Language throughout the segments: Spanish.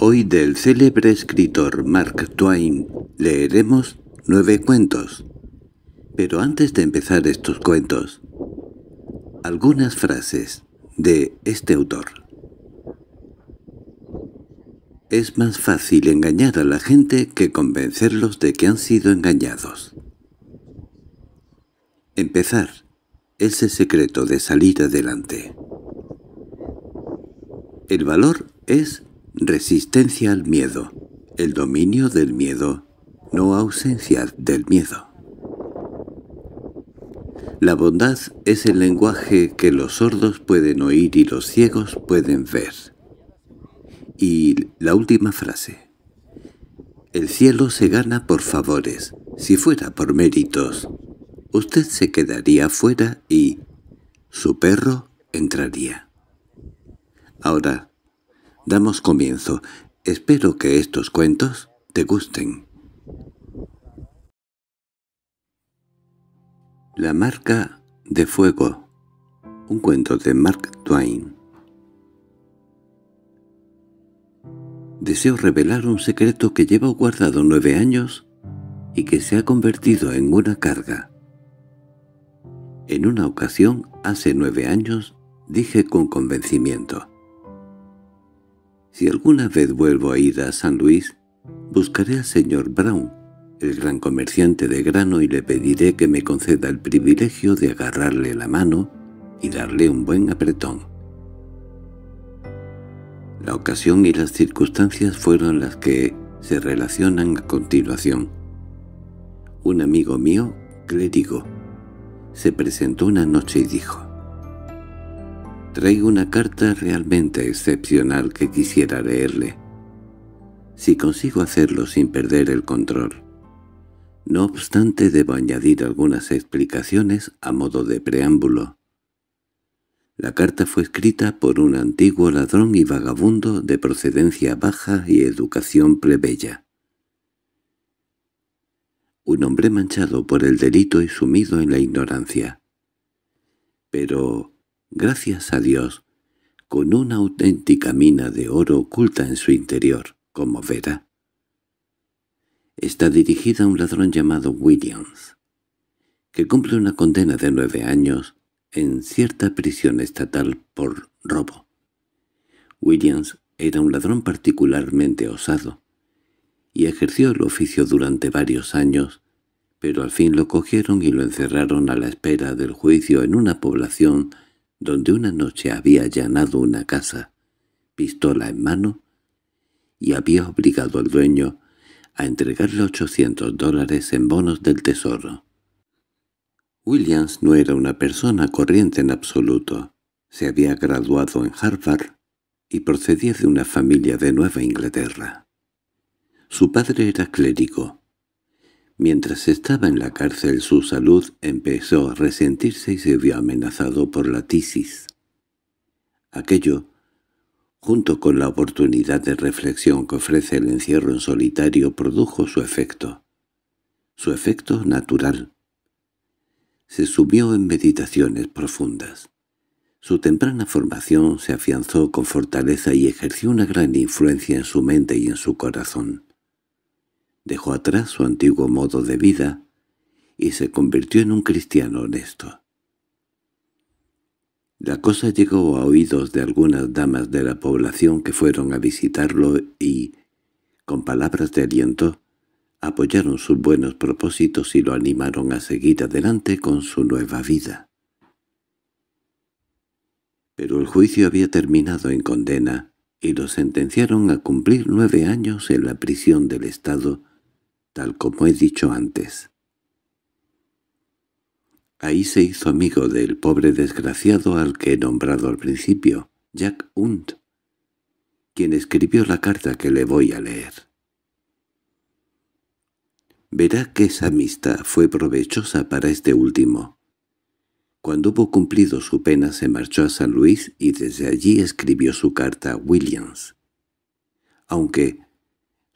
Hoy del célebre escritor Mark Twain leeremos nueve cuentos. Pero antes de empezar estos cuentos, algunas frases de este autor. Es más fácil engañar a la gente que convencerlos de que han sido engañados. Empezar es el secreto de salir adelante. El valor es Resistencia al miedo. El dominio del miedo, no ausencia del miedo. La bondad es el lenguaje que los sordos pueden oír y los ciegos pueden ver. Y la última frase. El cielo se gana por favores, si fuera por méritos. Usted se quedaría fuera y su perro entraría. Ahora, Damos comienzo. Espero que estos cuentos te gusten. La marca de fuego. Un cuento de Mark Twain. Deseo revelar un secreto que llevo guardado nueve años y que se ha convertido en una carga. En una ocasión, hace nueve años, dije con convencimiento, si alguna vez vuelvo a ir a San Luis, buscaré al señor Brown, el gran comerciante de grano, y le pediré que me conceda el privilegio de agarrarle la mano y darle un buen apretón. La ocasión y las circunstancias fueron las que se relacionan a continuación. Un amigo mío, clérigo, se presentó una noche y dijo, Traigo una carta realmente excepcional que quisiera leerle. Si consigo hacerlo sin perder el control. No obstante, debo añadir algunas explicaciones a modo de preámbulo. La carta fue escrita por un antiguo ladrón y vagabundo de procedencia baja y educación plebeya. Un hombre manchado por el delito y sumido en la ignorancia. Pero gracias a Dios, con una auténtica mina de oro oculta en su interior, como verá. Está dirigida a un ladrón llamado Williams, que cumple una condena de nueve años en cierta prisión estatal por robo. Williams era un ladrón particularmente osado, y ejerció el oficio durante varios años, pero al fin lo cogieron y lo encerraron a la espera del juicio en una población donde una noche había allanado una casa, pistola en mano, y había obligado al dueño a entregarle 800 dólares en bonos del tesoro. Williams no era una persona corriente en absoluto. Se había graduado en Harvard y procedía de una familia de Nueva Inglaterra. Su padre era clérigo, Mientras estaba en la cárcel su salud empezó a resentirse y se vio amenazado por la tisis. Aquello, junto con la oportunidad de reflexión que ofrece el encierro en solitario, produjo su efecto. Su efecto natural. Se sumió en meditaciones profundas. Su temprana formación se afianzó con fortaleza y ejerció una gran influencia en su mente y en su corazón. Dejó atrás su antiguo modo de vida y se convirtió en un cristiano honesto. La cosa llegó a oídos de algunas damas de la población que fueron a visitarlo y, con palabras de aliento, apoyaron sus buenos propósitos y lo animaron a seguir adelante con su nueva vida. Pero el juicio había terminado en condena y lo sentenciaron a cumplir nueve años en la prisión del Estado tal como he dicho antes. Ahí se hizo amigo del pobre desgraciado al que he nombrado al principio, Jack Hunt, quien escribió la carta que le voy a leer. Verá que esa amistad fue provechosa para este último. Cuando hubo cumplido su pena se marchó a San Luis y desde allí escribió su carta a Williams. Aunque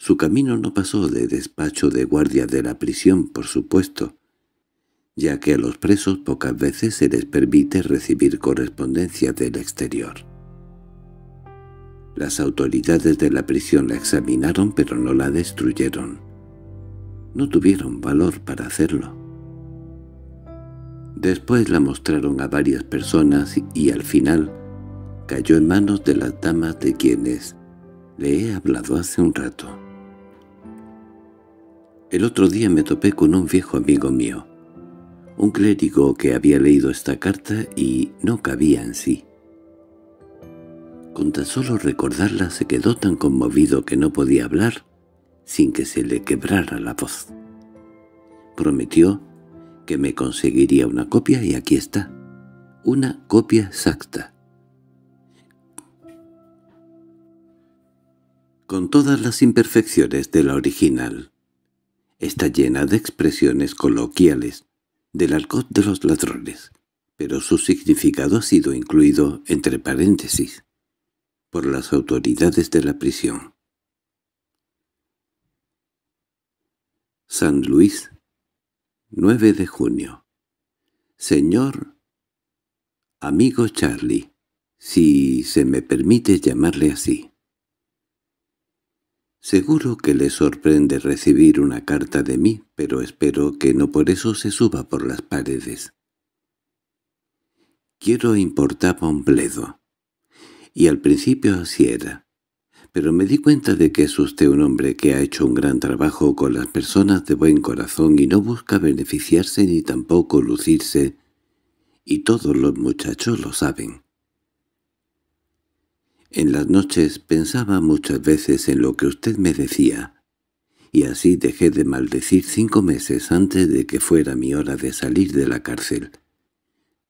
su camino no pasó de despacho de guardia de la prisión, por supuesto, ya que a los presos pocas veces se les permite recibir correspondencia del exterior. Las autoridades de la prisión la examinaron pero no la destruyeron. No tuvieron valor para hacerlo. Después la mostraron a varias personas y al final cayó en manos de las damas de quienes le he hablado hace un rato. El otro día me topé con un viejo amigo mío, un clérigo que había leído esta carta y no cabía en sí. Con tan solo recordarla se quedó tan conmovido que no podía hablar sin que se le quebrara la voz. Prometió que me conseguiría una copia y aquí está, una copia exacta. con todas las imperfecciones de la original está llena de expresiones coloquiales, del argot de los ladrones, pero su significado ha sido incluido entre paréntesis por las autoridades de la prisión. San Luis, 9 de junio. Señor, amigo Charlie, si se me permite llamarle así. Seguro que le sorprende recibir una carta de mí, pero espero que no por eso se suba por las paredes. Quiero importar un pledo. Y al principio así era. Pero me di cuenta de que es usted un hombre que ha hecho un gran trabajo con las personas de buen corazón y no busca beneficiarse ni tampoco lucirse, y todos los muchachos lo saben. En las noches pensaba muchas veces en lo que usted me decía, y así dejé de maldecir cinco meses antes de que fuera mi hora de salir de la cárcel,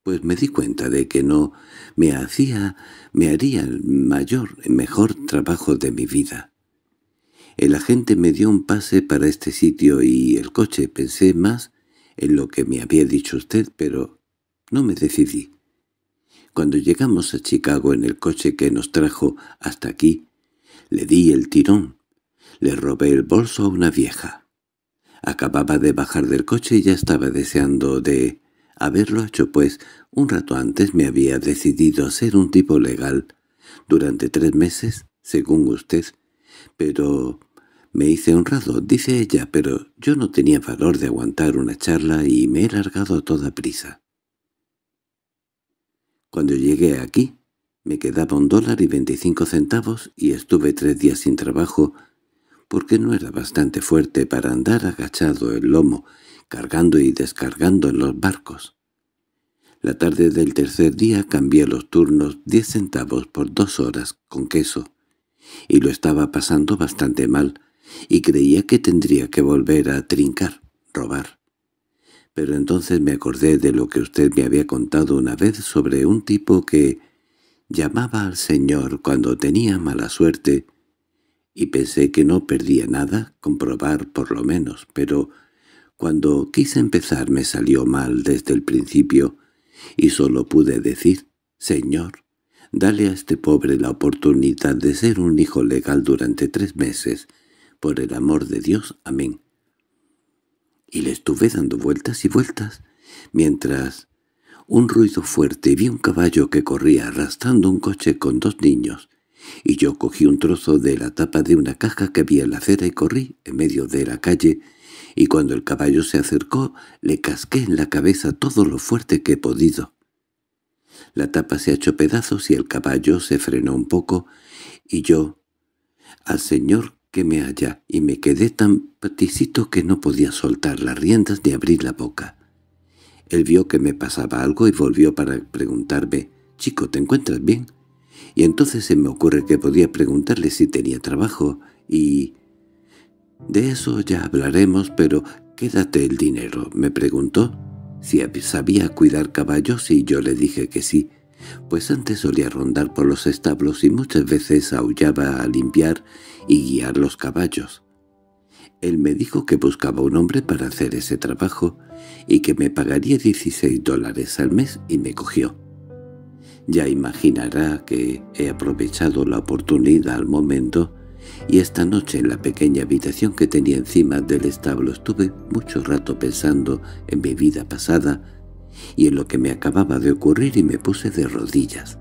pues me di cuenta de que no me hacía, me haría el mayor, mejor trabajo de mi vida. El agente me dio un pase para este sitio y el coche pensé más en lo que me había dicho usted, pero no me decidí. Cuando llegamos a Chicago en el coche que nos trajo hasta aquí, le di el tirón. Le robé el bolso a una vieja. Acababa de bajar del coche y ya estaba deseando de haberlo hecho, pues un rato antes me había decidido a ser un tipo legal, durante tres meses, según usted. Pero me hice honrado, dice ella, pero yo no tenía valor de aguantar una charla y me he largado a toda prisa. Cuando llegué aquí, me quedaba un dólar y veinticinco centavos y estuve tres días sin trabajo porque no era bastante fuerte para andar agachado el lomo, cargando y descargando en los barcos. La tarde del tercer día cambié los turnos diez centavos por dos horas con queso, y lo estaba pasando bastante mal, y creía que tendría que volver a trincar, robar. Pero entonces me acordé de lo que usted me había contado una vez sobre un tipo que llamaba al Señor cuando tenía mala suerte, y pensé que no perdía nada, comprobar por lo menos, pero cuando quise empezar me salió mal desde el principio, y solo pude decir, «Señor, dale a este pobre la oportunidad de ser un hijo legal durante tres meses, por el amor de Dios, amén» y le estuve dando vueltas y vueltas, mientras un ruido fuerte vi un caballo que corría arrastrando un coche con dos niños, y yo cogí un trozo de la tapa de una caja que había en la acera y corrí en medio de la calle, y cuando el caballo se acercó le casqué en la cabeza todo lo fuerte que he podido. La tapa se ha hecho pedazos y el caballo se frenó un poco, y yo... Al señor que me halla, y me quedé tan paticito que no podía soltar las riendas ni abrir la boca. Él vio que me pasaba algo y volvió para preguntarme, «Chico, ¿te encuentras bien?» Y entonces se me ocurre que podía preguntarle si tenía trabajo, y... «De eso ya hablaremos, pero quédate el dinero», me preguntó. Si sabía cuidar caballos y yo le dije que sí, pues antes solía rondar por los establos y muchas veces aullaba a limpiar y guiar los caballos. Él me dijo que buscaba un hombre para hacer ese trabajo y que me pagaría 16 dólares al mes y me cogió. Ya imaginará que he aprovechado la oportunidad al momento y esta noche en la pequeña habitación que tenía encima del establo estuve mucho rato pensando en mi vida pasada y en lo que me acababa de ocurrir y me puse de rodillas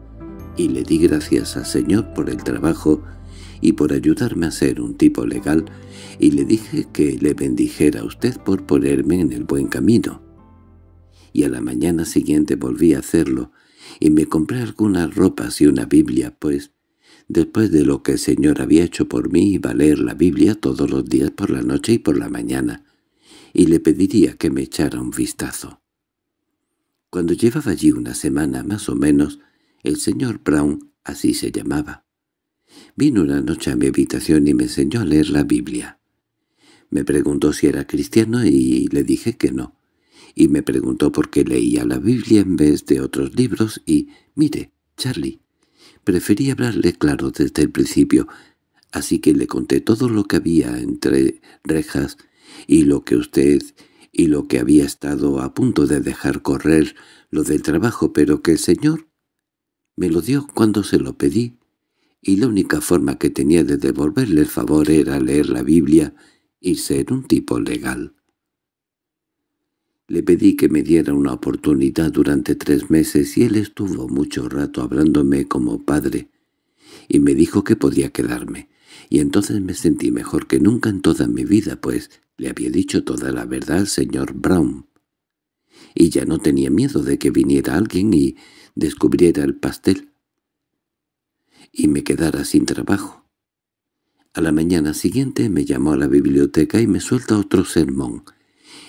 y le di gracias al Señor por el trabajo y por ayudarme a ser un tipo legal, y le dije que le bendijera a usted por ponerme en el buen camino. Y a la mañana siguiente volví a hacerlo, y me compré algunas ropas y una Biblia, pues, después de lo que el Señor había hecho por mí, iba a leer la Biblia todos los días por la noche y por la mañana, y le pediría que me echara un vistazo. Cuando llevaba allí una semana más o menos, el señor Brown, así se llamaba, Vino una noche a mi habitación y me enseñó a leer la Biblia. Me preguntó si era cristiano y le dije que no. Y me preguntó por qué leía la Biblia en vez de otros libros y, mire, Charlie, preferí hablarle claro desde el principio, así que le conté todo lo que había entre rejas y lo que usted y lo que había estado a punto de dejar correr lo del trabajo, pero que el señor me lo dio cuando se lo pedí y la única forma que tenía de devolverle el favor era leer la Biblia y ser un tipo legal. Le pedí que me diera una oportunidad durante tres meses y él estuvo mucho rato hablándome como padre, y me dijo que podía quedarme, y entonces me sentí mejor que nunca en toda mi vida, pues le había dicho toda la verdad al señor Brown. Y ya no tenía miedo de que viniera alguien y descubriera el pastel, y me quedara sin trabajo. A la mañana siguiente me llamó a la biblioteca y me suelta otro sermón,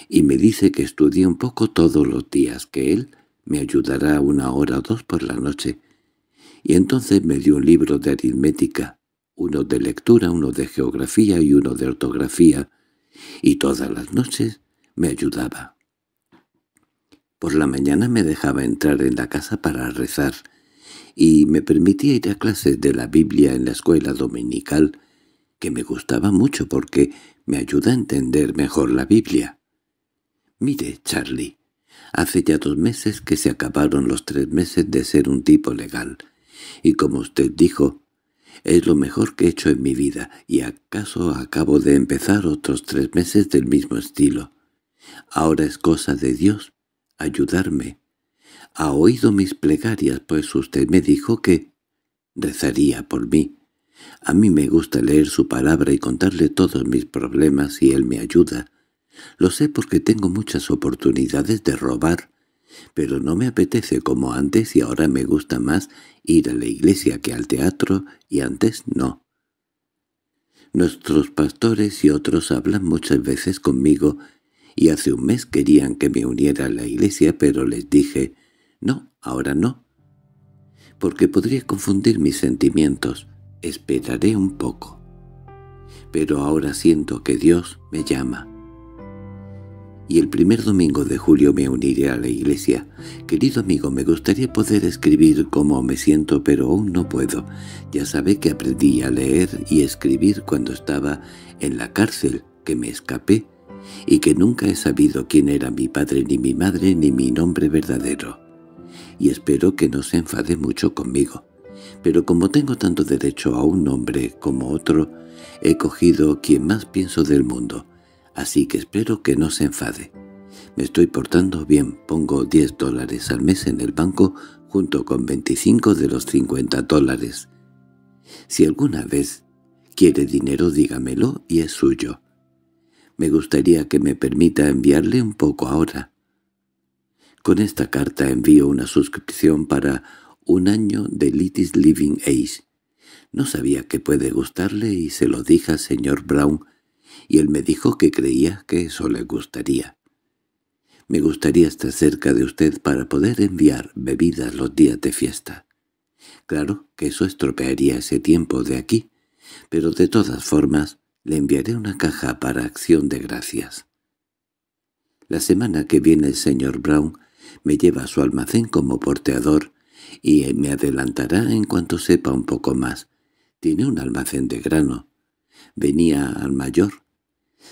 y me dice que estudie un poco todos los días, que él me ayudará una hora o dos por la noche. Y entonces me dio un libro de aritmética, uno de lectura, uno de geografía y uno de ortografía, y todas las noches me ayudaba. Por la mañana me dejaba entrar en la casa para rezar, y me permitía ir a clases de la Biblia en la escuela dominical, que me gustaba mucho porque me ayuda a entender mejor la Biblia. Mire, Charlie, hace ya dos meses que se acabaron los tres meses de ser un tipo legal, y como usted dijo, es lo mejor que he hecho en mi vida, y acaso acabo de empezar otros tres meses del mismo estilo. Ahora es cosa de Dios ayudarme ha oído mis plegarias, pues usted me dijo que rezaría por mí. A mí me gusta leer su palabra y contarle todos mis problemas y él me ayuda. Lo sé porque tengo muchas oportunidades de robar, pero no me apetece como antes y ahora me gusta más ir a la iglesia que al teatro y antes no. Nuestros pastores y otros hablan muchas veces conmigo y hace un mes querían que me uniera a la iglesia, pero les dije no, ahora no. Porque podría confundir mis sentimientos. Esperaré un poco. Pero ahora siento que Dios me llama. Y el primer domingo de julio me uniré a la iglesia. Querido amigo, me gustaría poder escribir cómo me siento, pero aún no puedo. Ya sabe que aprendí a leer y escribir cuando estaba en la cárcel, que me escapé, y que nunca he sabido quién era mi padre ni mi madre ni mi nombre verdadero y espero que no se enfade mucho conmigo. Pero como tengo tanto derecho a un hombre como otro, he cogido quien más pienso del mundo, así que espero que no se enfade. Me estoy portando bien, pongo 10 dólares al mes en el banco junto con 25 de los 50 dólares. Si alguna vez quiere dinero dígamelo y es suyo. Me gustaría que me permita enviarle un poco ahora. Con esta carta envío una suscripción para un año de Litis Living Age. No sabía que puede gustarle y se lo dije al señor Brown, y él me dijo que creía que eso le gustaría. Me gustaría estar cerca de usted para poder enviar bebidas los días de fiesta. Claro que eso estropearía ese tiempo de aquí, pero de todas formas le enviaré una caja para acción de gracias. La semana que viene el señor Brown me lleva a su almacén como porteador y me adelantará en cuanto sepa un poco más. Tiene un almacén de grano. Venía al mayor.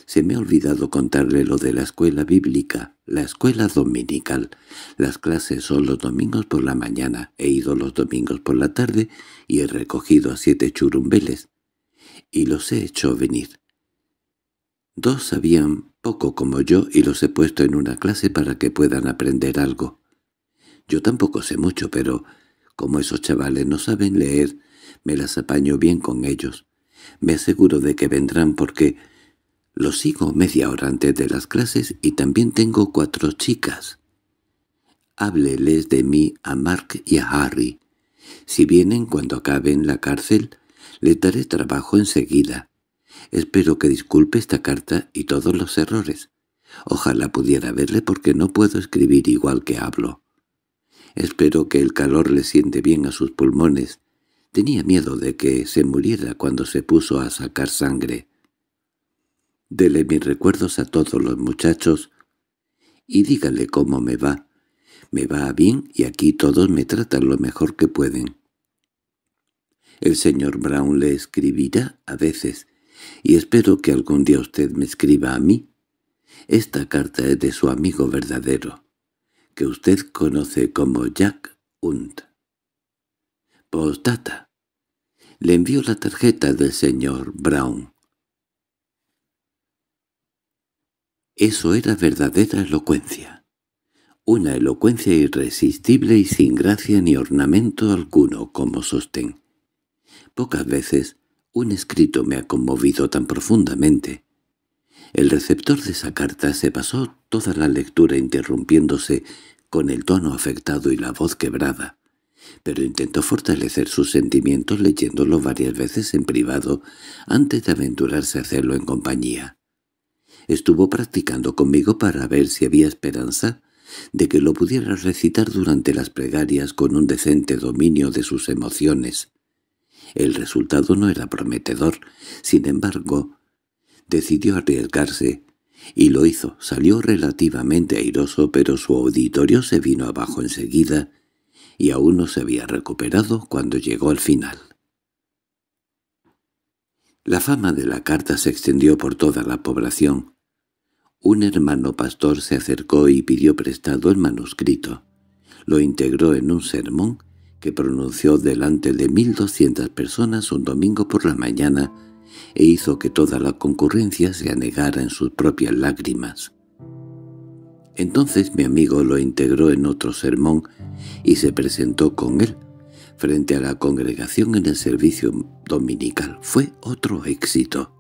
Se me ha olvidado contarle lo de la escuela bíblica, la escuela dominical. Las clases son los domingos por la mañana, he ido los domingos por la tarde y he recogido a siete churumbeles. Y los he hecho venir. Dos sabían poco como yo y los he puesto en una clase para que puedan aprender algo. Yo tampoco sé mucho, pero como esos chavales no saben leer, me las apaño bien con ellos. Me aseguro de que vendrán porque los sigo media hora antes de las clases y también tengo cuatro chicas. Hábleles de mí a Mark y a Harry. Si vienen cuando acaben la cárcel, les daré trabajo enseguida. Espero que disculpe esta carta y todos los errores. Ojalá pudiera verle porque no puedo escribir igual que hablo. Espero que el calor le siente bien a sus pulmones. Tenía miedo de que se muriera cuando se puso a sacar sangre. Dele mis recuerdos a todos los muchachos y dígale cómo me va. Me va bien y aquí todos me tratan lo mejor que pueden. El señor Brown le escribirá a veces, y espero que algún día usted me escriba a mí. Esta carta es de su amigo verdadero, que usted conoce como Jack Hunt. Postdata. Le envío la tarjeta del señor Brown. Eso era verdadera elocuencia. Una elocuencia irresistible y sin gracia ni ornamento alguno como sostén. Pocas veces un escrito me ha conmovido tan profundamente. El receptor de esa carta se pasó toda la lectura interrumpiéndose con el tono afectado y la voz quebrada, pero intentó fortalecer sus sentimientos leyéndolo varias veces en privado antes de aventurarse a hacerlo en compañía. Estuvo practicando conmigo para ver si había esperanza de que lo pudiera recitar durante las plegarias con un decente dominio de sus emociones, el resultado no era prometedor. Sin embargo, decidió arriesgarse y lo hizo. Salió relativamente airoso, pero su auditorio se vino abajo enseguida y aún no se había recuperado cuando llegó al final. La fama de la carta se extendió por toda la población. Un hermano pastor se acercó y pidió prestado el manuscrito. Lo integró en un sermón que pronunció delante de 1.200 personas un domingo por la mañana e hizo que toda la concurrencia se anegara en sus propias lágrimas. Entonces mi amigo lo integró en otro sermón y se presentó con él frente a la congregación en el servicio dominical. Fue otro éxito.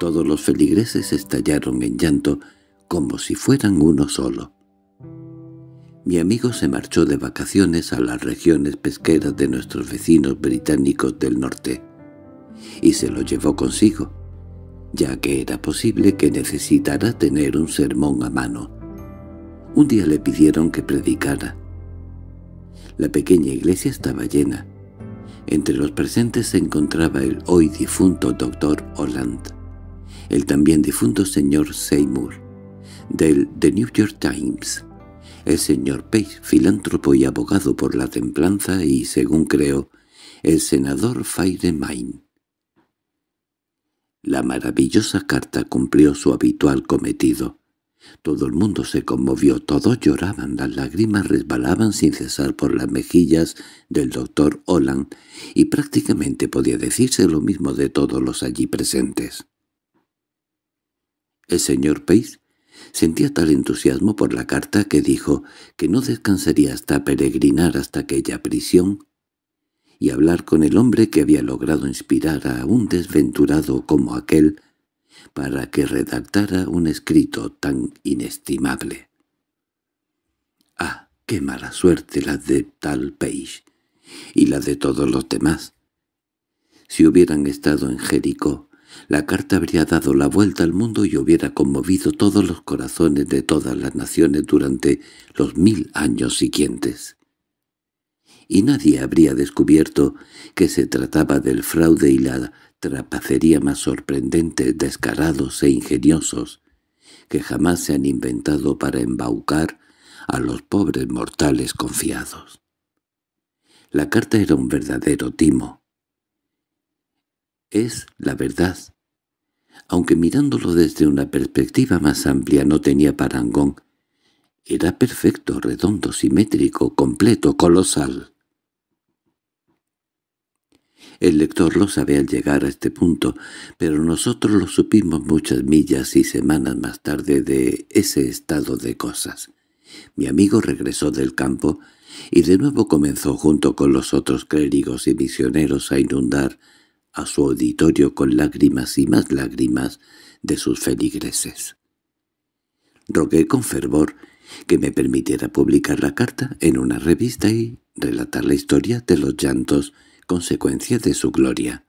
Todos los feligreses estallaron en llanto como si fueran uno solo. Mi amigo se marchó de vacaciones a las regiones pesqueras de nuestros vecinos británicos del norte, y se lo llevó consigo, ya que era posible que necesitara tener un sermón a mano. Un día le pidieron que predicara. La pequeña iglesia estaba llena. Entre los presentes se encontraba el hoy difunto doctor Holland, el también difunto señor Seymour, del The New York Times, el señor Page, filántropo y abogado por la templanza y, según creo, el senador Fairemain. La maravillosa carta cumplió su habitual cometido. Todo el mundo se conmovió, todos lloraban, las lágrimas resbalaban sin cesar por las mejillas del doctor Holland, y prácticamente podía decirse lo mismo de todos los allí presentes. El señor Pace Sentía tal entusiasmo por la carta que dijo que no descansaría hasta peregrinar hasta aquella prisión y hablar con el hombre que había logrado inspirar a un desventurado como aquel para que redactara un escrito tan inestimable. ¡Ah, qué mala suerte la de tal Page! Y la de todos los demás. Si hubieran estado en Jericó, la carta habría dado la vuelta al mundo y hubiera conmovido todos los corazones de todas las naciones durante los mil años siguientes. Y nadie habría descubierto que se trataba del fraude y la trapacería más sorprendentes, descarados e ingeniosos, que jamás se han inventado para embaucar a los pobres mortales confiados. La carta era un verdadero timo, es la verdad. Aunque mirándolo desde una perspectiva más amplia no tenía parangón, era perfecto, redondo, simétrico, completo, colosal. El lector lo sabe al llegar a este punto, pero nosotros lo supimos muchas millas y semanas más tarde de ese estado de cosas. Mi amigo regresó del campo y de nuevo comenzó junto con los otros clérigos y misioneros a inundar a su auditorio con lágrimas y más lágrimas de sus feligreses. Rogué con fervor que me permitiera publicar la carta en una revista y relatar la historia de los llantos, consecuencia de su gloria.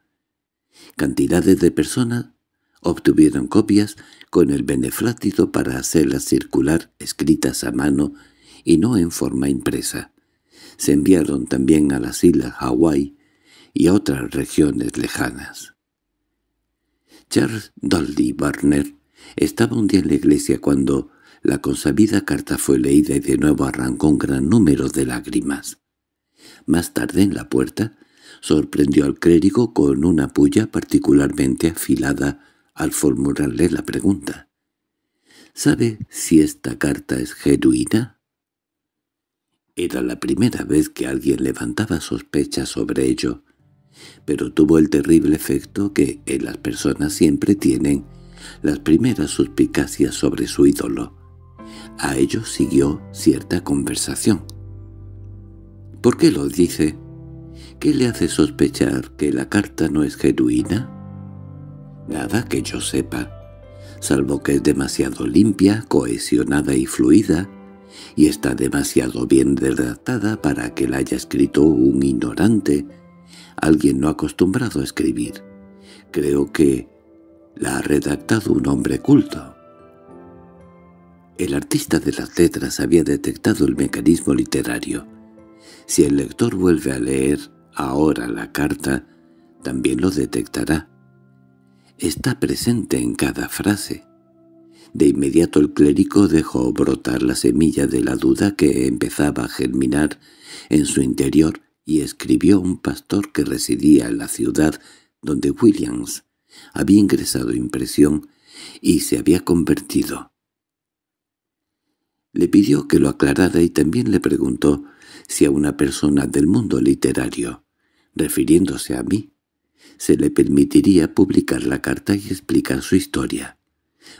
Cantidades de personas obtuvieron copias con el beneflátido para hacerlas circular escritas a mano y no en forma impresa. Se enviaron también a las islas Hawái y a otras regiones lejanas. Charles Dolly Barner estaba un día en la iglesia cuando la consabida carta fue leída y de nuevo arrancó un gran número de lágrimas. Más tarde, en la puerta, sorprendió al clérigo con una puya particularmente afilada al formularle la pregunta. ¿Sabe si esta carta es genuina? Era la primera vez que alguien levantaba sospechas sobre ello, pero tuvo el terrible efecto que en eh, las personas siempre tienen las primeras suspicacias sobre su ídolo. A ello siguió cierta conversación. ¿Por qué lo dice? ¿Qué le hace sospechar que la carta no es genuina? Nada que yo sepa, salvo que es demasiado limpia, cohesionada y fluida, y está demasiado bien redactada para que la haya escrito un ignorante, alguien no acostumbrado a escribir. Creo que la ha redactado un hombre culto. El artista de las letras había detectado el mecanismo literario. Si el lector vuelve a leer ahora la carta, también lo detectará. Está presente en cada frase. De inmediato el clérigo dejó brotar la semilla de la duda que empezaba a germinar en su interior y escribió un pastor que residía en la ciudad donde Williams había ingresado impresión y se había convertido. Le pidió que lo aclarara y también le preguntó si a una persona del mundo literario, refiriéndose a mí, se le permitiría publicar la carta y explicar su historia.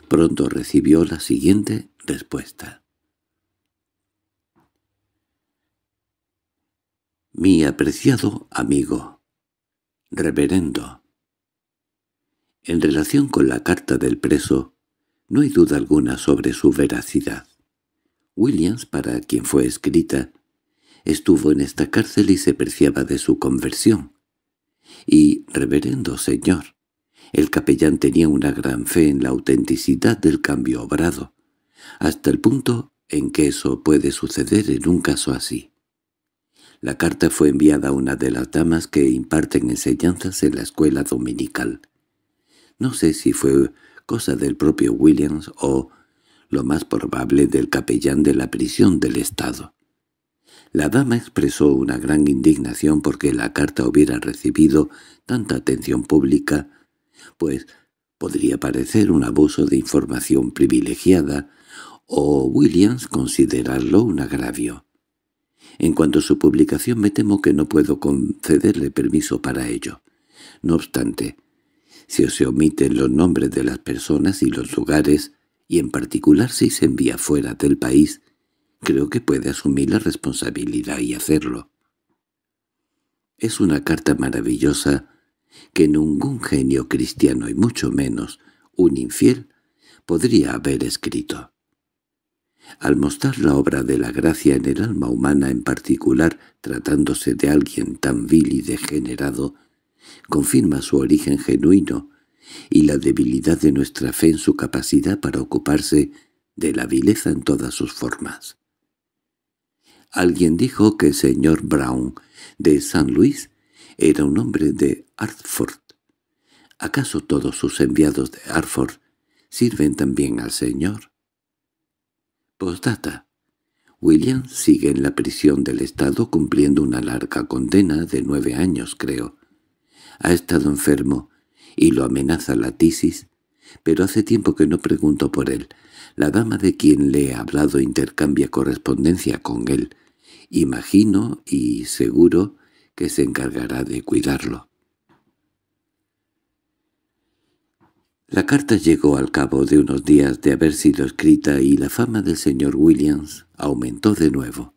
Pronto recibió la siguiente respuesta. mi apreciado amigo, reverendo. En relación con la carta del preso, no hay duda alguna sobre su veracidad. Williams, para quien fue escrita, estuvo en esta cárcel y se preciaba de su conversión. Y, reverendo señor, el capellán tenía una gran fe en la autenticidad del cambio obrado, hasta el punto en que eso puede suceder en un caso así. La carta fue enviada a una de las damas que imparten enseñanzas en la escuela dominical. No sé si fue cosa del propio Williams o, lo más probable, del capellán de la prisión del Estado. La dama expresó una gran indignación porque la carta hubiera recibido tanta atención pública, pues podría parecer un abuso de información privilegiada o Williams considerarlo un agravio. En cuanto a su publicación me temo que no puedo concederle permiso para ello. No obstante, si se omiten los nombres de las personas y los lugares, y en particular si se envía fuera del país, creo que puede asumir la responsabilidad y hacerlo. Es una carta maravillosa que ningún genio cristiano y mucho menos un infiel podría haber escrito. Al mostrar la obra de la gracia en el alma humana en particular, tratándose de alguien tan vil y degenerado, confirma su origen genuino y la debilidad de nuestra fe en su capacidad para ocuparse de la vileza en todas sus formas. Alguien dijo que el señor Brown de San Luis era un hombre de Hartford. ¿Acaso todos sus enviados de Hartford sirven también al Señor? Postdata. William sigue en la prisión del Estado cumpliendo una larga condena de nueve años, creo. Ha estado enfermo y lo amenaza la tisis, pero hace tiempo que no pregunto por él. La dama de quien le he hablado intercambia correspondencia con él. Imagino y seguro que se encargará de cuidarlo. La carta llegó al cabo de unos días de haber sido escrita y la fama del señor Williams aumentó de nuevo.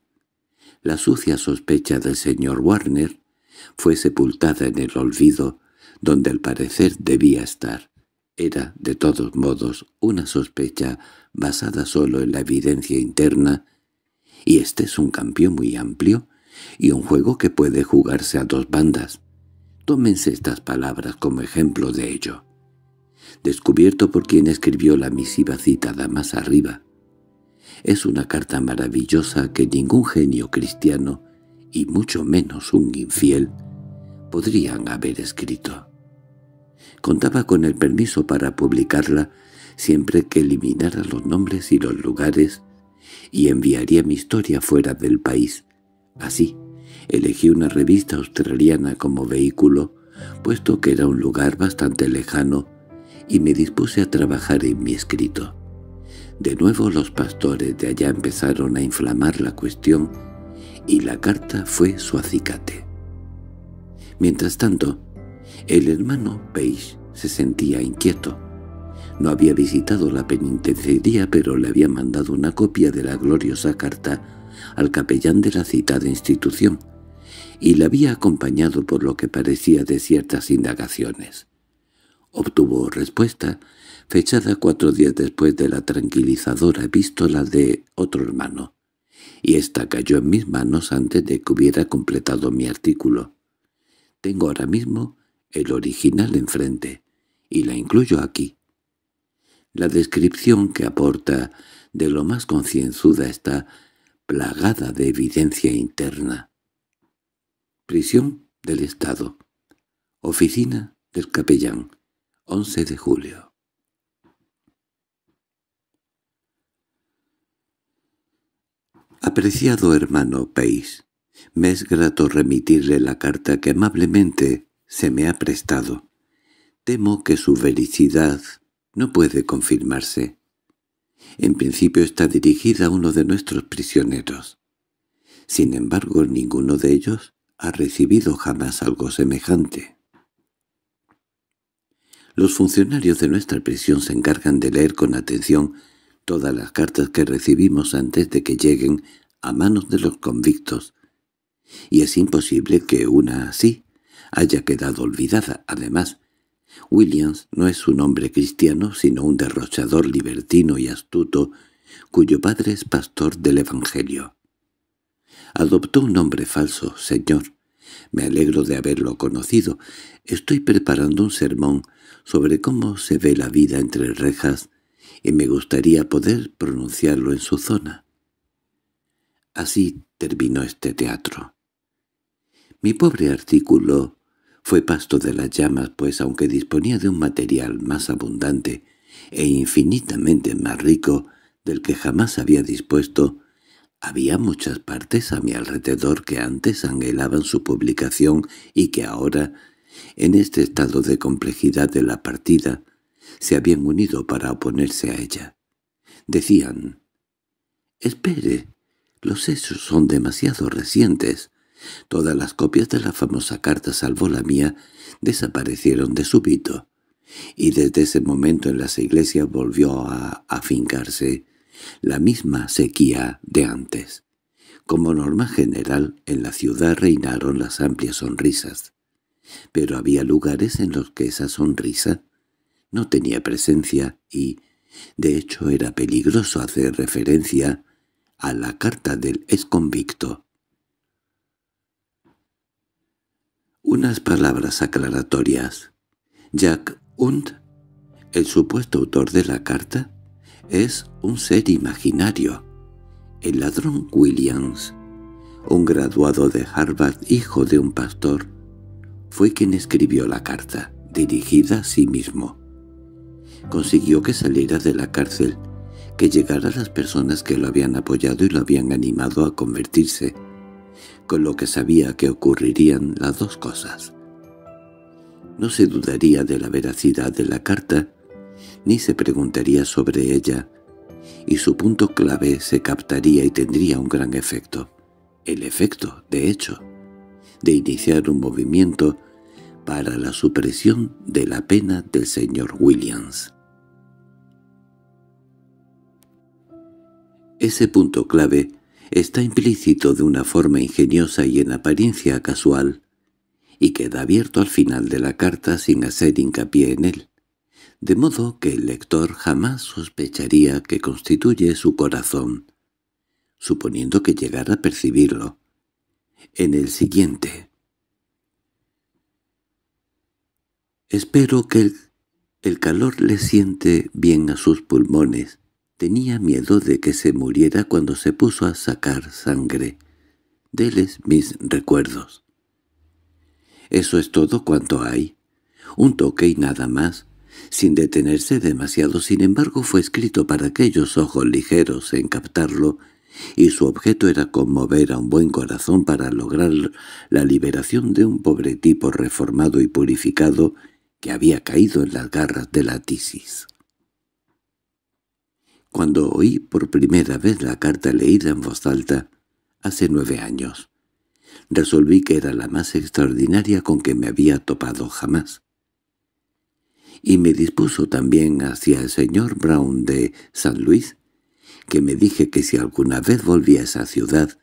La sucia sospecha del señor Warner fue sepultada en el olvido, donde al parecer debía estar. Era, de todos modos, una sospecha basada solo en la evidencia interna, y este es un cambio muy amplio y un juego que puede jugarse a dos bandas. Tómense estas palabras como ejemplo de ello descubierto por quien escribió la misiva citada más arriba. Es una carta maravillosa que ningún genio cristiano, y mucho menos un infiel, podrían haber escrito. Contaba con el permiso para publicarla siempre que eliminara los nombres y los lugares y enviaría mi historia fuera del país. Así, elegí una revista australiana como vehículo, puesto que era un lugar bastante lejano y me dispuse a trabajar en mi escrito. De nuevo los pastores de allá empezaron a inflamar la cuestión y la carta fue su acicate. Mientras tanto, el hermano Page se sentía inquieto. No había visitado la penitenciaría, pero le había mandado una copia de la gloriosa carta al capellán de la citada institución, y la había acompañado por lo que parecía de ciertas indagaciones obtuvo respuesta, fechada cuatro días después de la tranquilizadora epístola de otro hermano, y ésta cayó en mis manos antes de que hubiera completado mi artículo. Tengo ahora mismo el original enfrente, y la incluyo aquí. La descripción que aporta de lo más concienzuda está plagada de evidencia interna. Prisión del Estado. Oficina del capellán. 11 de julio. Apreciado hermano País, me es grato remitirle la carta que amablemente se me ha prestado. Temo que su felicidad no puede confirmarse. En principio está dirigida a uno de nuestros prisioneros. Sin embargo, ninguno de ellos ha recibido jamás algo semejante. Los funcionarios de nuestra prisión se encargan de leer con atención todas las cartas que recibimos antes de que lleguen a manos de los convictos, y es imposible que una así haya quedado olvidada. Además, Williams no es un hombre cristiano, sino un derrochador libertino y astuto, cuyo padre es pastor del Evangelio. Adoptó un nombre falso, señor. Me alegro de haberlo conocido. Estoy preparando un sermón sobre cómo se ve la vida entre rejas y me gustaría poder pronunciarlo en su zona. Así terminó este teatro. Mi pobre artículo fue pasto de las llamas, pues aunque disponía de un material más abundante e infinitamente más rico del que jamás había dispuesto, había muchas partes a mi alrededor que antes anhelaban su publicación y que ahora en este estado de complejidad de la partida, se habían unido para oponerse a ella. Decían, «Espere, los hechos son demasiado recientes. Todas las copias de la famosa carta salvo la mía desaparecieron de súbito, y desde ese momento en las iglesias volvió a afincarse la misma sequía de antes. Como norma general, en la ciudad reinaron las amplias sonrisas pero había lugares en los que esa sonrisa no tenía presencia y, de hecho, era peligroso hacer referencia a la carta del exconvicto. Unas palabras aclaratorias. Jack hunt el supuesto autor de la carta, es un ser imaginario. El ladrón Williams, un graduado de Harvard hijo de un pastor, fue quien escribió la carta, dirigida a sí mismo. Consiguió que saliera de la cárcel, que llegara a las personas que lo habían apoyado y lo habían animado a convertirse, con lo que sabía que ocurrirían las dos cosas. No se dudaría de la veracidad de la carta, ni se preguntaría sobre ella, y su punto clave se captaría y tendría un gran efecto. El efecto, de hecho, de iniciar un movimiento para la supresión de la pena del señor Williams. Ese punto clave está implícito de una forma ingeniosa y en apariencia casual, y queda abierto al final de la carta sin hacer hincapié en él, de modo que el lector jamás sospecharía que constituye su corazón, suponiendo que llegara a percibirlo en el siguiente. Espero que el, calor le siente bien a sus pulmones. Tenía miedo de que se muriera cuando se puso a sacar sangre. Deles mis recuerdos. Eso es todo cuanto hay. Un toque y nada más. Sin detenerse demasiado, sin embargo, fue escrito para aquellos ojos ligeros en captarlo y su objeto era conmover a un buen corazón para lograr la liberación de un pobre tipo reformado y purificado que había caído en las garras de la tisis. Cuando oí por primera vez la carta leída en voz alta, hace nueve años, resolví que era la más extraordinaria con que me había topado jamás. Y me dispuso también hacia el señor Brown de San Luis que me dije que si alguna vez volvía a esa ciudad,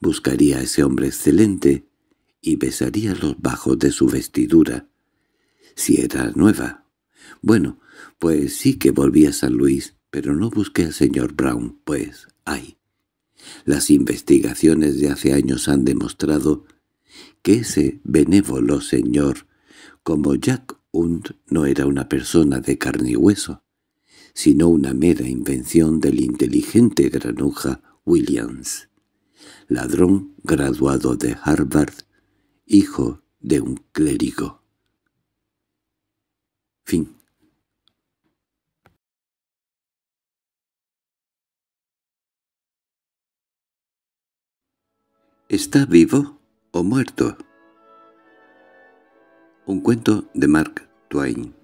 buscaría a ese hombre excelente y besaría los bajos de su vestidura, si era nueva. Bueno, pues sí que volví a San Luis, pero no busqué al señor Brown, pues, ay. Las investigaciones de hace años han demostrado que ese benévolo señor, como Jack Hunt, no era una persona de carne y hueso, sino una mera invención del inteligente granuja Williams, ladrón graduado de Harvard, hijo de un clérigo. Fin ¿Está vivo o muerto? Un cuento de Mark Twain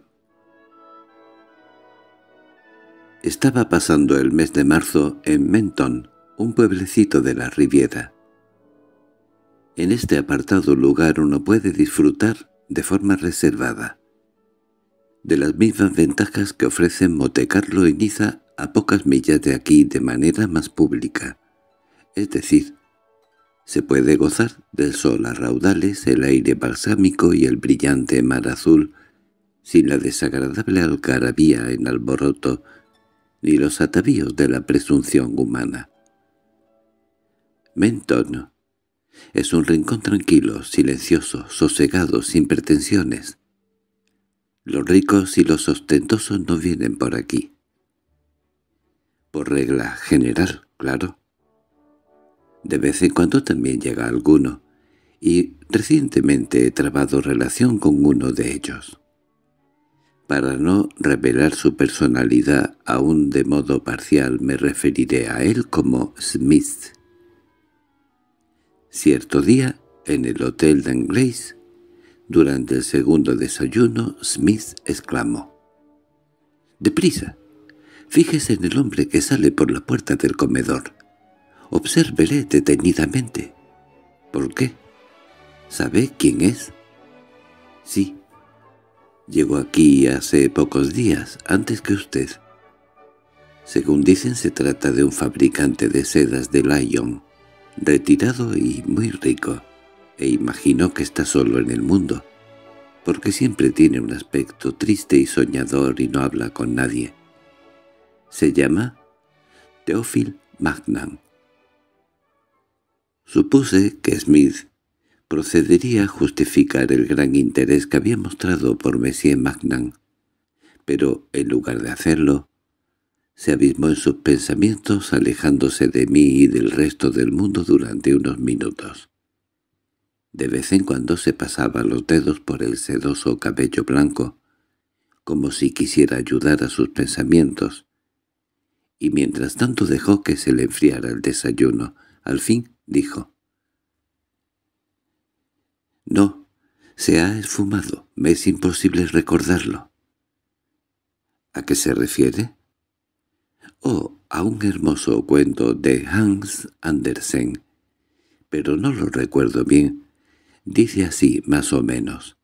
Estaba pasando el mes de marzo en Menton, un pueblecito de la Riviera. En este apartado lugar uno puede disfrutar, de forma reservada, de las mismas ventajas que ofrecen Motecarlo y Niza a pocas millas de aquí de manera más pública. Es decir, se puede gozar del sol a raudales, el aire balsámico y el brillante mar azul, sin la desagradable alcarabía en alboroto ni los atavíos de la presunción humana. Menton es un rincón tranquilo, silencioso, sosegado, sin pretensiones. Los ricos y los ostentosos no vienen por aquí. Por regla general, claro. De vez en cuando también llega alguno, y recientemente he trabado relación con uno de ellos. Para no revelar su personalidad aún de modo parcial me referiré a él como Smith. Cierto día, en el Hotel de Anglais, durante el segundo desayuno, Smith exclamó. —¡Deprisa! Fíjese en el hombre que sale por la puerta del comedor. Obsérvele detenidamente. —¿Por qué? —¿Sabe quién es? —Sí, Llegó aquí hace pocos días, antes que usted. Según dicen, se trata de un fabricante de sedas de Lyon, retirado y muy rico, e imagino que está solo en el mundo, porque siempre tiene un aspecto triste y soñador y no habla con nadie. Se llama Teófil Magnan. Supuse que Smith procedería a justificar el gran interés que había mostrado por Messier Magnan, pero en lugar de hacerlo, se abismó en sus pensamientos alejándose de mí y del resto del mundo durante unos minutos. De vez en cuando se pasaba los dedos por el sedoso cabello blanco, como si quisiera ayudar a sus pensamientos, y mientras tanto dejó que se le enfriara el desayuno. Al fin dijo, no, se ha esfumado, me es imposible recordarlo. ¿A qué se refiere? Oh, a un hermoso cuento de Hans Andersen, pero no lo recuerdo bien. Dice así, más o menos.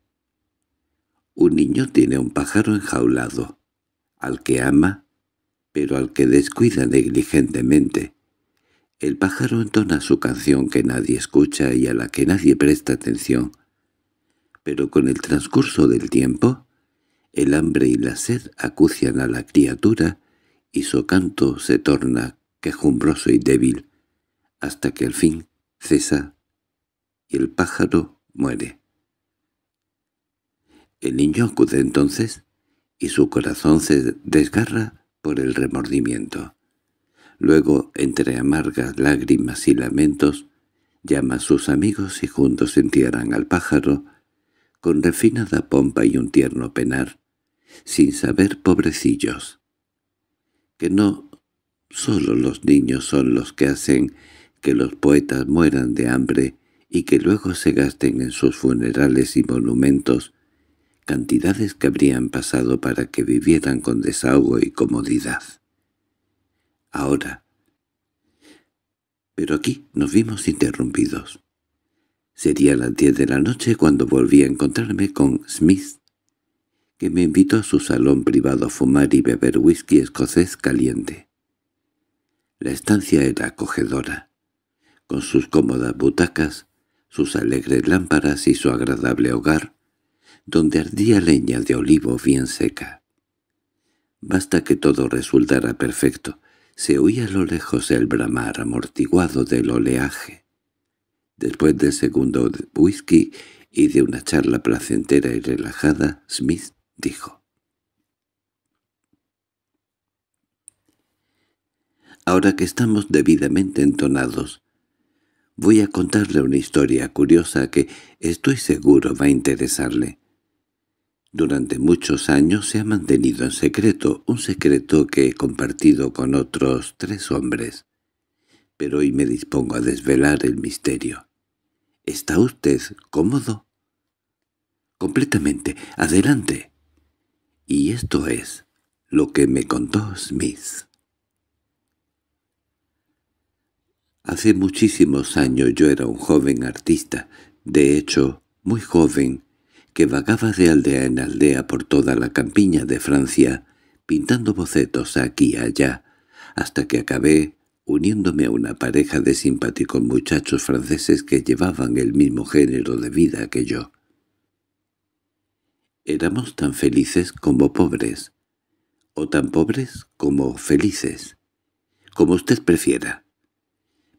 Un niño tiene un pájaro enjaulado, al que ama, pero al que descuida negligentemente. El pájaro entona su canción que nadie escucha y a la que nadie presta atención. Pero con el transcurso del tiempo, el hambre y la sed acucian a la criatura y su canto se torna quejumbroso y débil, hasta que al fin cesa y el pájaro muere. El niño acude entonces y su corazón se desgarra por el remordimiento. Luego, entre amargas lágrimas y lamentos, llama a sus amigos y juntos entierran al pájaro, con refinada pompa y un tierno penar, sin saber pobrecillos. Que no solo los niños son los que hacen que los poetas mueran de hambre y que luego se gasten en sus funerales y monumentos cantidades que habrían pasado para que vivieran con desahogo y comodidad ahora. Pero aquí nos vimos interrumpidos. Sería las diez de la noche cuando volví a encontrarme con Smith, que me invitó a su salón privado a fumar y beber whisky escocés caliente. La estancia era acogedora, con sus cómodas butacas, sus alegres lámparas y su agradable hogar, donde ardía leña de olivo bien seca. Basta que todo resultara perfecto, se oía a lo lejos el bramar amortiguado del oleaje. Después del segundo whisky y de una charla placentera y relajada, Smith dijo. Ahora que estamos debidamente entonados, voy a contarle una historia curiosa que estoy seguro va a interesarle. Durante muchos años se ha mantenido en secreto, un secreto que he compartido con otros tres hombres. Pero hoy me dispongo a desvelar el misterio. ¿Está usted cómodo? Completamente. Adelante. Y esto es lo que me contó Smith. Hace muchísimos años yo era un joven artista, de hecho, muy joven, que vagaba de aldea en aldea por toda la campiña de Francia, pintando bocetos aquí y allá, hasta que acabé uniéndome a una pareja de simpáticos muchachos franceses que llevaban el mismo género de vida que yo. Éramos tan felices como pobres, o tan pobres como felices, como usted prefiera.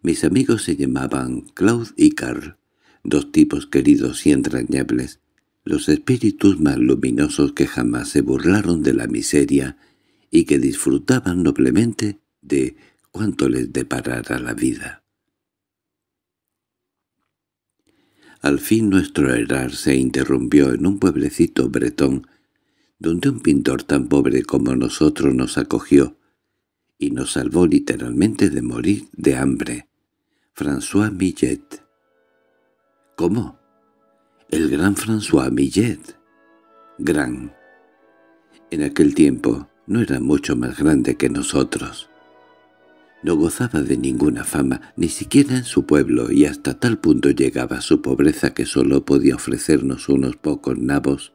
Mis amigos se llamaban Claude y Carl, dos tipos queridos y entrañables, los espíritus más luminosos que jamás se burlaron de la miseria y que disfrutaban noblemente de cuanto les deparara la vida. Al fin nuestro errar se interrumpió en un pueblecito bretón, donde un pintor tan pobre como nosotros nos acogió, y nos salvó literalmente de morir de hambre. François Millet. —¿Cómo? el gran François Millet. Gran. En aquel tiempo no era mucho más grande que nosotros. No gozaba de ninguna fama, ni siquiera en su pueblo, y hasta tal punto llegaba su pobreza que sólo podía ofrecernos unos pocos nabos,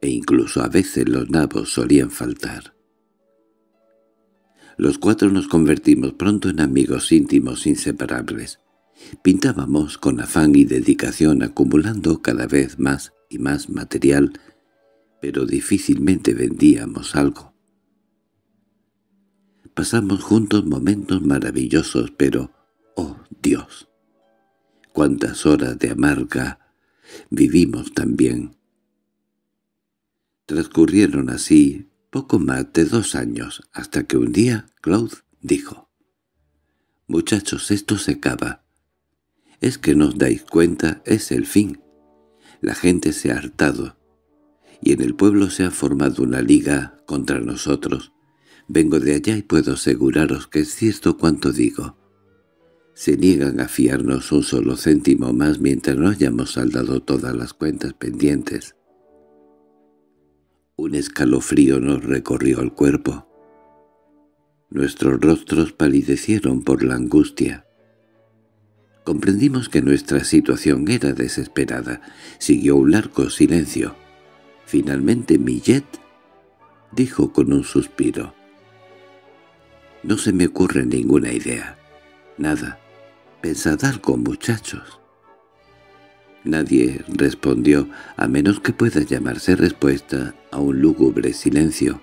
e incluso a veces los nabos solían faltar. Los cuatro nos convertimos pronto en amigos íntimos inseparables. Pintábamos con afán y dedicación acumulando cada vez más y más material, pero difícilmente vendíamos algo. Pasamos juntos momentos maravillosos, pero, oh Dios, cuántas horas de amarga vivimos también. Transcurrieron así poco más de dos años, hasta que un día Claude dijo, «Muchachos, esto se acaba es que nos dais cuenta, es el fin. La gente se ha hartado, y en el pueblo se ha formado una liga contra nosotros. Vengo de allá y puedo aseguraros que es cierto cuanto digo. Se niegan a fiarnos un solo céntimo más mientras no hayamos saldado todas las cuentas pendientes. Un escalofrío nos recorrió el cuerpo. Nuestros rostros palidecieron por la angustia. Comprendimos que nuestra situación era desesperada. Siguió un largo silencio. Finalmente Millet dijo con un suspiro. —No se me ocurre ninguna idea. Nada. Pensad algo, muchachos. Nadie respondió, a menos que pueda llamarse respuesta a un lúgubre silencio.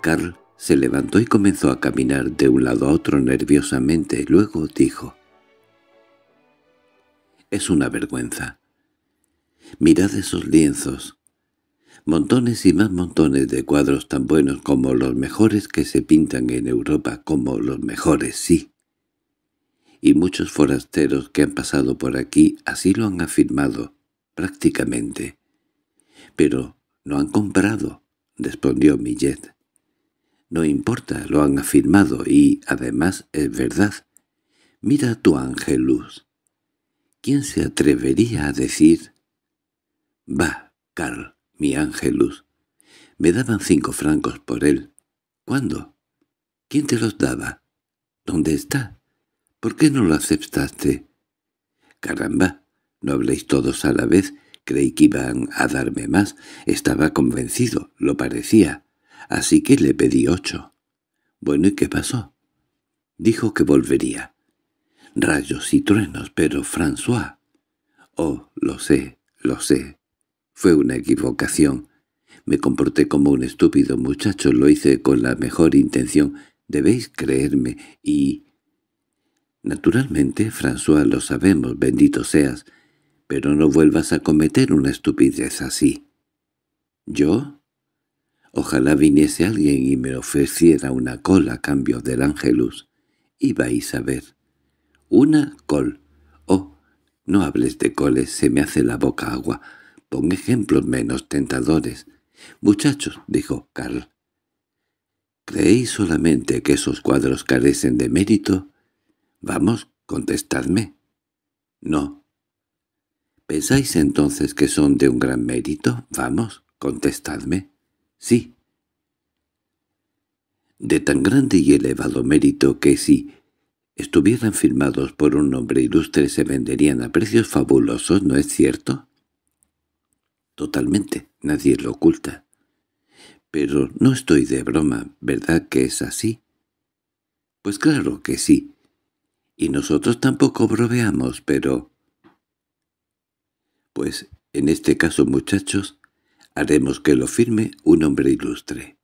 Carl se levantó y comenzó a caminar de un lado a otro nerviosamente. Luego dijo, es una vergüenza. Mirad esos lienzos. Montones y más montones de cuadros tan buenos como los mejores que se pintan en Europa, como los mejores, sí. Y muchos forasteros que han pasado por aquí así lo han afirmado, prácticamente. Pero no han comprado, respondió Millet. No importa, lo han afirmado y, además, es verdad. Mira tu luz». ¿Quién se atrevería a decir? —Va, Carl, mi ángelus. Me daban cinco francos por él. —¿Cuándo? —¿Quién te los daba? —¿Dónde está? —¿Por qué no lo aceptaste? —Caramba, no habléis todos a la vez. Creí que iban a darme más. Estaba convencido, lo parecía. Así que le pedí ocho. —Bueno, ¿y qué pasó? —Dijo que volvería rayos y truenos, pero François... Oh, lo sé, lo sé. Fue una equivocación. Me comporté como un estúpido muchacho, lo hice con la mejor intención. Debéis creerme y... Naturalmente, François, lo sabemos, bendito seas, pero no vuelvas a cometer una estupidez así. ¿Yo? Ojalá viniese alguien y me ofreciera una cola a cambio del ángelus. vais a ver. —Una col. —Oh, no hables de coles, se me hace la boca agua. Pon ejemplos menos tentadores. —Muchachos —dijo Carl—, ¿creéis solamente que esos cuadros carecen de mérito? Vamos, contestadme. —No. —¿Pensáis entonces que son de un gran mérito? Vamos, contestadme. —Sí. —De tan grande y elevado mérito que si estuvieran firmados por un hombre ilustre se venderían a precios fabulosos, ¿no es cierto? Totalmente, nadie lo oculta. Pero no estoy de broma, ¿verdad que es así? Pues claro que sí. Y nosotros tampoco broveamos, pero... Pues, en este caso, muchachos, haremos que lo firme un hombre ilustre.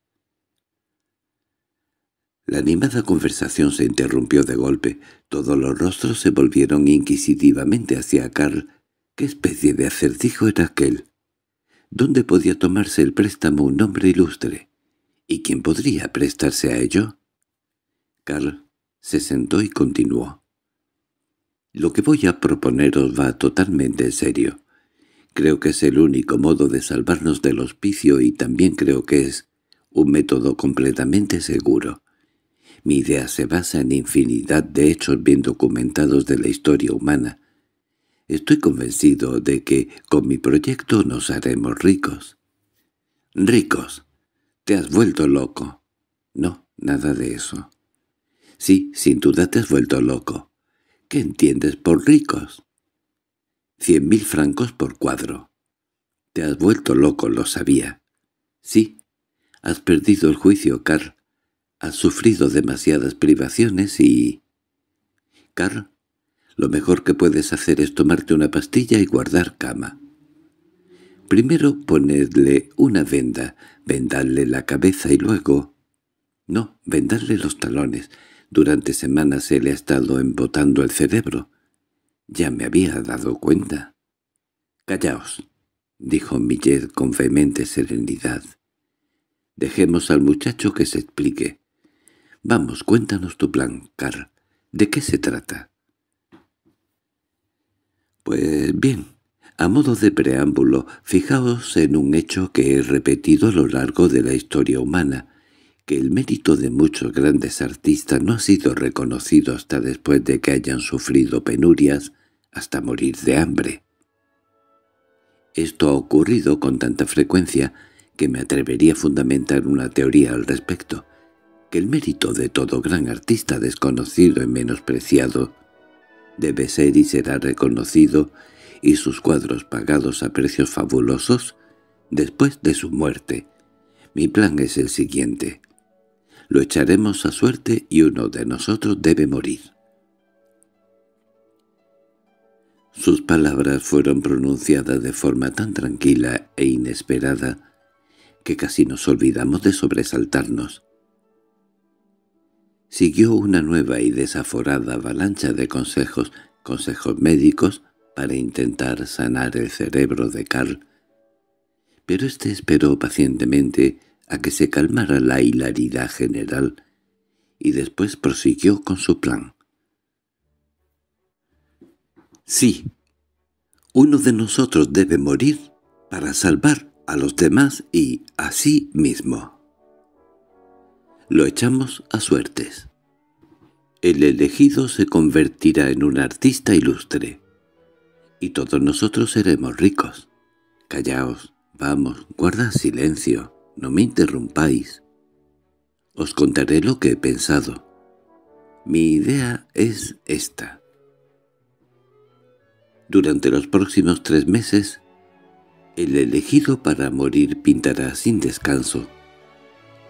La animada conversación se interrumpió de golpe. Todos los rostros se volvieron inquisitivamente hacia Carl. ¿Qué especie de acertijo era aquel? ¿Dónde podía tomarse el préstamo un hombre ilustre? ¿Y quién podría prestarse a ello? Carl se sentó y continuó. Lo que voy a proponeros va totalmente en serio. Creo que es el único modo de salvarnos del hospicio y también creo que es un método completamente seguro. Mi idea se basa en infinidad de hechos bien documentados de la historia humana. Estoy convencido de que con mi proyecto nos haremos ricos. —¡Ricos! ¡Te has vuelto loco! —No, nada de eso. —Sí, sin duda te has vuelto loco. —¿Qué entiendes por ricos? —Cien mil francos por cuadro. —Te has vuelto loco, lo sabía. —Sí. Has perdido el juicio, Carl. Has sufrido demasiadas privaciones y... Carl, lo mejor que puedes hacer es tomarte una pastilla y guardar cama. Primero ponedle una venda, vendadle la cabeza y luego... No, vendadle los talones. Durante semanas se le ha estado embotando el cerebro. Ya me había dado cuenta. —Callaos —dijo Millet con vehemente serenidad. —Dejemos al muchacho que se explique. Vamos, cuéntanos tu plan, Carl. ¿De qué se trata? Pues bien, a modo de preámbulo, fijaos en un hecho que he repetido a lo largo de la historia humana, que el mérito de muchos grandes artistas no ha sido reconocido hasta después de que hayan sufrido penurias, hasta morir de hambre. Esto ha ocurrido con tanta frecuencia que me atrevería a fundamentar una teoría al respecto que el mérito de todo gran artista desconocido y menospreciado debe ser y será reconocido y sus cuadros pagados a precios fabulosos después de su muerte. Mi plan es el siguiente. Lo echaremos a suerte y uno de nosotros debe morir. Sus palabras fueron pronunciadas de forma tan tranquila e inesperada que casi nos olvidamos de sobresaltarnos. Siguió una nueva y desaforada avalancha de consejos, consejos médicos, para intentar sanar el cerebro de Carl, pero éste esperó pacientemente a que se calmara la hilaridad general y después prosiguió con su plan. «Sí, uno de nosotros debe morir para salvar a los demás y a sí mismo». Lo echamos a suertes. El elegido se convertirá en un artista ilustre. Y todos nosotros seremos ricos. Callaos, vamos, guarda silencio, no me interrumpáis. Os contaré lo que he pensado. Mi idea es esta. Durante los próximos tres meses, el elegido para morir pintará sin descanso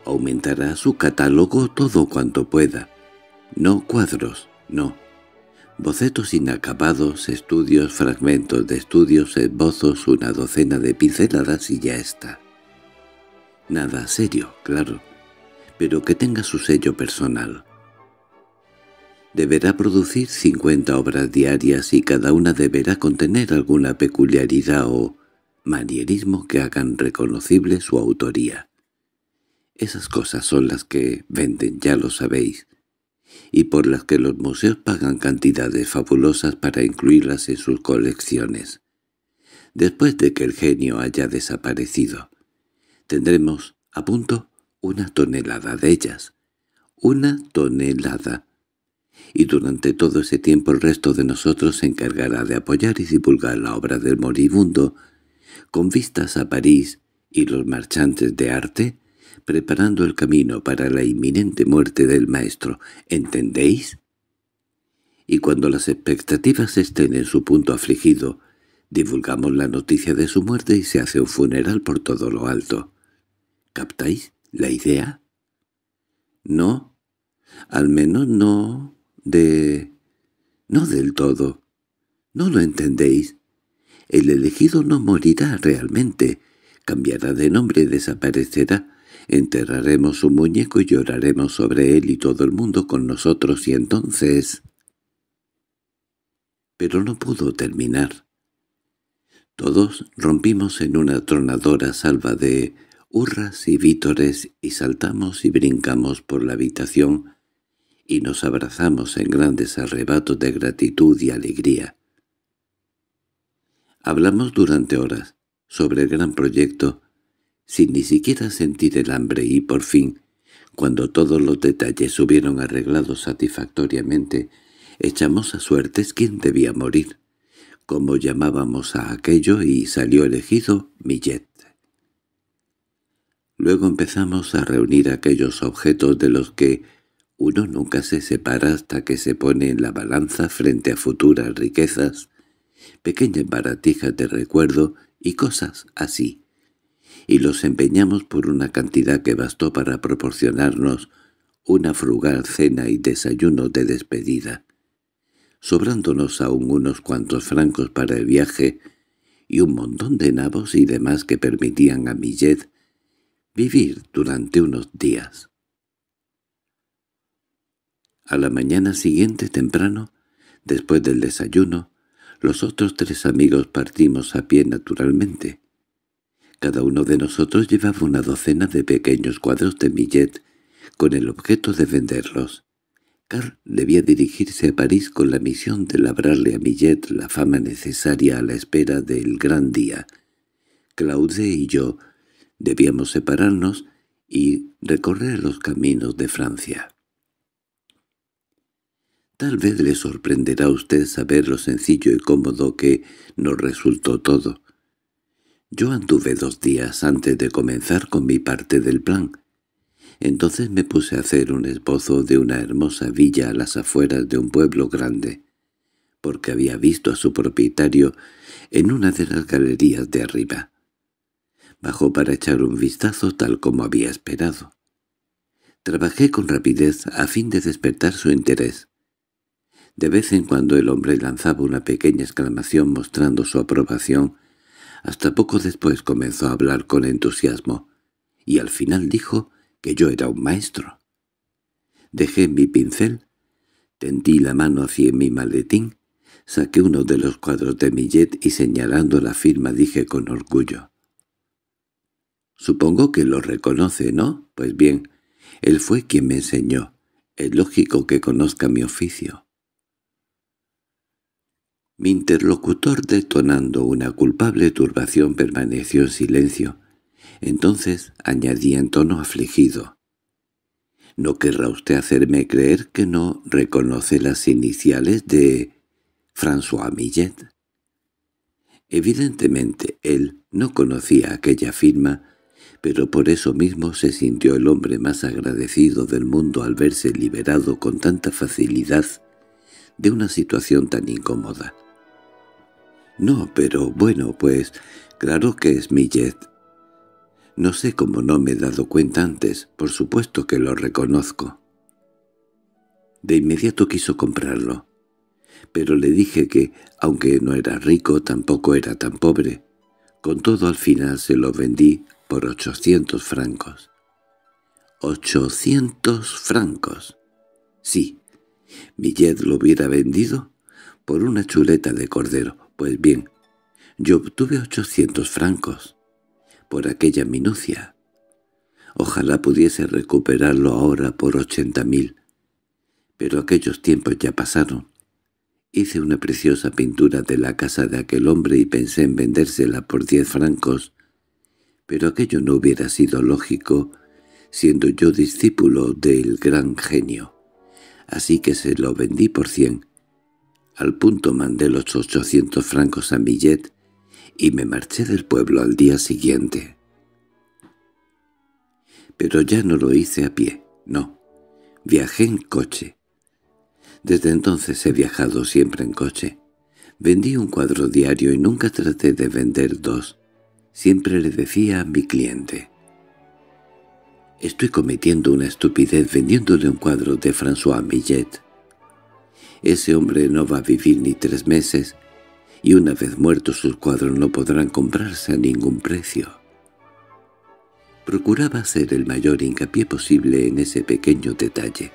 Aumentará su catálogo todo cuanto pueda. No cuadros, no. Bocetos inacabados, estudios, fragmentos de estudios, esbozos, una docena de pinceladas y ya está. Nada serio, claro, pero que tenga su sello personal. Deberá producir 50 obras diarias y cada una deberá contener alguna peculiaridad o manierismo que hagan reconocible su autoría. Esas cosas son las que venden, ya lo sabéis, y por las que los museos pagan cantidades fabulosas para incluirlas en sus colecciones. Después de que el genio haya desaparecido, tendremos, a punto, una tonelada de ellas. Una tonelada. Y durante todo ese tiempo el resto de nosotros se encargará de apoyar y divulgar la obra del moribundo, con vistas a París y los marchantes de arte, preparando el camino para la inminente muerte del maestro. ¿Entendéis? Y cuando las expectativas estén en su punto afligido, divulgamos la noticia de su muerte y se hace un funeral por todo lo alto. ¿Captáis la idea? No, al menos no de... no del todo. No lo entendéis. El elegido no morirá realmente, cambiará de nombre y desaparecerá, Enterraremos un muñeco y lloraremos sobre él y todo el mundo con nosotros y entonces... Pero no pudo terminar. Todos rompimos en una tronadora salva de hurras y vítores y saltamos y brincamos por la habitación y nos abrazamos en grandes arrebatos de gratitud y alegría. Hablamos durante horas sobre el gran proyecto sin ni siquiera sentir el hambre y por fin, cuando todos los detalles hubieron arreglado satisfactoriamente, echamos a suertes quién debía morir, como llamábamos a aquello y salió elegido Millet. Luego empezamos a reunir aquellos objetos de los que uno nunca se separa hasta que se pone en la balanza frente a futuras riquezas, pequeñas baratijas de recuerdo y cosas así y los empeñamos por una cantidad que bastó para proporcionarnos una frugal cena y desayuno de despedida, sobrándonos aún unos cuantos francos para el viaje y un montón de nabos y demás que permitían a Millet vivir durante unos días. A la mañana siguiente temprano, después del desayuno, los otros tres amigos partimos a pie naturalmente, cada uno de nosotros llevaba una docena de pequeños cuadros de millet, con el objeto de venderlos. Carl debía dirigirse a París con la misión de labrarle a Millet la fama necesaria a la espera del gran día. Claude y yo debíamos separarnos y recorrer los caminos de Francia. Tal vez le sorprenderá a usted saber lo sencillo y cómodo que nos resultó todo. Yo anduve dos días antes de comenzar con mi parte del plan. Entonces me puse a hacer un esbozo de una hermosa villa a las afueras de un pueblo grande, porque había visto a su propietario en una de las galerías de arriba. Bajó para echar un vistazo tal como había esperado. Trabajé con rapidez a fin de despertar su interés. De vez en cuando el hombre lanzaba una pequeña exclamación mostrando su aprobación hasta poco después comenzó a hablar con entusiasmo, y al final dijo que yo era un maestro. Dejé mi pincel, tendí la mano hacia mi maletín, saqué uno de los cuadros de Millet y señalando la firma dije con orgullo. Supongo que lo reconoce, ¿no? Pues bien, él fue quien me enseñó. Es lógico que conozca mi oficio. Mi interlocutor, detonando una culpable turbación, permaneció en silencio. Entonces añadí en tono afligido. —¿No querrá usted hacerme creer que no reconoce las iniciales de François Millet? Evidentemente, él no conocía aquella firma, pero por eso mismo se sintió el hombre más agradecido del mundo al verse liberado con tanta facilidad de una situación tan incómoda. —No, pero bueno, pues, claro que es Millet. No sé cómo no me he dado cuenta antes, por supuesto que lo reconozco. De inmediato quiso comprarlo, pero le dije que, aunque no era rico, tampoco era tan pobre. Con todo al final se lo vendí por ochocientos francos. —¡Ochocientos francos! Sí, Millet lo hubiera vendido por una chuleta de cordero, pues bien, yo obtuve 800 francos por aquella minucia. Ojalá pudiese recuperarlo ahora por mil, Pero aquellos tiempos ya pasaron. Hice una preciosa pintura de la casa de aquel hombre y pensé en vendérsela por 10 francos, pero aquello no hubiera sido lógico, siendo yo discípulo del gran genio. Así que se lo vendí por 100 al punto mandé los 800 francos a Millet y me marché del pueblo al día siguiente. Pero ya no lo hice a pie, no. Viajé en coche. Desde entonces he viajado siempre en coche. Vendí un cuadro diario y nunca traté de vender dos. Siempre le decía a mi cliente. Estoy cometiendo una estupidez vendiéndole un cuadro de François Millet. Ese hombre no va a vivir ni tres meses, y una vez muertos sus cuadros no podrán comprarse a ningún precio. Procuraba hacer el mayor hincapié posible en ese pequeño detalle,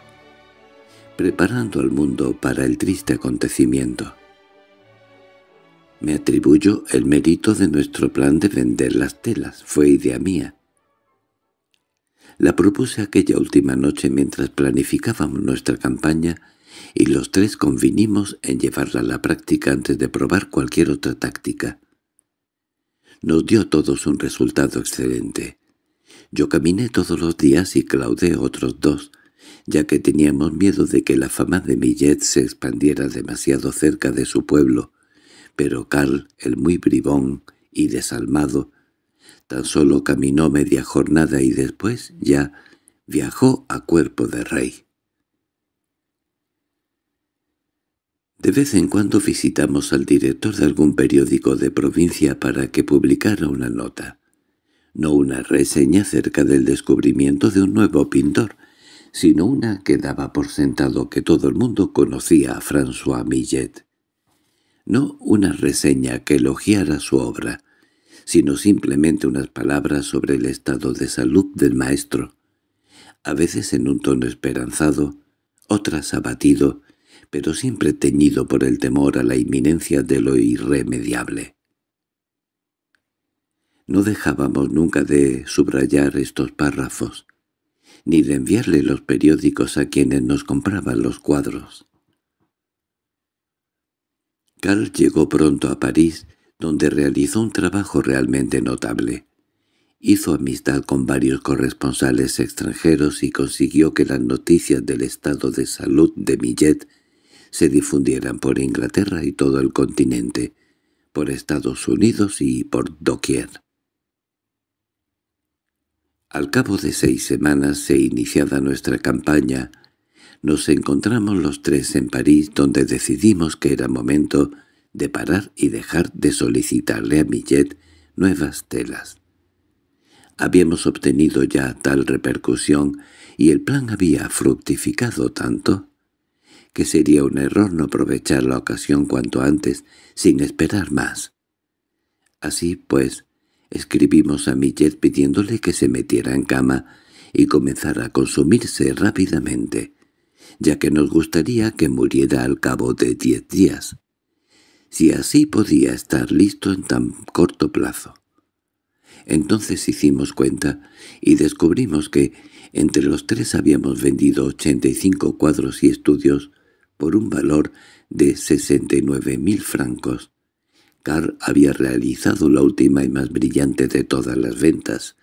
preparando al mundo para el triste acontecimiento. Me atribuyo el mérito de nuestro plan de vender las telas, fue idea mía. La propuse aquella última noche mientras planificábamos nuestra campaña y los tres convinimos en llevarla a la práctica antes de probar cualquier otra táctica. Nos dio todos un resultado excelente. Yo caminé todos los días y claudé otros dos, ya que teníamos miedo de que la fama de Millet se expandiera demasiado cerca de su pueblo, pero Carl, el muy bribón y desalmado, tan solo caminó media jornada y después ya viajó a cuerpo de rey. De vez en cuando visitamos al director de algún periódico de provincia para que publicara una nota, no una reseña acerca del descubrimiento de un nuevo pintor, sino una que daba por sentado que todo el mundo conocía a François Millet. No una reseña que elogiara su obra, sino simplemente unas palabras sobre el estado de salud del maestro, a veces en un tono esperanzado, otras abatido, pero siempre teñido por el temor a la inminencia de lo irremediable. No dejábamos nunca de subrayar estos párrafos, ni de enviarle los periódicos a quienes nos compraban los cuadros. Carl llegó pronto a París, donde realizó un trabajo realmente notable. Hizo amistad con varios corresponsales extranjeros y consiguió que las noticias del estado de salud de Millet se difundieran por Inglaterra y todo el continente, por Estados Unidos y por doquier. Al cabo de seis semanas se iniciada nuestra campaña, nos encontramos los tres en París donde decidimos que era momento de parar y dejar de solicitarle a Millet nuevas telas. Habíamos obtenido ya tal repercusión y el plan había fructificado tanto que sería un error no aprovechar la ocasión cuanto antes, sin esperar más. Así pues, escribimos a Millet pidiéndole que se metiera en cama y comenzara a consumirse rápidamente, ya que nos gustaría que muriera al cabo de diez días, si así podía estar listo en tan corto plazo. Entonces hicimos cuenta y descubrimos que entre los tres habíamos vendido 85 cuadros y estudios por un valor de mil francos. Carr había realizado la última y más brillante de todas las ventas.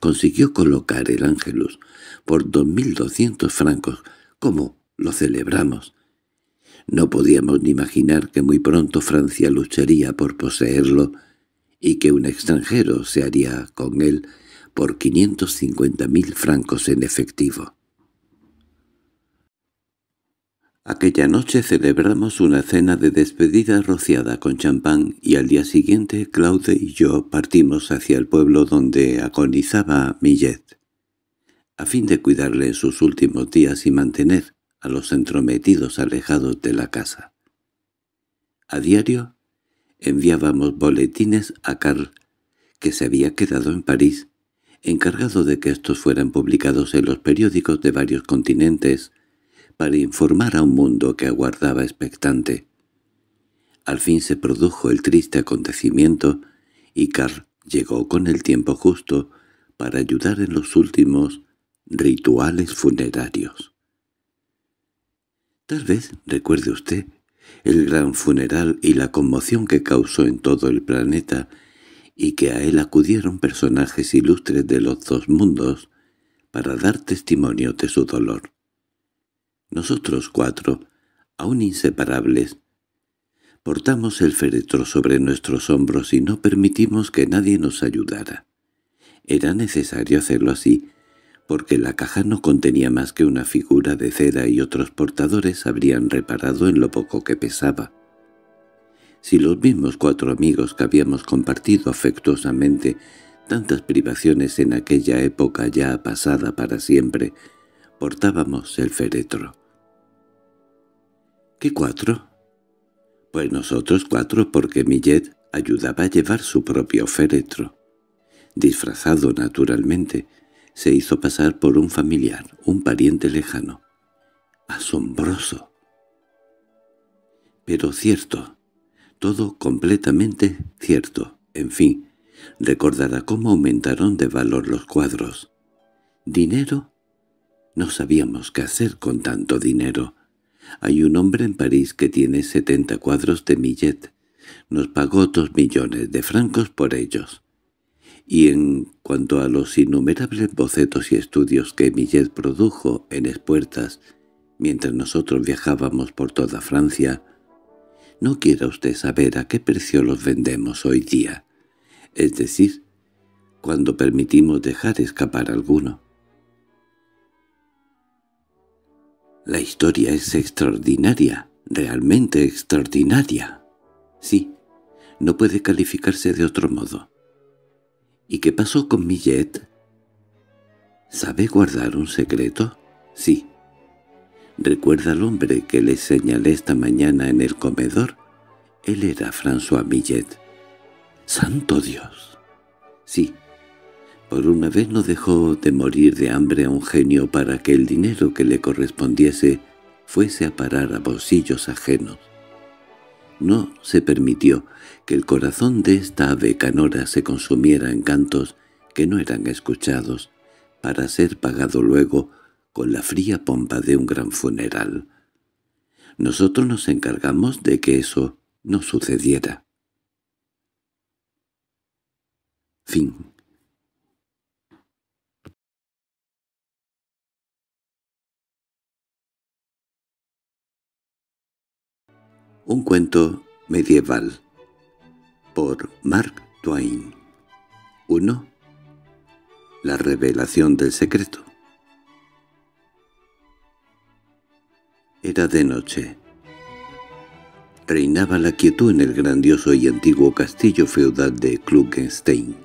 Consiguió colocar el Ángelus por 2.200 francos, como lo celebramos. No podíamos ni imaginar que muy pronto Francia lucharía por poseerlo y que un extranjero se haría con él por mil francos en efectivo. Aquella noche celebramos una cena de despedida rociada con champán y al día siguiente Claude y yo partimos hacia el pueblo donde agonizaba Millet, a fin de cuidarle en sus últimos días y mantener a los entrometidos alejados de la casa. A diario enviábamos boletines a Carl, que se había quedado en París, encargado de que estos fueran publicados en los periódicos de varios continentes, para informar a un mundo que aguardaba expectante. Al fin se produjo el triste acontecimiento y Carl llegó con el tiempo justo para ayudar en los últimos rituales funerarios. Tal vez recuerde usted el gran funeral y la conmoción que causó en todo el planeta y que a él acudieron personajes ilustres de los dos mundos para dar testimonio de su dolor. Nosotros cuatro, aún inseparables, portamos el féretro sobre nuestros hombros y no permitimos que nadie nos ayudara. Era necesario hacerlo así, porque la caja no contenía más que una figura de cera y otros portadores habrían reparado en lo poco que pesaba. Si los mismos cuatro amigos que habíamos compartido afectuosamente tantas privaciones en aquella época ya pasada para siempre, portábamos el féretro. —¿Qué cuatro? —Pues nosotros cuatro, porque Millet ayudaba a llevar su propio féretro. Disfrazado naturalmente, se hizo pasar por un familiar, un pariente lejano. —¡Asombroso! —Pero cierto, todo completamente cierto. En fin, recordará cómo aumentaron de valor los cuadros. ¿Dinero? No sabíamos qué hacer con tanto dinero. Hay un hombre en París que tiene 70 cuadros de Millet. Nos pagó dos millones de francos por ellos. Y en cuanto a los innumerables bocetos y estudios que Millet produjo en Espuertas, mientras nosotros viajábamos por toda Francia, no quiera usted saber a qué precio los vendemos hoy día. Es decir, cuando permitimos dejar escapar alguno. La historia es extraordinaria, realmente extraordinaria. Sí, no puede calificarse de otro modo. ¿Y qué pasó con Millet? ¿Sabe guardar un secreto? Sí. ¿Recuerda al hombre que le señalé esta mañana en el comedor? Él era François Millet. ¡Santo Dios! Sí, por una vez no dejó de morir de hambre a un genio para que el dinero que le correspondiese fuese a parar a bolsillos ajenos. No se permitió que el corazón de esta ave canora se consumiera en cantos que no eran escuchados, para ser pagado luego con la fría pompa de un gran funeral. Nosotros nos encargamos de que eso no sucediera. Fin Un cuento medieval por Mark Twain 1. La revelación del secreto Era de noche. Reinaba la quietud en el grandioso y antiguo castillo feudal de Klugenstein.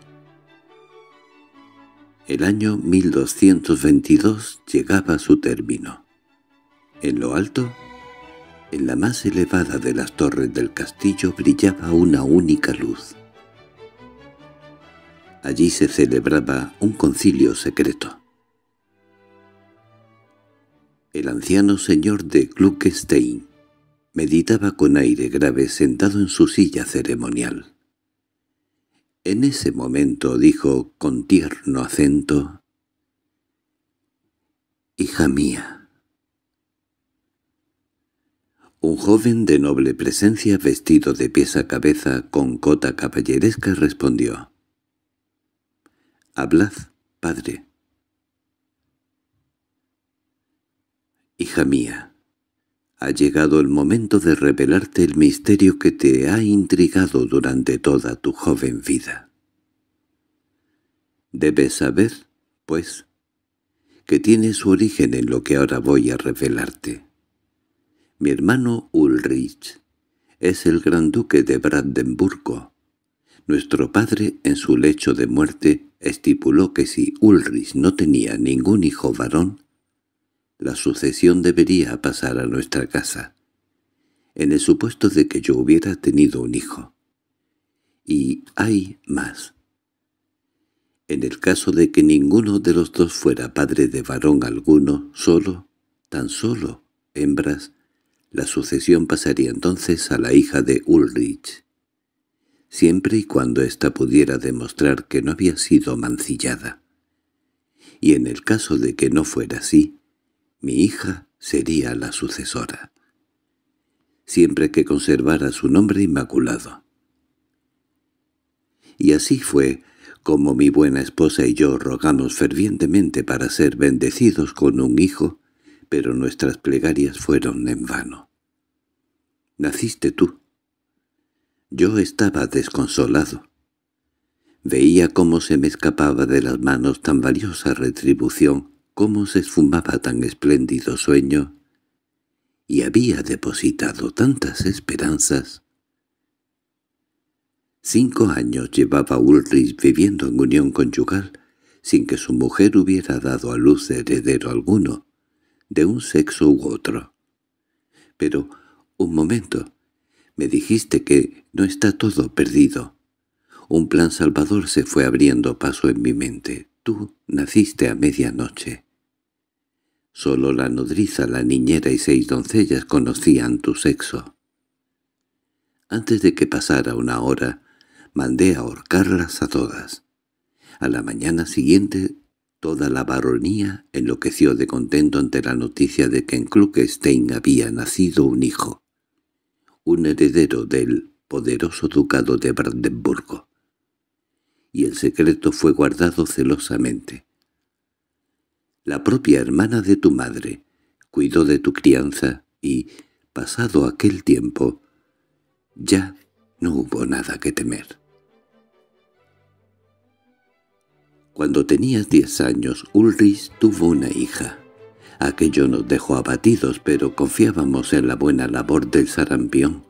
El año 1222 llegaba a su término. En lo alto en la más elevada de las torres del castillo brillaba una única luz. Allí se celebraba un concilio secreto. El anciano señor de Gluckstein meditaba con aire grave sentado en su silla ceremonial. En ese momento dijo con tierno acento, «Hija mía, un joven de noble presencia vestido de pies a cabeza con cota caballeresca respondió. —Hablad, padre. —Hija mía, ha llegado el momento de revelarte el misterio que te ha intrigado durante toda tu joven vida. Debes saber, pues, que tiene su origen en lo que ahora voy a revelarte. Mi hermano Ulrich es el gran duque de Brandenburgo. Nuestro padre, en su lecho de muerte, estipuló que si Ulrich no tenía ningún hijo varón, la sucesión debería pasar a nuestra casa, en el supuesto de que yo hubiera tenido un hijo. Y hay más. En el caso de que ninguno de los dos fuera padre de varón alguno, solo, tan solo, hembras, la sucesión pasaría entonces a la hija de Ulrich, siempre y cuando ésta pudiera demostrar que no había sido mancillada. Y en el caso de que no fuera así, mi hija sería la sucesora, siempre que conservara su nombre inmaculado. Y así fue como mi buena esposa y yo rogamos fervientemente para ser bendecidos con un hijo pero nuestras plegarias fueron en vano. Naciste tú. Yo estaba desconsolado. Veía cómo se me escapaba de las manos tan valiosa retribución, cómo se esfumaba tan espléndido sueño, y había depositado tantas esperanzas. Cinco años llevaba Ulrich viviendo en unión conyugal, sin que su mujer hubiera dado a luz heredero alguno, de un sexo u otro. Pero, un momento, me dijiste que no está todo perdido. Un plan salvador se fue abriendo paso en mi mente. Tú naciste a medianoche. Solo la nodriza, la niñera y seis doncellas conocían tu sexo. Antes de que pasara una hora, mandé a ahorcarlas a todas. A la mañana siguiente Toda la baronía enloqueció de contento ante la noticia de que en Kluckestein había nacido un hijo, un heredero del poderoso ducado de Brandenburgo. Y el secreto fue guardado celosamente. La propia hermana de tu madre cuidó de tu crianza y, pasado aquel tiempo, ya no hubo nada que temer. Cuando tenías diez años, Ulrich tuvo una hija. Aquello nos dejó abatidos, pero confiábamos en la buena labor del sarampión.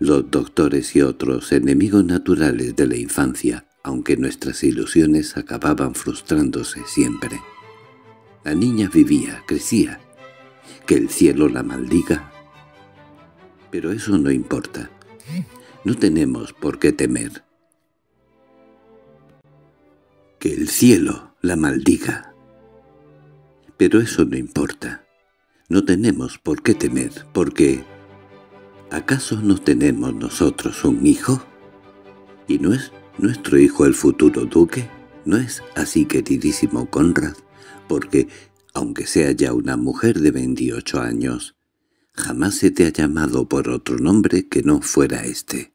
Los doctores y otros enemigos naturales de la infancia, aunque nuestras ilusiones acababan frustrándose siempre. La niña vivía, crecía. Que el cielo la maldiga. Pero eso no importa. No tenemos por qué temer que el cielo la maldiga. Pero eso no importa. No tenemos por qué temer, porque ¿acaso no tenemos nosotros un hijo? ¿Y no es nuestro hijo el futuro duque? ¿No es así, queridísimo Conrad? Porque, aunque sea ya una mujer de 28 años, jamás se te ha llamado por otro nombre que no fuera este.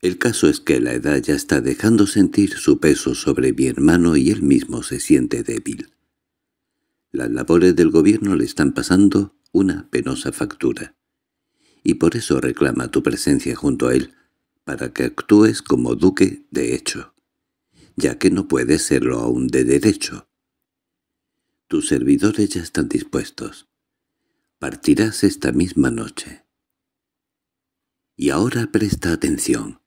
El caso es que la edad ya está dejando sentir su peso sobre mi hermano y él mismo se siente débil. Las labores del gobierno le están pasando una penosa factura. Y por eso reclama tu presencia junto a él, para que actúes como duque de hecho, ya que no puedes serlo aún de derecho. Tus servidores ya están dispuestos. Partirás esta misma noche. Y ahora presta atención.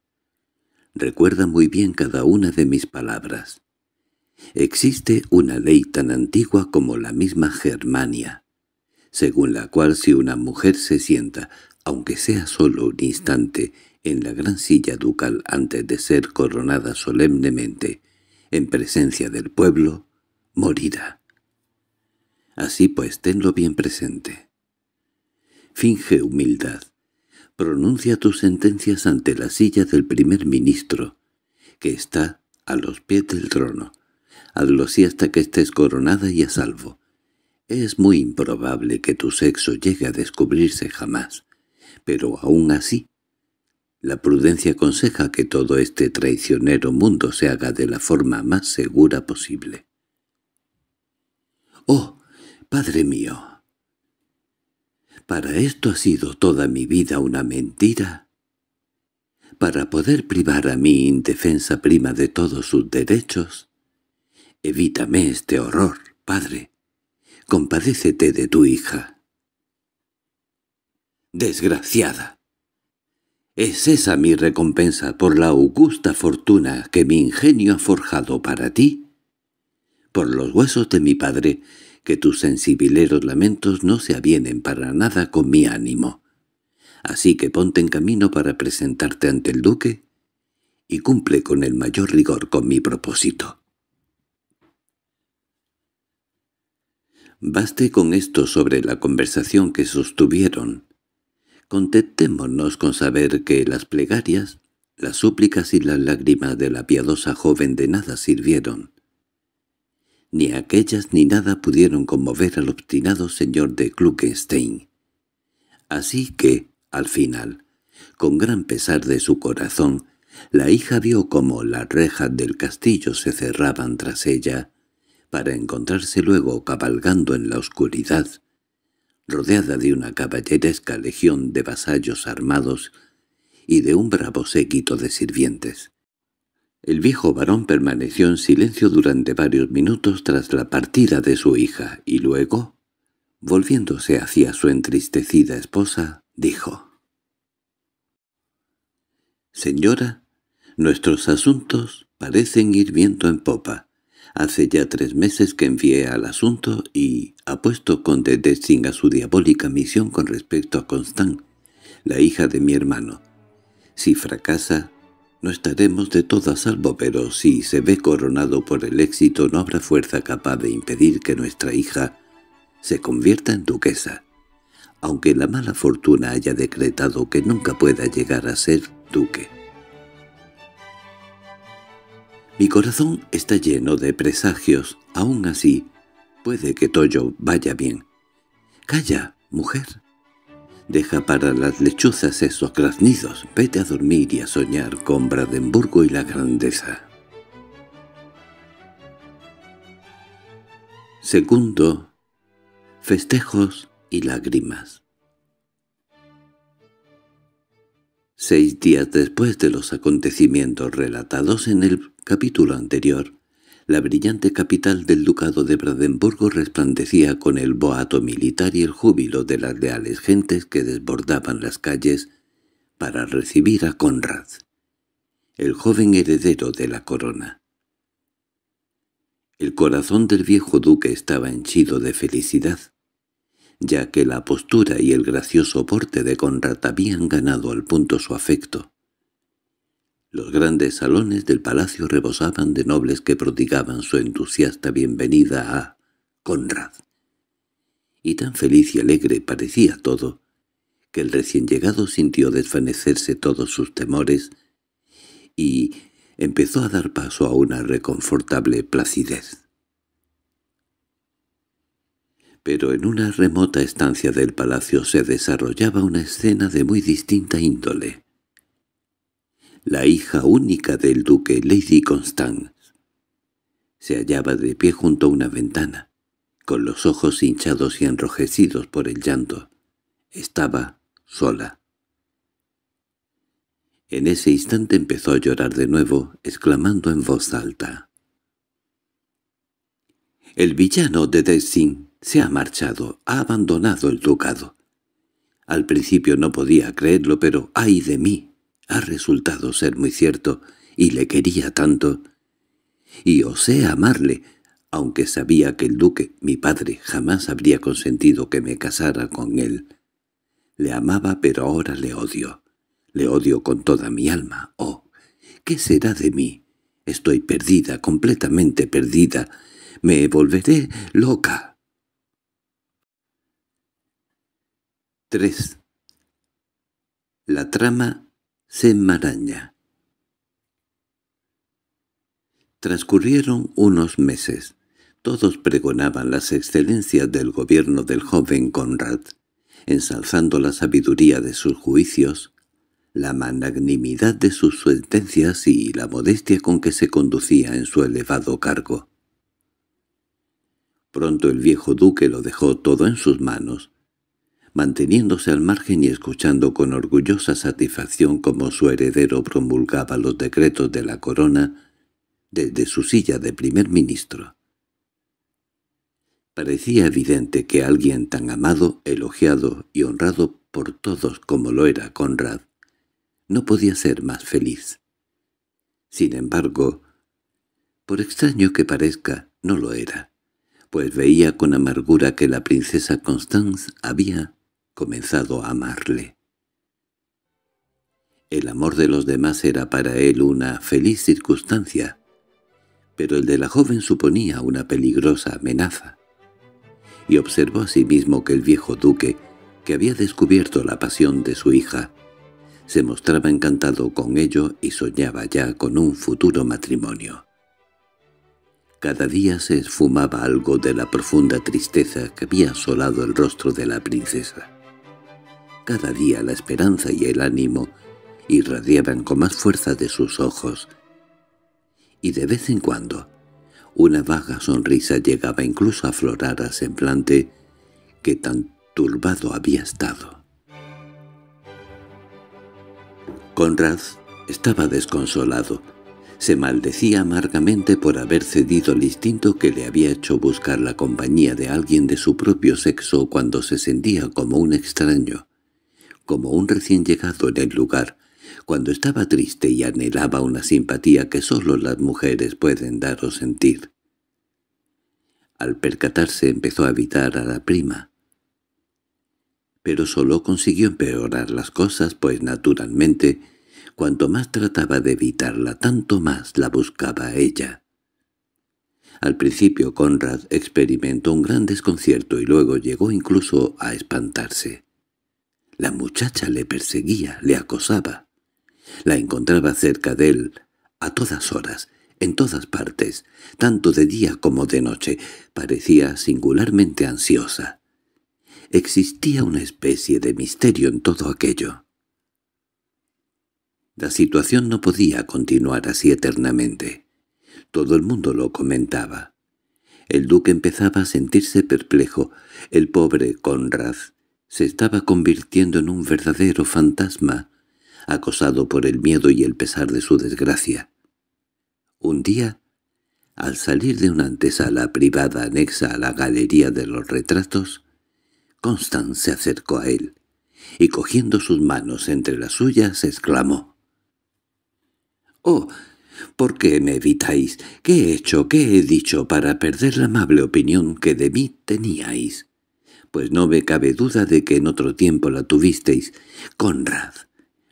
Recuerda muy bien cada una de mis palabras. Existe una ley tan antigua como la misma Germania, según la cual si una mujer se sienta, aunque sea solo un instante, en la gran silla ducal antes de ser coronada solemnemente, en presencia del pueblo, morirá. Así pues, tenlo bien presente. Finge humildad, Pronuncia tus sentencias ante la silla del primer ministro, que está a los pies del trono. Hazlo así hasta que estés coronada y a salvo. Es muy improbable que tu sexo llegue a descubrirse jamás, pero aún así, la prudencia aconseja que todo este traicionero mundo se haga de la forma más segura posible. —¡Oh, padre mío! Para esto ha sido toda mi vida una mentira. Para poder privar a mi indefensa prima de todos sus derechos. Evítame este horror, padre. Compadécete de tu hija. Desgraciada. ¿Es esa mi recompensa por la augusta fortuna que mi ingenio ha forjado para ti? Por los huesos de mi padre que tus sensibileros lamentos no se avienen para nada con mi ánimo. Así que ponte en camino para presentarte ante el duque y cumple con el mayor rigor con mi propósito. Baste con esto sobre la conversación que sostuvieron. Contentémonos con saber que las plegarias, las súplicas y las lágrimas de la piadosa joven de nada sirvieron. Ni aquellas ni nada pudieron conmover al obstinado señor de Kluckenstein. Así que, al final, con gran pesar de su corazón, la hija vio cómo las rejas del castillo se cerraban tras ella, para encontrarse luego cabalgando en la oscuridad, rodeada de una caballeresca legión de vasallos armados y de un bravo séquito de sirvientes. El viejo varón permaneció en silencio durante varios minutos tras la partida de su hija, y luego, volviéndose hacia su entristecida esposa, dijo. «Señora, nuestros asuntos parecen ir viento en popa. Hace ya tres meses que envié al asunto y apuesto con Dedessing a su diabólica misión con respecto a Constant, la hija de mi hermano. Si fracasa, no estaremos de todo salvo, pero si se ve coronado por el éxito no habrá fuerza capaz de impedir que nuestra hija se convierta en duquesa. Aunque la mala fortuna haya decretado que nunca pueda llegar a ser duque. Mi corazón está lleno de presagios. Aún así, puede que Toyo vaya bien. —¡Calla, mujer! Deja para las lechuzas esos graznidos. Vete a dormir y a soñar con Brandenburgo y la grandeza. Segundo, festejos y lágrimas. Seis días después de los acontecimientos relatados en el capítulo anterior, la brillante capital del ducado de Brandenburgo resplandecía con el boato militar y el júbilo de las leales gentes que desbordaban las calles para recibir a Conrad, el joven heredero de la corona. El corazón del viejo duque estaba henchido de felicidad, ya que la postura y el gracioso porte de Conrad habían ganado al punto su afecto. Los grandes salones del palacio rebosaban de nobles que prodigaban su entusiasta bienvenida a Conrad. Y tan feliz y alegre parecía todo, que el recién llegado sintió desvanecerse todos sus temores y empezó a dar paso a una reconfortable placidez. Pero en una remota estancia del palacio se desarrollaba una escena de muy distinta índole la hija única del duque Lady Constance. Se hallaba de pie junto a una ventana, con los ojos hinchados y enrojecidos por el llanto. Estaba sola. En ese instante empezó a llorar de nuevo, exclamando en voz alta. «El villano de Dessin se ha marchado, ha abandonado el ducado. Al principio no podía creerlo, pero ¡ay de mí! ha resultado ser muy cierto, y le quería tanto. Y osé amarle, aunque sabía que el duque, mi padre, jamás habría consentido que me casara con él. Le amaba, pero ahora le odio. Le odio con toda mi alma. Oh, ¿qué será de mí? Estoy perdida, completamente perdida. Me volveré loca. 3. La trama se enmaraña. Transcurrieron unos meses. Todos pregonaban las excelencias del gobierno del joven Conrad, ensalzando la sabiduría de sus juicios, la magnanimidad de sus sentencias y la modestia con que se conducía en su elevado cargo. Pronto el viejo duque lo dejó todo en sus manos, manteniéndose al margen y escuchando con orgullosa satisfacción cómo su heredero promulgaba los decretos de la corona desde su silla de primer ministro. Parecía evidente que alguien tan amado, elogiado y honrado por todos como lo era Conrad, no podía ser más feliz. Sin embargo, por extraño que parezca, no lo era, pues veía con amargura que la princesa Constance había comenzado a amarle. El amor de los demás era para él una feliz circunstancia, pero el de la joven suponía una peligrosa amenaza. Y observó asimismo sí mismo que el viejo duque, que había descubierto la pasión de su hija, se mostraba encantado con ello y soñaba ya con un futuro matrimonio. Cada día se esfumaba algo de la profunda tristeza que había asolado el rostro de la princesa. Cada día la esperanza y el ánimo irradiaban con más fuerza de sus ojos, y de vez en cuando una vaga sonrisa llegaba incluso a aflorar a semblante que tan turbado había estado. Conrad estaba desconsolado. Se maldecía amargamente por haber cedido al instinto que le había hecho buscar la compañía de alguien de su propio sexo cuando se sentía como un extraño como un recién llegado en el lugar, cuando estaba triste y anhelaba una simpatía que solo las mujeres pueden dar o sentir. Al percatarse empezó a evitar a la prima. Pero solo consiguió empeorar las cosas, pues naturalmente, cuanto más trataba de evitarla, tanto más la buscaba ella. Al principio Conrad experimentó un gran desconcierto y luego llegó incluso a espantarse. La muchacha le perseguía, le acosaba. La encontraba cerca de él, a todas horas, en todas partes, tanto de día como de noche. Parecía singularmente ansiosa. Existía una especie de misterio en todo aquello. La situación no podía continuar así eternamente. Todo el mundo lo comentaba. El duque empezaba a sentirse perplejo. El pobre Conrad se estaba convirtiendo en un verdadero fantasma, acosado por el miedo y el pesar de su desgracia. Un día, al salir de una antesala privada anexa a la galería de los retratos, Constance se acercó a él, y cogiendo sus manos entre las suyas, exclamó. —¡Oh! ¿Por qué me evitáis? ¿Qué he hecho, qué he dicho para perder la amable opinión que de mí teníais? pues no me cabe duda de que en otro tiempo la tuvisteis. Conrad,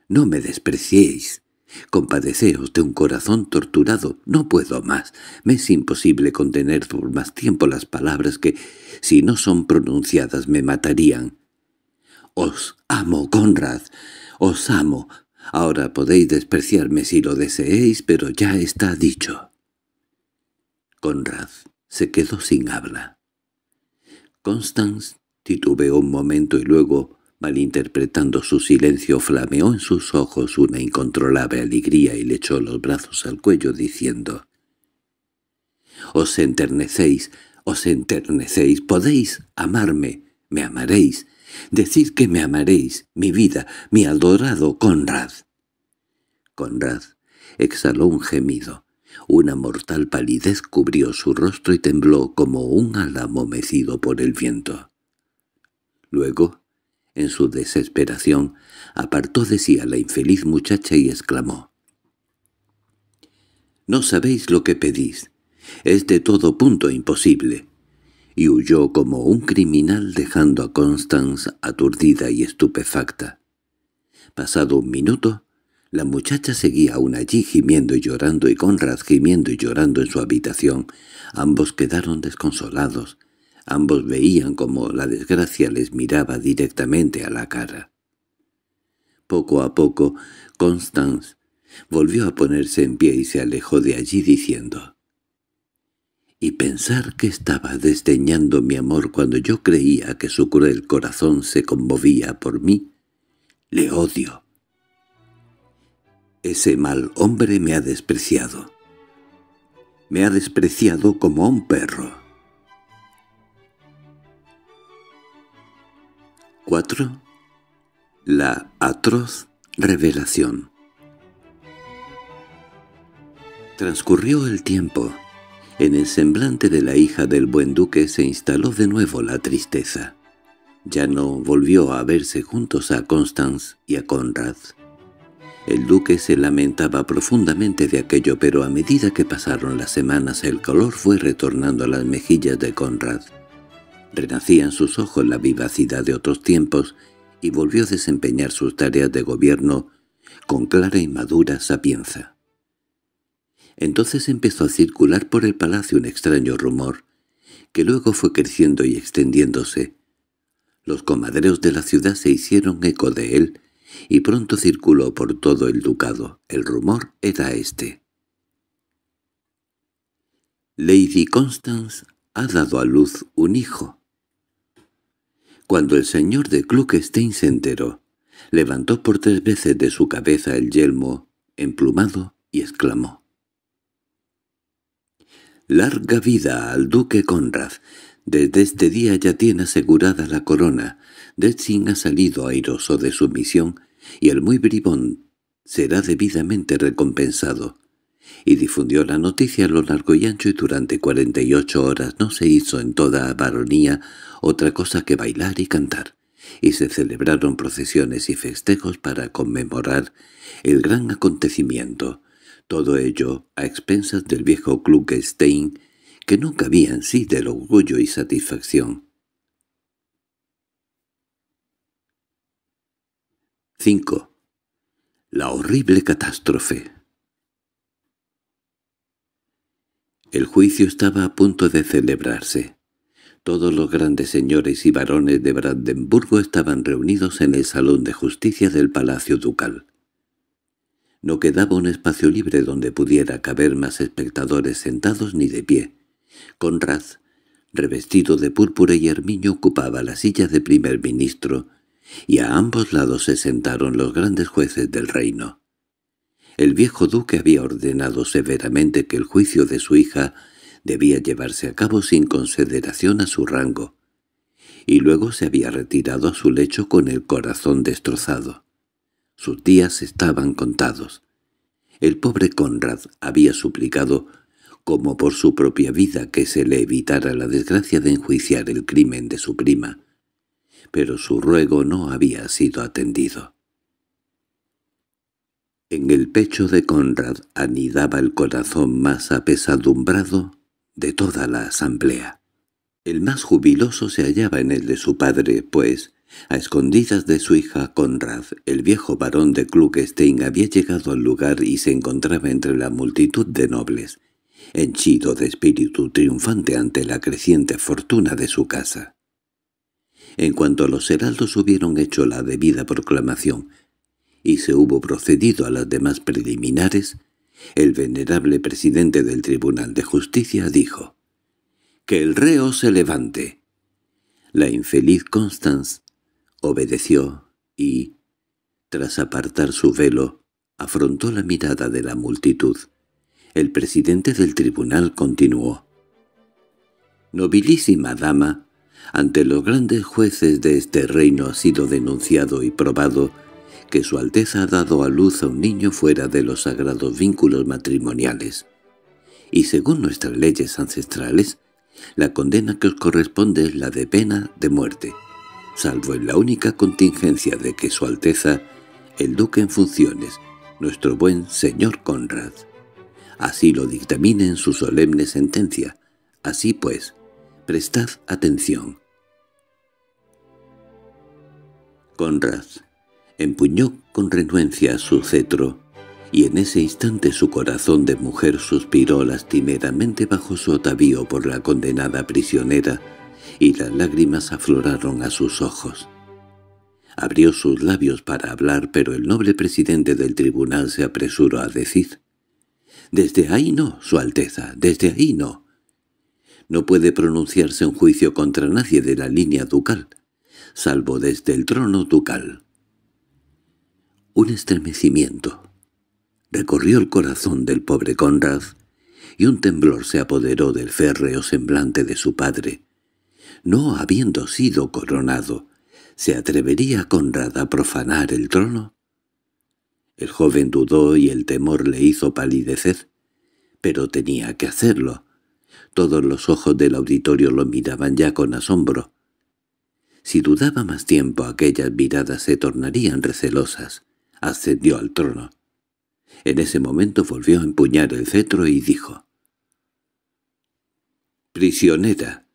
no me despreciéis. Compadeceos de un corazón torturado. No puedo más. Me es imposible contener por más tiempo las palabras que, si no son pronunciadas, me matarían. Os amo, Conrad. Os amo. Ahora podéis despreciarme si lo deseéis, pero ya está dicho. Conrad se quedó sin habla. Constance Titubeó un momento y luego, malinterpretando su silencio, flameó en sus ojos una incontrolable alegría y le echó los brazos al cuello diciendo «Os enternecéis, os enternecéis, podéis amarme, me amaréis, decid que me amaréis, mi vida, mi adorado Conrad». Conrad exhaló un gemido. Una mortal palidez cubrió su rostro y tembló como un álamo mecido por el viento. Luego, en su desesperación, apartó de sí a la infeliz muchacha y exclamó. «No sabéis lo que pedís. Es de todo punto imposible». Y huyó como un criminal dejando a Constance aturdida y estupefacta. Pasado un minuto, la muchacha seguía aún allí gimiendo y llorando y Conrad gimiendo y llorando en su habitación. Ambos quedaron desconsolados, Ambos veían como la desgracia les miraba directamente a la cara. Poco a poco, Constance volvió a ponerse en pie y se alejó de allí diciendo «Y pensar que estaba desdeñando mi amor cuando yo creía que su cruel corazón se conmovía por mí, le odio. Ese mal hombre me ha despreciado. Me ha despreciado como a un perro». 4. La atroz revelación Transcurrió el tiempo. En el semblante de la hija del buen duque se instaló de nuevo la tristeza. Ya no volvió a verse juntos a Constance y a Conrad. El duque se lamentaba profundamente de aquello, pero a medida que pasaron las semanas el color fue retornando a las mejillas de Conrad. Renacía en sus ojos la vivacidad de otros tiempos y volvió a desempeñar sus tareas de gobierno con clara y madura sapienza. Entonces empezó a circular por el palacio un extraño rumor, que luego fue creciendo y extendiéndose. Los comadreos de la ciudad se hicieron eco de él, y pronto circuló por todo el ducado. El rumor era este. Lady Constance ha dado a luz un hijo. Cuando el señor de Kluckstein se enteró, levantó por tres veces de su cabeza el yelmo emplumado y exclamó. «¡Larga vida al duque Conrad! Desde este día ya tiene asegurada la corona. Detzin ha salido airoso de su misión, y el muy bribón será debidamente recompensado y difundió la noticia a lo largo y ancho y durante cuarenta y ocho horas no se hizo en toda baronía otra cosa que bailar y cantar, y se celebraron procesiones y festejos para conmemorar el gran acontecimiento, todo ello a expensas del viejo stein que no cabía en sí del orgullo y satisfacción. 5. La horrible catástrofe El juicio estaba a punto de celebrarse. Todos los grandes señores y varones de Brandenburgo estaban reunidos en el Salón de Justicia del Palacio Ducal. No quedaba un espacio libre donde pudiera caber más espectadores sentados ni de pie. Conrad, revestido de púrpura y armiño, ocupaba la silla de primer ministro, y a ambos lados se sentaron los grandes jueces del reino. El viejo duque había ordenado severamente que el juicio de su hija debía llevarse a cabo sin consideración a su rango, y luego se había retirado a su lecho con el corazón destrozado. Sus días estaban contados. El pobre Conrad había suplicado, como por su propia vida, que se le evitara la desgracia de enjuiciar el crimen de su prima, pero su ruego no había sido atendido. En el pecho de Conrad anidaba el corazón más apesadumbrado de toda la asamblea. El más jubiloso se hallaba en el de su padre, pues, a escondidas de su hija Conrad, el viejo barón de Klugstein había llegado al lugar y se encontraba entre la multitud de nobles, henchido de espíritu triunfante ante la creciente fortuna de su casa. En cuanto los heraldos hubieron hecho la debida proclamación, y se hubo procedido a las demás preliminares, el venerable presidente del Tribunal de Justicia dijo «¡Que el reo se levante!». La infeliz Constance obedeció y, tras apartar su velo, afrontó la mirada de la multitud. El presidente del tribunal continuó. «Nobilísima dama, ante los grandes jueces de este reino ha sido denunciado y probado que su Alteza ha dado a luz a un niño fuera de los sagrados vínculos matrimoniales. Y según nuestras leyes ancestrales, la condena que os corresponde es la de pena de muerte, salvo en la única contingencia de que su Alteza, el Duque en funciones, nuestro buen señor Conrad, así lo dictamine en su solemne sentencia. Así pues, prestad atención. Conrad empuñó con renuencia su cetro, y en ese instante su corazón de mujer suspiró lastimeramente bajo su atavío por la condenada prisionera, y las lágrimas afloraron a sus ojos. Abrió sus labios para hablar, pero el noble presidente del tribunal se apresuró a decir, «Desde ahí no, Su Alteza, desde ahí no. No puede pronunciarse un juicio contra nadie de la línea ducal, salvo desde el trono ducal». Un estremecimiento recorrió el corazón del pobre Conrad y un temblor se apoderó del férreo semblante de su padre. No habiendo sido coronado, ¿se atrevería Conrad a profanar el trono? El joven dudó y el temor le hizo palidecer, pero tenía que hacerlo. Todos los ojos del auditorio lo miraban ya con asombro. Si dudaba más tiempo aquellas miradas se tornarían recelosas ascendió al trono. En ese momento volvió a empuñar el cetro y dijo, «Prisionera,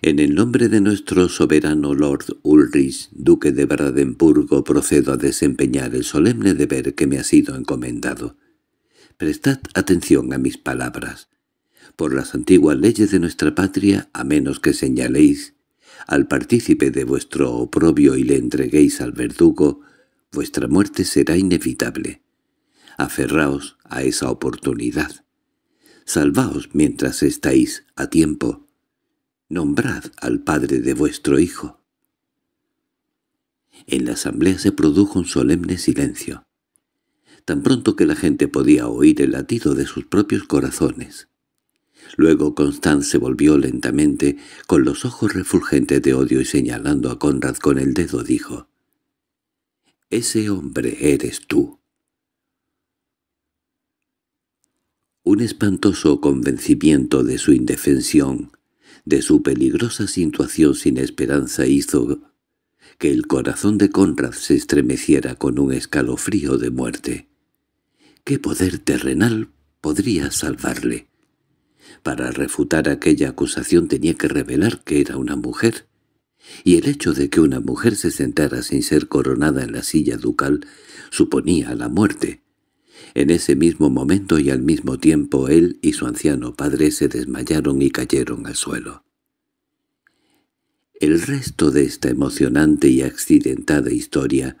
en el nombre de nuestro soberano Lord Ulrich, duque de Bradenburgo, procedo a desempeñar el solemne deber que me ha sido encomendado. Prestad atención a mis palabras. Por las antiguas leyes de nuestra patria, a menos que señaléis al partícipe de vuestro oprobio y le entreguéis al verdugo, Vuestra muerte será inevitable. Aferraos a esa oportunidad. Salvaos mientras estáis a tiempo. Nombrad al padre de vuestro hijo. En la asamblea se produjo un solemne silencio, tan pronto que la gente podía oír el latido de sus propios corazones. Luego Constance se volvió lentamente, con los ojos refulgentes de odio y señalando a Conrad con el dedo dijo, ese hombre eres tú. Un espantoso convencimiento de su indefensión, de su peligrosa situación sin esperanza hizo que el corazón de Conrad se estremeciera con un escalofrío de muerte. ¿Qué poder terrenal podría salvarle? Para refutar aquella acusación tenía que revelar que era una mujer, y el hecho de que una mujer se sentara sin ser coronada en la silla ducal suponía la muerte. En ese mismo momento y al mismo tiempo él y su anciano padre se desmayaron y cayeron al suelo. El resto de esta emocionante y accidentada historia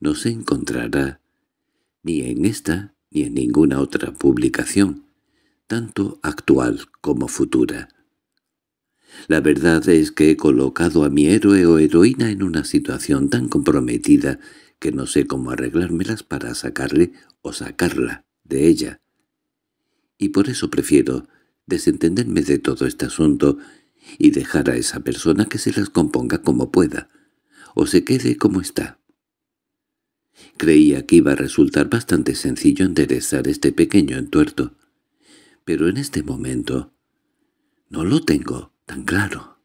no se encontrará ni en esta ni en ninguna otra publicación, tanto actual como futura. La verdad es que he colocado a mi héroe o heroína en una situación tan comprometida que no sé cómo arreglármelas para sacarle o sacarla de ella. Y por eso prefiero desentenderme de todo este asunto y dejar a esa persona que se las componga como pueda, o se quede como está. Creía que iba a resultar bastante sencillo enderezar este pequeño entuerto, pero en este momento no lo tengo tan claro.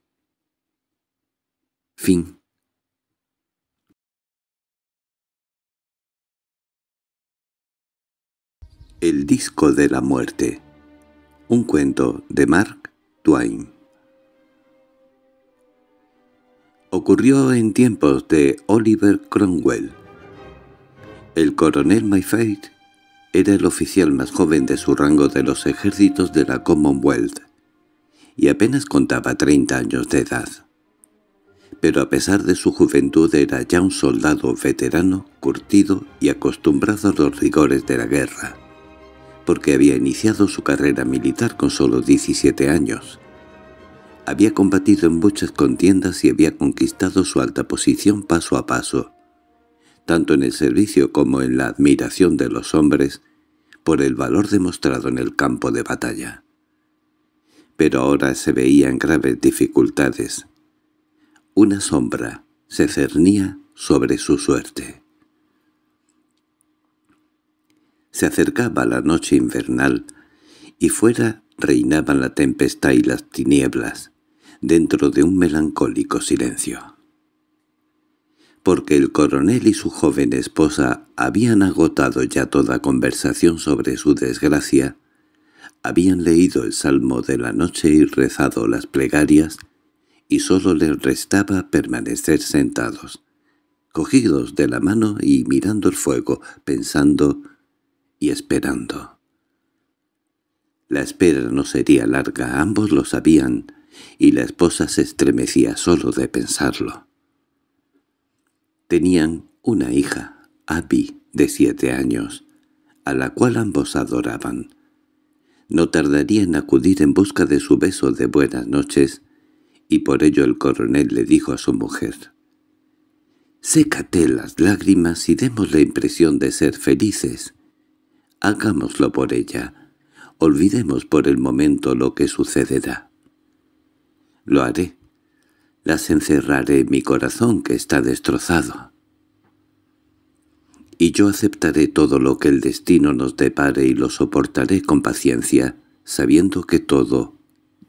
Fin. El disco de la muerte. Un cuento de Mark Twain. Ocurrió en tiempos de Oliver Cromwell. El coronel Mayfair era el oficial más joven de su rango de los ejércitos de la Commonwealth y apenas contaba treinta años de edad. Pero a pesar de su juventud era ya un soldado veterano, curtido y acostumbrado a los rigores de la guerra, porque había iniciado su carrera militar con solo 17 años. Había combatido en muchas contiendas y había conquistado su alta posición paso a paso, tanto en el servicio como en la admiración de los hombres, por el valor demostrado en el campo de batalla pero ahora se veían graves dificultades. Una sombra se cernía sobre su suerte. Se acercaba la noche invernal, y fuera reinaban la tempestad y las tinieblas, dentro de un melancólico silencio porque el coronel y su joven esposa habían agotado ya toda conversación sobre su desgracia, habían leído el salmo de la noche y rezado las plegarias, y sólo les restaba permanecer sentados, cogidos de la mano y mirando el fuego, pensando y esperando. La espera no sería larga, ambos lo sabían, y la esposa se estremecía solo de pensarlo. Tenían una hija, Abby, de siete años, a la cual ambos adoraban, no tardaría en acudir en busca de su beso de buenas noches, y por ello el coronel le dijo a su mujer, «Sécate las lágrimas y demos la impresión de ser felices. Hagámoslo por ella. Olvidemos por el momento lo que sucederá». «Lo haré. Las encerraré en mi corazón que está destrozado» y yo aceptaré todo lo que el destino nos depare y lo soportaré con paciencia, sabiendo que todo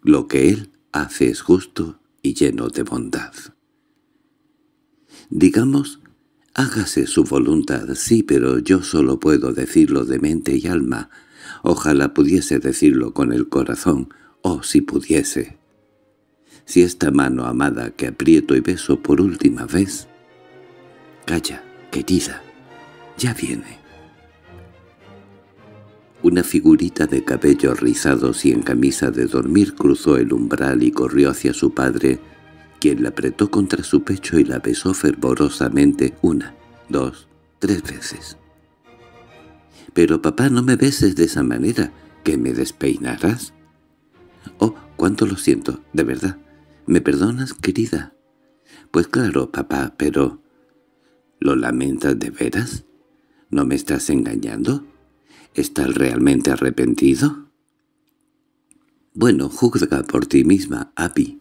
lo que Él hace es justo y lleno de bondad. Digamos, hágase su voluntad, sí, pero yo solo puedo decirlo de mente y alma. Ojalá pudiese decirlo con el corazón, oh, si pudiese. Si esta mano amada que aprieto y beso por última vez... Calla, querida ya viene. Una figurita de cabellos rizados y en camisa de dormir cruzó el umbral y corrió hacia su padre, quien la apretó contra su pecho y la besó fervorosamente una, dos, tres veces. «Pero papá, no me beses de esa manera, que me despeinarás». «Oh, cuánto lo siento, de verdad. ¿Me perdonas, querida?» «Pues claro, papá, pero...» ¿Lo lamentas de veras?» ¿No me estás engañando? ¿Estás realmente arrepentido? Bueno, juzga por ti misma, Abby.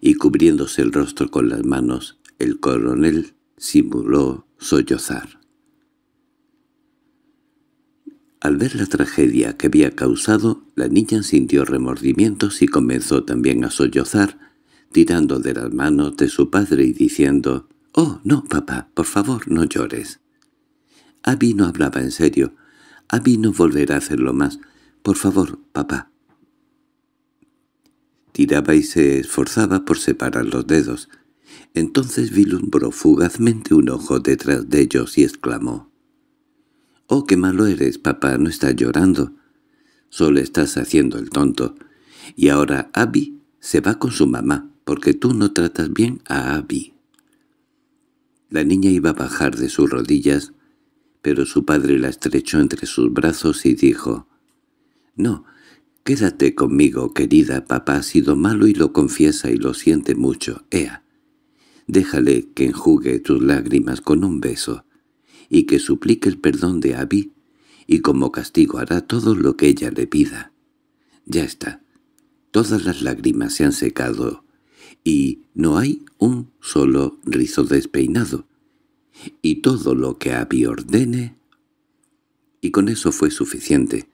Y cubriéndose el rostro con las manos, el coronel simuló sollozar. Al ver la tragedia que había causado, la niña sintió remordimientos y comenzó también a sollozar, tirando de las manos de su padre y diciendo «Oh, no, papá, por favor, no llores». Abby no hablaba en serio. Abby no volverá a hacerlo más. Por favor, papá. Tiraba y se esforzaba por separar los dedos. Entonces vilumbró fugazmente un ojo detrás de ellos y exclamó. —¡Oh, qué malo eres, papá! No estás llorando. Solo estás haciendo el tonto. Y ahora Abby se va con su mamá, porque tú no tratas bien a Abby. La niña iba a bajar de sus rodillas, pero su padre la estrechó entre sus brazos y dijo, «No, quédate conmigo, querida, papá ha sido malo y lo confiesa y lo siente mucho, Ea. Déjale que enjugue tus lágrimas con un beso, y que suplique el perdón de Abby, y como castigo hará todo lo que ella le pida. Ya está, todas las lágrimas se han secado, y no hay un solo rizo despeinado y todo lo que Abby ordene. Y con eso fue suficiente,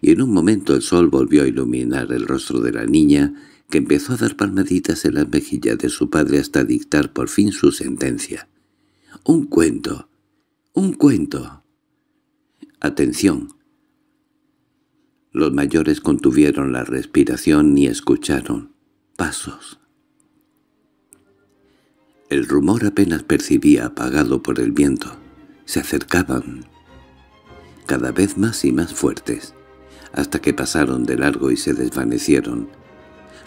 y en un momento el sol volvió a iluminar el rostro de la niña, que empezó a dar palmaditas en las mejillas de su padre hasta dictar por fin su sentencia. —¡Un cuento! ¡Un cuento! —¡Atención! Los mayores contuvieron la respiración y escucharon. Pasos, el rumor apenas percibía apagado por el viento. Se acercaban, cada vez más y más fuertes, hasta que pasaron de largo y se desvanecieron.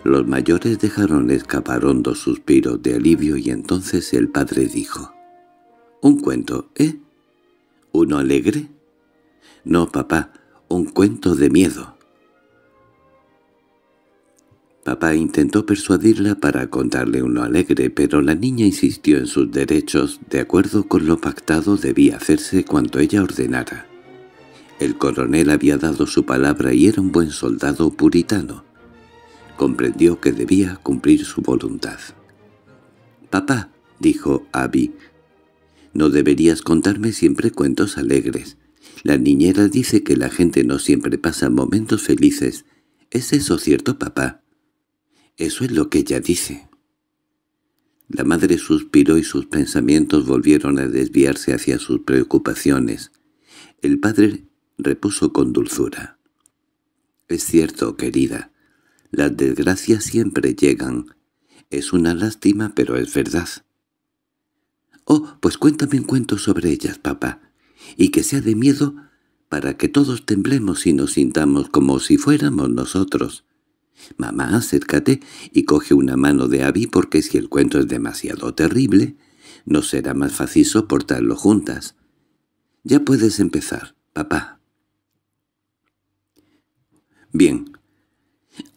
Los mayores dejaron escapar hondos suspiros de alivio y entonces el padre dijo, «Un cuento, ¿eh? ¿Uno alegre?» «No, papá, un cuento de miedo». Papá intentó persuadirla para contarle uno alegre, pero la niña insistió en sus derechos. De acuerdo con lo pactado debía hacerse cuanto ella ordenara. El coronel había dado su palabra y era un buen soldado puritano. Comprendió que debía cumplir su voluntad. «Papá», dijo Abby, «no deberías contarme siempre cuentos alegres. La niñera dice que la gente no siempre pasa momentos felices. ¿Es eso cierto, papá?» Eso es lo que ella dice. La madre suspiró y sus pensamientos volvieron a desviarse hacia sus preocupaciones. El padre repuso con dulzura. «Es cierto, querida, las desgracias siempre llegan. Es una lástima, pero es verdad». «Oh, pues cuéntame un cuento sobre ellas, papá, y que sea de miedo para que todos temblemos y nos sintamos como si fuéramos nosotros». Mamá, acércate y coge una mano de Abby porque si el cuento es demasiado terrible, no será más fácil soportarlo juntas. Ya puedes empezar, papá. Bien.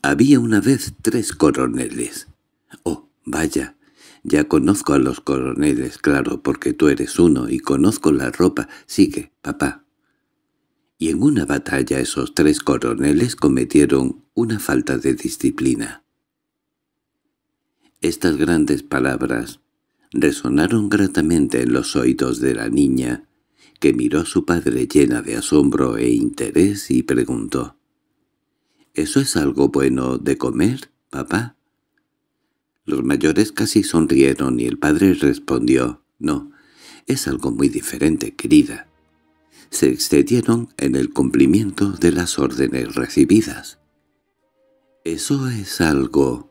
Había una vez tres coroneles. Oh, vaya, ya conozco a los coroneles, claro, porque tú eres uno y conozco la ropa. Sigue, papá y en una batalla esos tres coroneles cometieron una falta de disciplina. Estas grandes palabras resonaron gratamente en los oídos de la niña, que miró a su padre llena de asombro e interés y preguntó, —¿Eso es algo bueno de comer, papá? Los mayores casi sonrieron y el padre respondió, —No, es algo muy diferente, querida se excedieron en el cumplimiento de las órdenes recibidas. Eso es algo...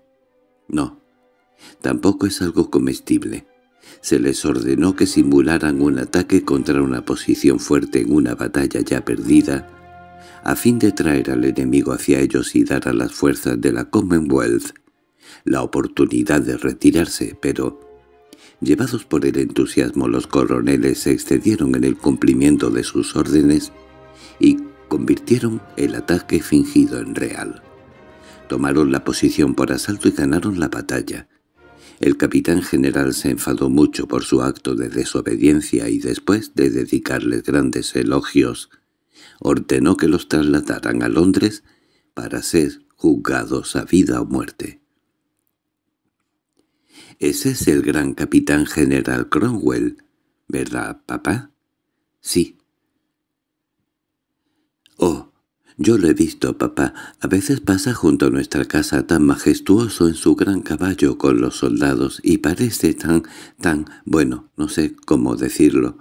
No, tampoco es algo comestible. Se les ordenó que simularan un ataque contra una posición fuerte en una batalla ya perdida, a fin de traer al enemigo hacia ellos y dar a las fuerzas de la Commonwealth la oportunidad de retirarse, pero Llevados por el entusiasmo, los coroneles se excedieron en el cumplimiento de sus órdenes y convirtieron el ataque fingido en real. Tomaron la posición por asalto y ganaron la batalla. El capitán general se enfadó mucho por su acto de desobediencia y después de dedicarles grandes elogios, ordenó que los trasladaran a Londres para ser juzgados a vida o muerte. Ese es el gran capitán general Cromwell, ¿verdad, papá? Sí. Oh, yo lo he visto, papá. A veces pasa junto a nuestra casa tan majestuoso en su gran caballo con los soldados y parece tan, tan, bueno, no sé cómo decirlo.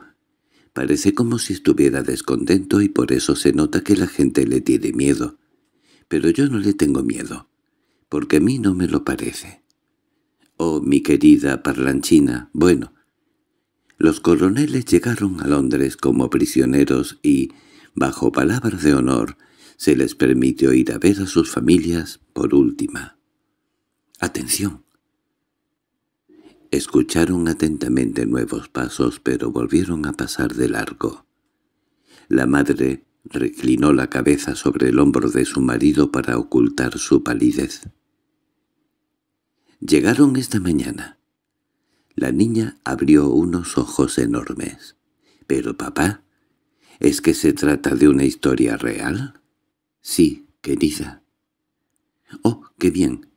Parece como si estuviera descontento y por eso se nota que la gente le tiene miedo. Pero yo no le tengo miedo, porque a mí no me lo parece. —Oh, mi querida parlanchina, bueno. Los coroneles llegaron a Londres como prisioneros y, bajo palabra de honor, se les permitió ir a ver a sus familias por última. —¡Atención! Escucharon atentamente nuevos pasos, pero volvieron a pasar de largo. La madre reclinó la cabeza sobre el hombro de su marido para ocultar su palidez. Llegaron esta mañana. La niña abrió unos ojos enormes. —¿Pero papá? ¿Es que se trata de una historia real? —Sí, querida. —Oh, qué bien.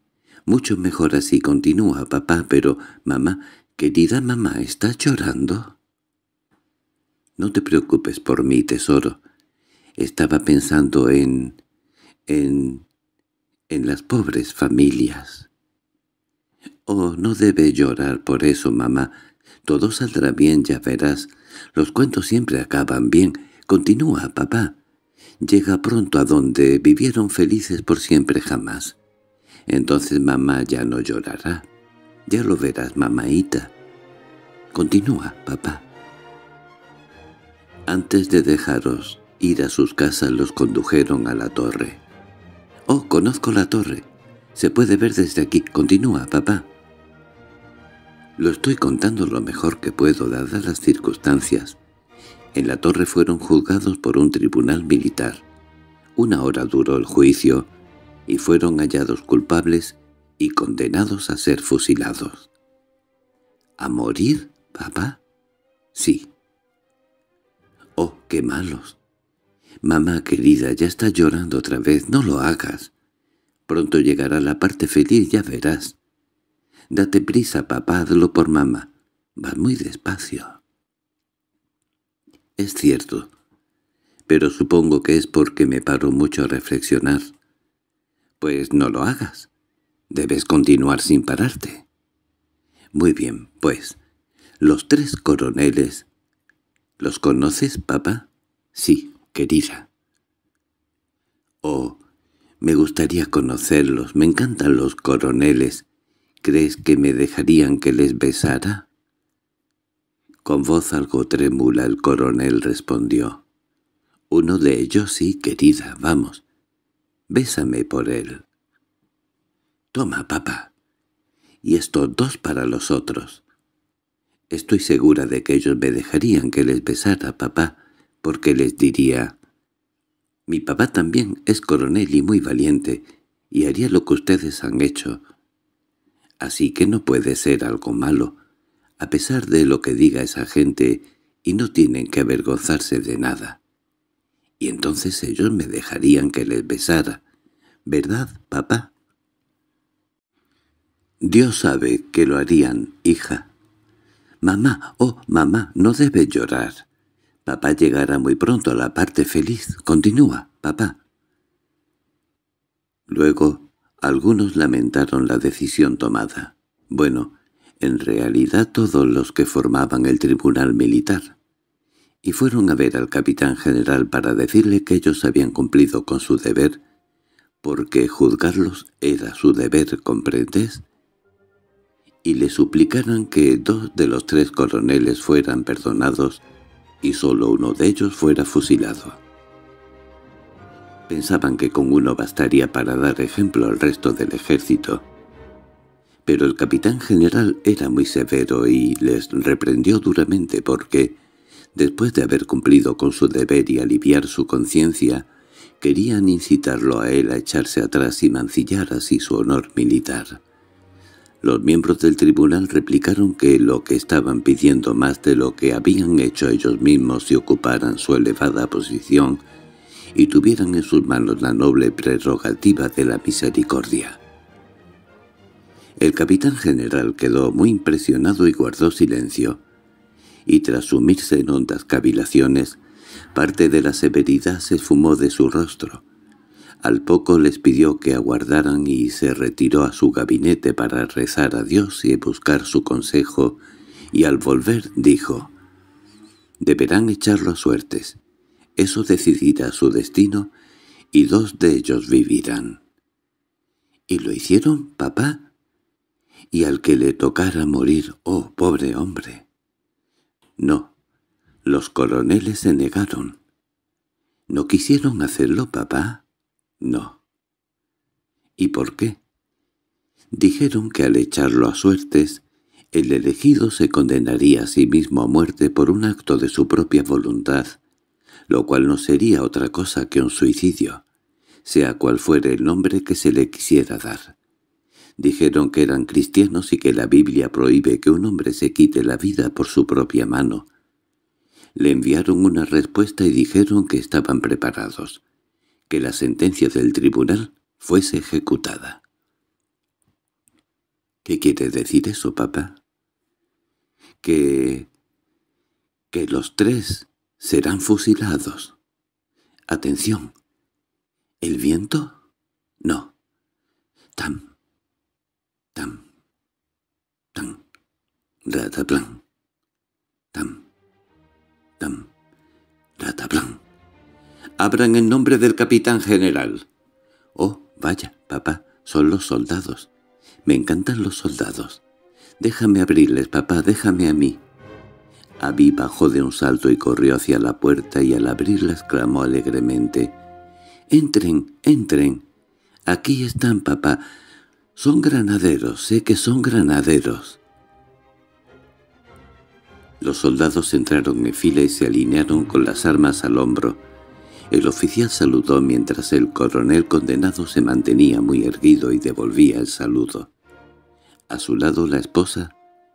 Mucho mejor así continúa, papá, pero mamá, querida mamá, ¿estás llorando? —No te preocupes por mi tesoro. Estaba pensando en... en... en las pobres familias. —Oh, no debe llorar por eso, mamá. Todo saldrá bien, ya verás. Los cuentos siempre acaban bien. Continúa, papá. Llega pronto a donde vivieron felices por siempre jamás. Entonces mamá ya no llorará. Ya lo verás, mamáita. Continúa, papá. Antes de dejaros ir a sus casas los condujeron a la torre. —Oh, conozco la torre. Se puede ver desde aquí. Continúa, papá. Lo estoy contando lo mejor que puedo dadas las circunstancias. En la torre fueron juzgados por un tribunal militar. Una hora duró el juicio y fueron hallados culpables y condenados a ser fusilados. —¿A morir, papá? —Sí. —Oh, qué malos. —Mamá querida, ya está llorando otra vez, no lo hagas. Pronto llegará la parte feliz, ya verás. Date prisa, papá, hazlo por mamá. Va muy despacio. Es cierto, pero supongo que es porque me paro mucho a reflexionar. Pues no lo hagas. Debes continuar sin pararte. Muy bien, pues, los tres coroneles... ¿Los conoces, papá? Sí, querida. Oh, me gustaría conocerlos, me encantan los coroneles. ¿Crees que me dejarían que les besara? Con voz algo trémula el coronel respondió. Uno de ellos sí, querida, vamos. Bésame por él. Toma, papá. Y estos dos para los otros. Estoy segura de que ellos me dejarían que les besara, papá, porque les diría... Mi papá también es coronel y muy valiente, y haría lo que ustedes han hecho, Así que no puede ser algo malo, a pesar de lo que diga esa gente, y no tienen que avergonzarse de nada. Y entonces ellos me dejarían que les besara. ¿Verdad, papá? Dios sabe que lo harían, hija. Mamá, oh, mamá, no debes llorar. Papá llegará muy pronto a la parte feliz. Continúa, papá. Luego algunos lamentaron la decisión tomada. Bueno, en realidad todos los que formaban el tribunal militar. Y fueron a ver al capitán general para decirle que ellos habían cumplido con su deber, porque juzgarlos era su deber, ¿comprendes? Y le suplicaron que dos de los tres coroneles fueran perdonados y solo uno de ellos fuera fusilado pensaban que con uno bastaría para dar ejemplo al resto del ejército. Pero el capitán general era muy severo y les reprendió duramente porque, después de haber cumplido con su deber y aliviar su conciencia, querían incitarlo a él a echarse atrás y mancillar así su honor militar. Los miembros del tribunal replicaron que lo que estaban pidiendo más de lo que habían hecho ellos mismos si ocuparan su elevada posición y tuvieran en sus manos la noble prerrogativa de la misericordia. El capitán general quedó muy impresionado y guardó silencio, y tras sumirse en hondas cavilaciones, parte de la severidad se esfumó de su rostro. Al poco les pidió que aguardaran y se retiró a su gabinete para rezar a Dios y buscar su consejo, y al volver dijo, «Deberán echarlo a suertes eso decidirá su destino, y dos de ellos vivirán. ¿Y lo hicieron, papá? Y al que le tocara morir, oh pobre hombre. No, los coroneles se negaron. ¿No quisieron hacerlo, papá? No. ¿Y por qué? Dijeron que al echarlo a suertes, el elegido se condenaría a sí mismo a muerte por un acto de su propia voluntad, lo cual no sería otra cosa que un suicidio, sea cual fuere el nombre que se le quisiera dar. Dijeron que eran cristianos y que la Biblia prohíbe que un hombre se quite la vida por su propia mano. Le enviaron una respuesta y dijeron que estaban preparados, que la sentencia del tribunal fuese ejecutada. —¿Qué quiere decir eso, papá? —Que... que los tres serán fusilados. Atención. ¿El viento? No. Tam. Tam. Tam. Rataplan. Tam. Tam. Rataplan. Abran en nombre del capitán general. Oh, vaya, papá, son los soldados. Me encantan los soldados. Déjame abrirles, papá, déjame a mí. Abby bajó de un salto y corrió hacia la puerta y al abrirla exclamó alegremente. —¡Entren, entren! Aquí están, papá. Son granaderos, sé que son granaderos. Los soldados entraron en fila y se alinearon con las armas al hombro. El oficial saludó mientras el coronel condenado se mantenía muy erguido y devolvía el saludo. A su lado la esposa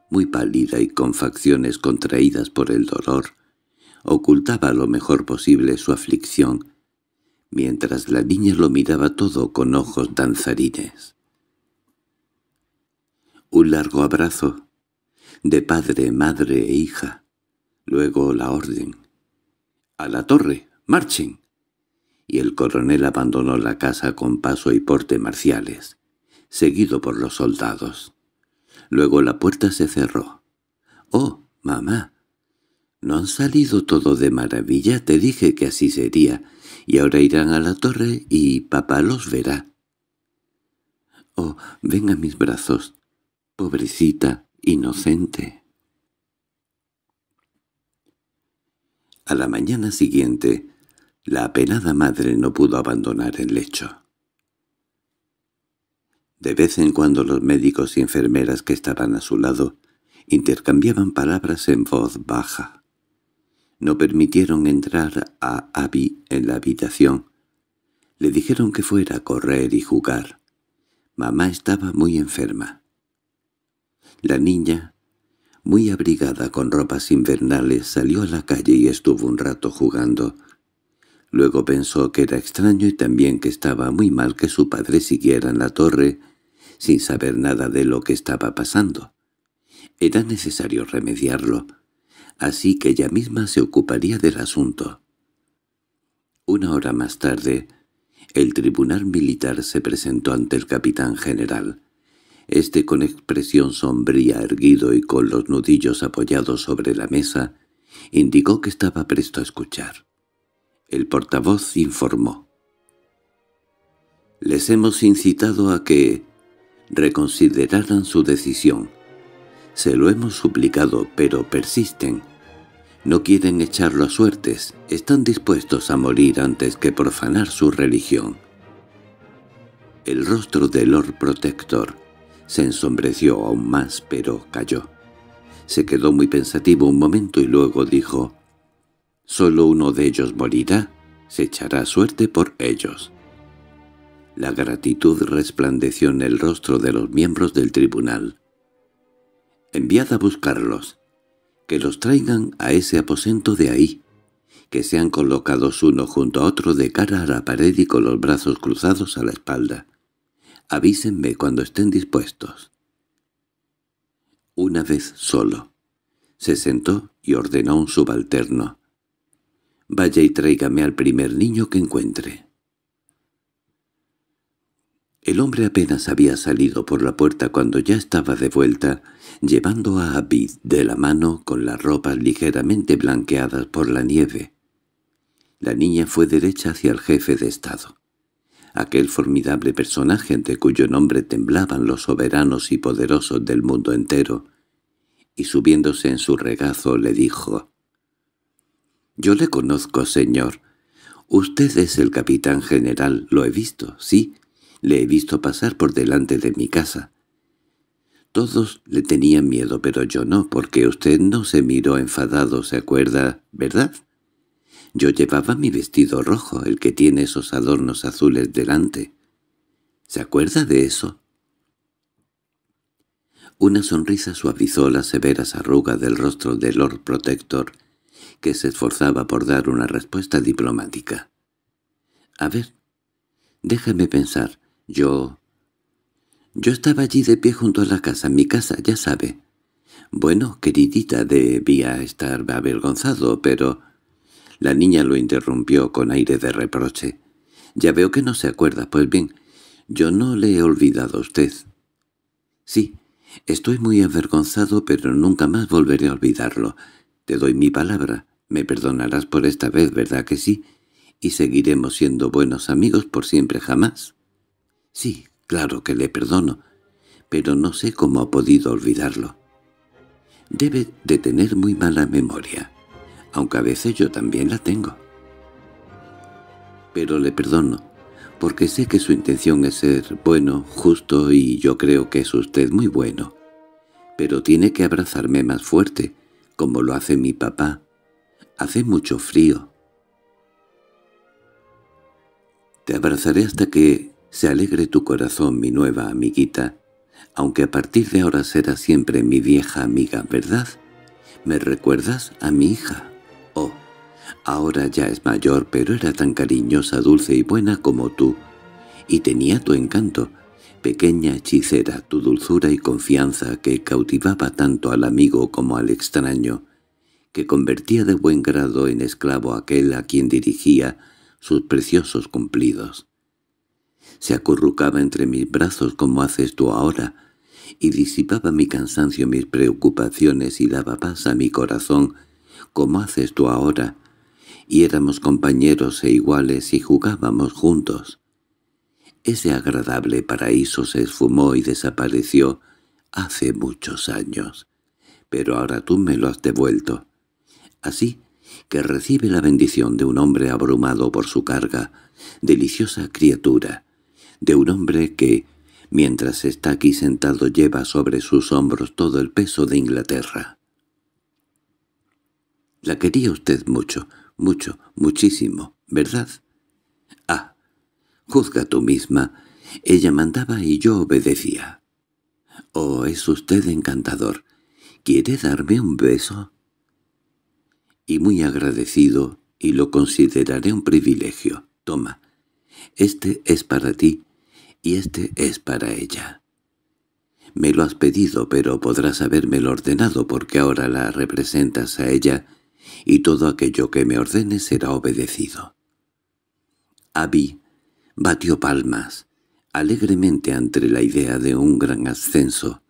muy pálida y con facciones contraídas por el dolor, ocultaba lo mejor posible su aflicción, mientras la niña lo miraba todo con ojos danzarines. Un largo abrazo, de padre, madre e hija, luego la orden. —¡A la torre! ¡Marchen! Y el coronel abandonó la casa con paso y porte marciales, seguido por los soldados. Luego la puerta se cerró. —¡Oh, mamá! —¿No han salido todo de maravilla? Te dije que así sería. Y ahora irán a la torre y papá los verá. —Oh, ven a mis brazos. Pobrecita, inocente. A la mañana siguiente, la apenada madre no pudo abandonar el lecho. De vez en cuando los médicos y enfermeras que estaban a su lado intercambiaban palabras en voz baja. No permitieron entrar a Abby en la habitación. Le dijeron que fuera a correr y jugar. Mamá estaba muy enferma. La niña, muy abrigada con ropas invernales, salió a la calle y estuvo un rato jugando. Luego pensó que era extraño y también que estaba muy mal que su padre siguiera en la torre sin saber nada de lo que estaba pasando. Era necesario remediarlo, así que ella misma se ocuparía del asunto. Una hora más tarde, el tribunal militar se presentó ante el capitán general. Este, con expresión sombría erguido y con los nudillos apoyados sobre la mesa, indicó que estaba presto a escuchar. El portavoz informó. Les hemos incitado a que reconsideraran su decisión. Se lo hemos suplicado, pero persisten. No quieren echarlo a suertes, están dispuestos a morir antes que profanar su religión. El rostro del Lord Protector se ensombreció aún más, pero calló. Se quedó muy pensativo un momento y luego dijo, solo uno de ellos morirá, se echará suerte por ellos. La gratitud resplandeció en el rostro de los miembros del tribunal. Enviad a buscarlos, que los traigan a ese aposento de ahí, que sean colocados uno junto a otro de cara a la pared y con los brazos cruzados a la espalda. Avísenme cuando estén dispuestos. Una vez solo, se sentó y ordenó un subalterno. Vaya y tráigame al primer niño que encuentre. El hombre apenas había salido por la puerta cuando ya estaba de vuelta, llevando a Abid de la mano con las ropas ligeramente blanqueadas por la nieve. La niña fue derecha hacia el jefe de Estado. Aquel formidable personaje ante cuyo nombre temblaban los soberanos y poderosos del mundo entero, y subiéndose en su regazo le dijo —Yo le conozco, señor. Usted es el capitán general, lo he visto, sí. Le he visto pasar por delante de mi casa. Todos le tenían miedo, pero yo no, porque usted no se miró enfadado, ¿se acuerda, verdad? Yo llevaba mi vestido rojo, el que tiene esos adornos azules delante. ¿Se acuerda de eso? Una sonrisa suavizó las severas arrugas del rostro del Lord Protector, que se esforzaba por dar una respuesta diplomática. —A ver, déjame pensar. Yo... Yo estaba allí de pie junto a la casa, en mi casa, ya sabe. Bueno, queridita, debía estar avergonzado, pero... La niña lo interrumpió con aire de reproche. —Ya veo que no se acuerda. Pues bien, yo no le he olvidado a usted. —Sí, estoy muy avergonzado, pero nunca más volveré a olvidarlo. Te doy mi palabra. Me perdonarás por esta vez, ¿verdad que sí? ¿Y seguiremos siendo buenos amigos por siempre jamás? Sí, claro que le perdono, pero no sé cómo ha podido olvidarlo. Debe de tener muy mala memoria, aunque a veces yo también la tengo. Pero le perdono, porque sé que su intención es ser bueno, justo y yo creo que es usted muy bueno. Pero tiene que abrazarme más fuerte, como lo hace mi papá. Hace mucho frío. Te abrazaré hasta que se alegre tu corazón, mi nueva amiguita, aunque a partir de ahora será siempre mi vieja amiga, ¿verdad? ¿Me recuerdas a mi hija? Oh, ahora ya es mayor, pero era tan cariñosa, dulce y buena como tú, y tenía tu encanto, pequeña hechicera, tu dulzura y confianza que cautivaba tanto al amigo como al extraño, que convertía de buen grado en esclavo aquel a quien dirigía sus preciosos cumplidos. Se acurrucaba entre mis brazos como haces tú ahora, y disipaba mi cansancio, mis preocupaciones y daba paz a mi corazón, como haces tú ahora, y éramos compañeros e iguales y jugábamos juntos. Ese agradable paraíso se esfumó y desapareció hace muchos años, pero ahora tú me lo has devuelto. Así que recibe la bendición de un hombre abrumado por su carga, deliciosa criatura, de un hombre que, mientras está aquí sentado lleva sobre sus hombros todo el peso de Inglaterra. La quería usted mucho, mucho, muchísimo, ¿verdad? Juzga tú misma. Ella mandaba y yo obedecía. —Oh, es usted encantador. ¿Quiere darme un beso? Y muy agradecido, y lo consideraré un privilegio. Toma, este es para ti, y este es para ella. Me lo has pedido, pero podrás habérmelo ordenado porque ahora la representas a ella, y todo aquello que me ordene será obedecido. Abby batió palmas, alegremente ante la idea de un gran ascenso.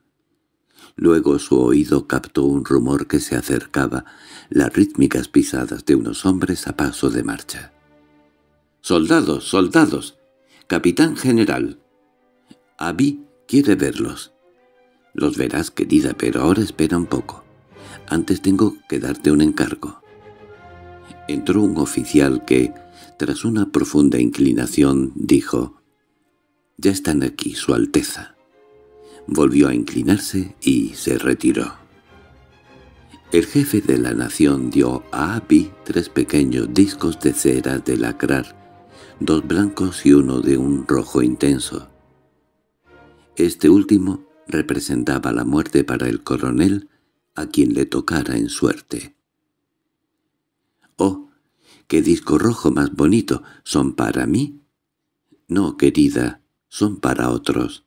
Luego su oído captó un rumor que se acercaba, las rítmicas pisadas de unos hombres a paso de marcha. —¡Soldados, soldados! ¡Capitán general! Abi quiere verlos. —Los verás, querida, pero ahora espera un poco. Antes tengo que darte un encargo. Entró un oficial que, tras una profunda inclinación, dijo, «Ya están aquí, Su Alteza». Volvió a inclinarse y se retiró. El jefe de la nación dio a Abi tres pequeños discos de cera de lacrar, dos blancos y uno de un rojo intenso. Este último representaba la muerte para el coronel a quien le tocara en suerte. «Oh, ¿Qué disco rojo más bonito? ¿Son para mí? No, querida, son para otros.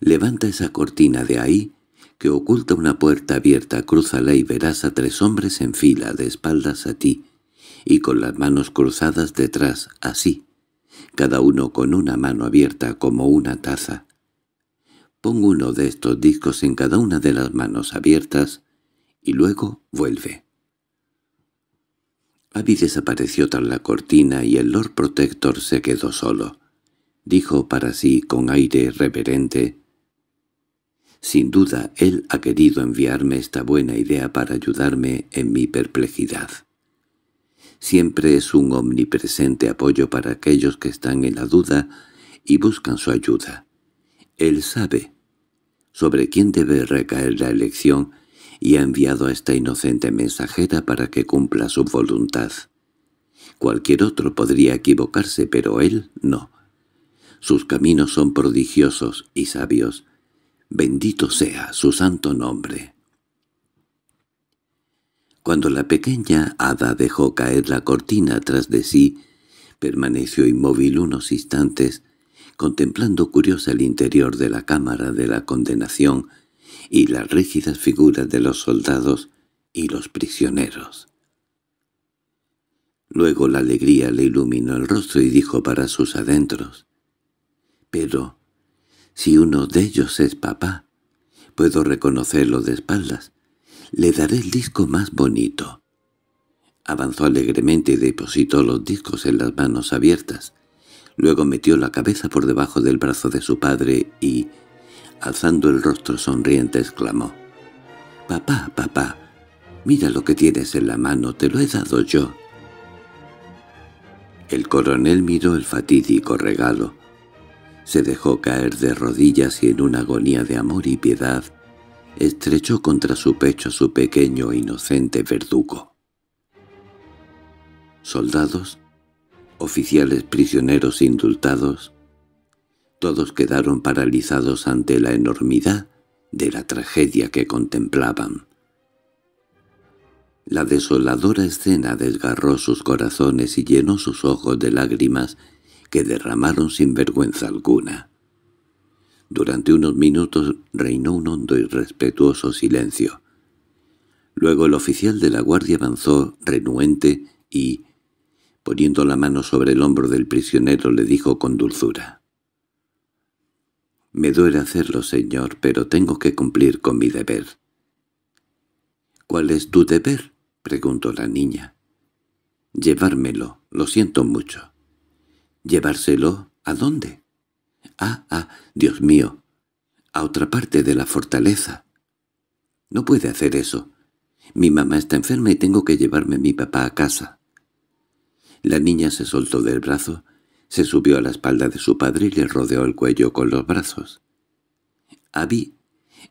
Levanta esa cortina de ahí, que oculta una puerta abierta, la y verás a tres hombres en fila, de espaldas a ti, y con las manos cruzadas detrás, así, cada uno con una mano abierta como una taza. Pon uno de estos discos en cada una de las manos abiertas y luego vuelve. Abby desapareció tras la cortina y el Lord Protector se quedó solo. Dijo para sí con aire reverente, «Sin duda él ha querido enviarme esta buena idea para ayudarme en mi perplejidad. Siempre es un omnipresente apoyo para aquellos que están en la duda y buscan su ayuda. Él sabe sobre quién debe recaer la elección y ha enviado a esta inocente mensajera para que cumpla su voluntad. Cualquier otro podría equivocarse, pero él no. Sus caminos son prodigiosos y sabios. Bendito sea su santo nombre. Cuando la pequeña hada dejó caer la cortina tras de sí, permaneció inmóvil unos instantes, contemplando curiosa el interior de la cámara de la condenación, y las rígidas figuras de los soldados y los prisioneros. Luego la alegría le iluminó el rostro y dijo para sus adentros, «Pero, si uno de ellos es papá, puedo reconocerlo de espaldas. Le daré el disco más bonito». Avanzó alegremente y depositó los discos en las manos abiertas. Luego metió la cabeza por debajo del brazo de su padre y, Alzando el rostro sonriente exclamó. «Papá, papá, mira lo que tienes en la mano, te lo he dado yo». El coronel miró el fatídico regalo. Se dejó caer de rodillas y en una agonía de amor y piedad estrechó contra su pecho a su pequeño e inocente verdugo. Soldados, oficiales prisioneros indultados, todos quedaron paralizados ante la enormidad de la tragedia que contemplaban. La desoladora escena desgarró sus corazones y llenó sus ojos de lágrimas que derramaron sin vergüenza alguna. Durante unos minutos reinó un hondo y respetuoso silencio. Luego el oficial de la guardia avanzó, renuente, y, poniendo la mano sobre el hombro del prisionero, le dijo con dulzura. Me duele hacerlo, señor, pero tengo que cumplir con mi deber. —¿Cuál es tu deber? —preguntó la niña. —Llevármelo. Lo siento mucho. —¿Llevárselo? ¿A dónde? —Ah, ah, Dios mío. A otra parte de la fortaleza. —No puede hacer eso. Mi mamá está enferma y tengo que llevarme a mi papá a casa. La niña se soltó del brazo se subió a la espalda de su padre y le rodeó el cuello con los brazos. —Abby,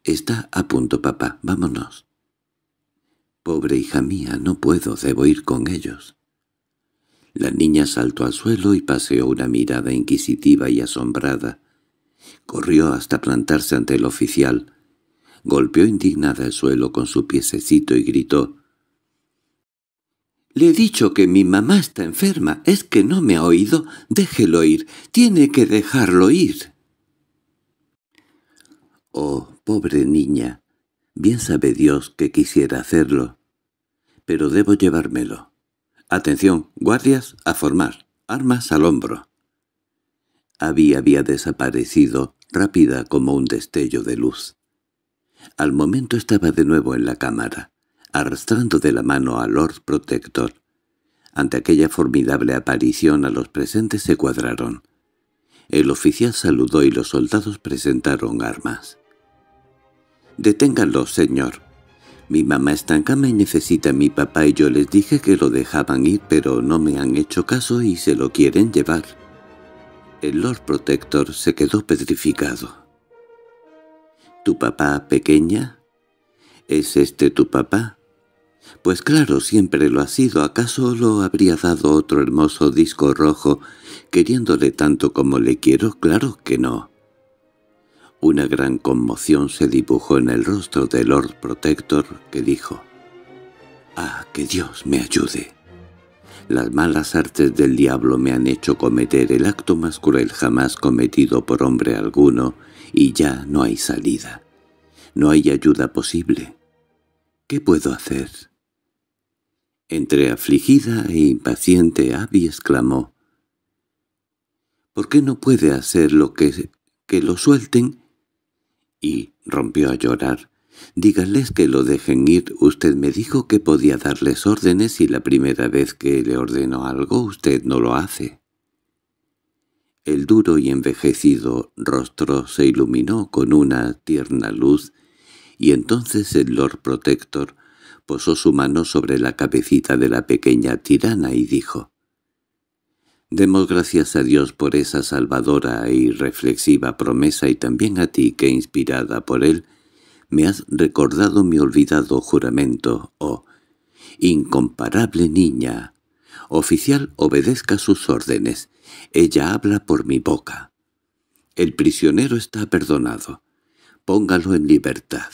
está a punto papá, vámonos. —Pobre hija mía, no puedo, debo ir con ellos. La niña saltó al suelo y paseó una mirada inquisitiva y asombrada. Corrió hasta plantarse ante el oficial. Golpeó indignada el suelo con su piececito y gritó —Le he dicho que mi mamá está enferma. ¿Es que no me ha oído? Déjelo ir. Tiene que dejarlo ir. Oh, pobre niña. Bien sabe Dios que quisiera hacerlo. Pero debo llevármelo. Atención, guardias, a formar. Armas al hombro. Abby había desaparecido, rápida como un destello de luz. Al momento estaba de nuevo en la cámara arrastrando de la mano a Lord Protector. Ante aquella formidable aparición a los presentes se cuadraron. El oficial saludó y los soldados presentaron armas. Deténganlo, señor. Mi mamá está en cama y necesita a mi papá y yo les dije que lo dejaban ir, pero no me han hecho caso y se lo quieren llevar». El Lord Protector se quedó petrificado. «¿Tu papá, pequeña? ¿Es este tu papá?» Pues claro, siempre lo ha sido. ¿Acaso lo habría dado otro hermoso disco rojo, queriéndole tanto como le quiero? Claro que no. Una gran conmoción se dibujó en el rostro de Lord Protector, que dijo, «¡Ah, que Dios me ayude!» Las malas artes del diablo me han hecho cometer el acto más cruel jamás cometido por hombre alguno, y ya no hay salida. No hay ayuda posible. ¿Qué puedo hacer?» Entre afligida e impaciente, Abby exclamó, —¿Por qué no puede hacer lo que... que lo suelten? Y rompió a llorar. —Díganles que lo dejen ir. Usted me dijo que podía darles órdenes y la primera vez que le ordeno algo usted no lo hace. El duro y envejecido rostro se iluminó con una tierna luz, y entonces el Lord Protector Posó su mano sobre la cabecita de la pequeña tirana y dijo, «Demos gracias a Dios por esa salvadora y reflexiva promesa y también a ti que, inspirada por él, me has recordado mi olvidado juramento, oh, incomparable niña. Oficial, obedezca sus órdenes. Ella habla por mi boca. El prisionero está perdonado. Póngalo en libertad.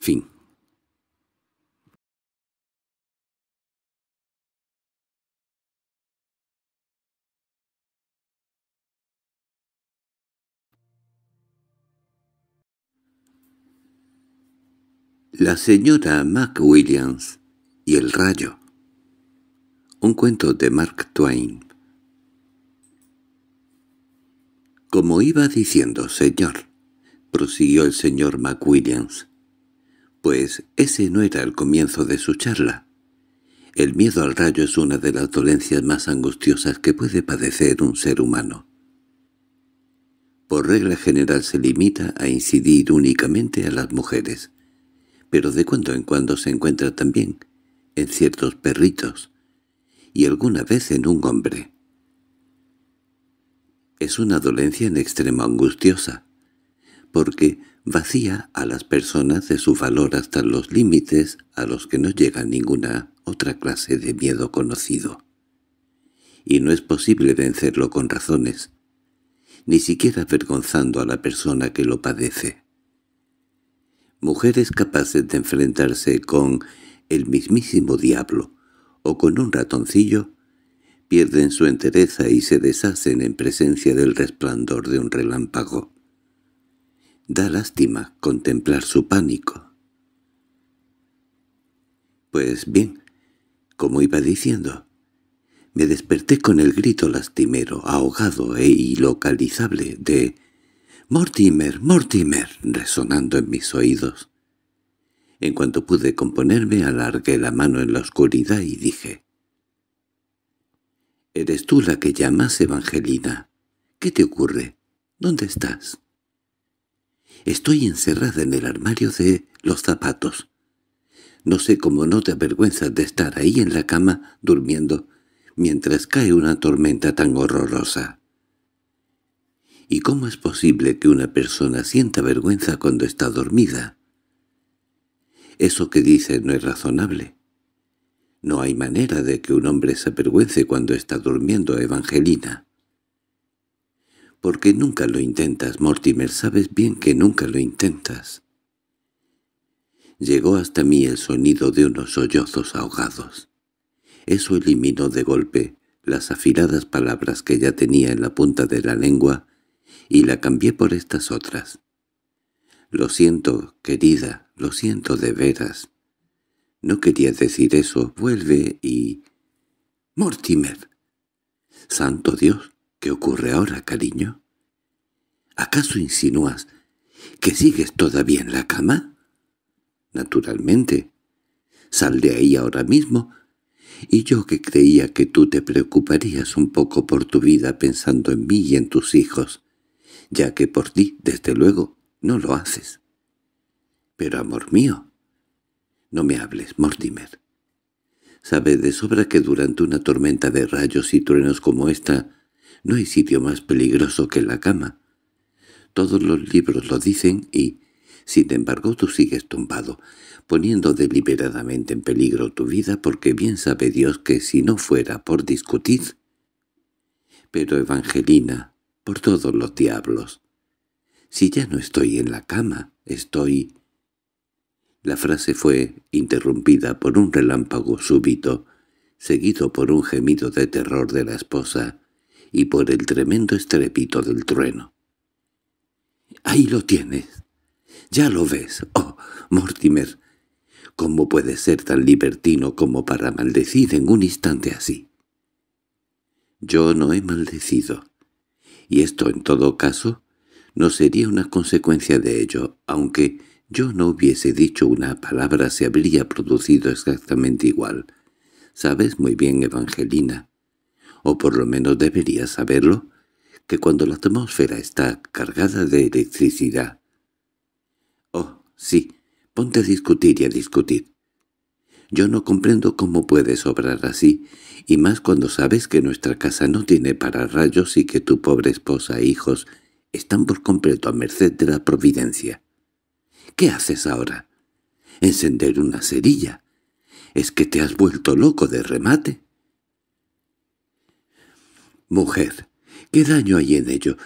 Fin. La señora McWilliams y el rayo. Un cuento de Mark Twain. Como iba diciendo, señor, prosiguió el señor McWilliams, pues ese no era el comienzo de su charla. El miedo al rayo es una de las dolencias más angustiosas que puede padecer un ser humano. Por regla general se limita a incidir únicamente a las mujeres, pero de cuando en cuando se encuentra también en ciertos perritos y alguna vez en un hombre. Es una dolencia en extremo angustiosa, porque vacía a las personas de su valor hasta los límites a los que no llega ninguna otra clase de miedo conocido. Y no es posible vencerlo con razones, ni siquiera avergonzando a la persona que lo padece. Mujeres capaces de enfrentarse con el mismísimo diablo o con un ratoncillo pierden su entereza y se deshacen en presencia del resplandor de un relámpago. Da lástima contemplar su pánico. Pues bien, como iba diciendo, me desperté con el grito lastimero, ahogado e ilocalizable de «¡Mortimer! ¡Mortimer!» resonando en mis oídos. En cuanto pude componerme, alargué la mano en la oscuridad y dije «¿Eres tú la que llamas, Evangelina? ¿Qué te ocurre? ¿Dónde estás?» Estoy encerrada en el armario de los zapatos. No sé cómo no te avergüenzas de estar ahí en la cama, durmiendo, mientras cae una tormenta tan horrorosa. ¿Y cómo es posible que una persona sienta vergüenza cuando está dormida? Eso que dices no es razonable. No hay manera de que un hombre se avergüence cuando está durmiendo, Evangelina porque nunca lo intentas, Mortimer, sabes bien que nunca lo intentas. Llegó hasta mí el sonido de unos sollozos ahogados. Eso eliminó de golpe las afiladas palabras que ya tenía en la punta de la lengua y la cambié por estas otras. Lo siento, querida, lo siento de veras. No quería decir eso, vuelve y... —¡Mortimer! —¡Santo Dios! ¿Qué ocurre ahora, cariño? ¿Acaso insinúas que sigues todavía en la cama? Naturalmente. Sal de ahí ahora mismo. Y yo que creía que tú te preocuparías un poco por tu vida pensando en mí y en tus hijos, ya que por ti, desde luego, no lo haces. Pero, amor mío, no me hables, Mortimer. Sabes de sobra que durante una tormenta de rayos y truenos como esta no hay sitio más peligroso que la cama. Todos los libros lo dicen y, sin embargo, tú sigues tumbado, poniendo deliberadamente en peligro tu vida porque bien sabe Dios que si no fuera por discutir... Pero Evangelina, por todos los diablos, si ya no estoy en la cama, estoy... La frase fue interrumpida por un relámpago súbito, seguido por un gemido de terror de la esposa, y por el tremendo estrepito del trueno. —¡Ahí lo tienes! —¡Ya lo ves! ¡Oh, Mortimer! ¿Cómo puedes ser tan libertino como para maldecir en un instante así? —Yo no he maldecido. Y esto, en todo caso, no sería una consecuencia de ello, aunque yo no hubiese dicho una palabra se habría producido exactamente igual. Sabes muy bien, Evangelina, o por lo menos deberías saberlo, que cuando la atmósfera está cargada de electricidad. Oh, sí, ponte a discutir y a discutir. Yo no comprendo cómo puedes obrar así, y más cuando sabes que nuestra casa no tiene pararrayos y que tu pobre esposa e hijos están por completo a merced de la providencia. ¿Qué haces ahora? ¿Encender una cerilla? ¿Es que te has vuelto loco de remate? —Mujer, ¿qué daño hay en ello?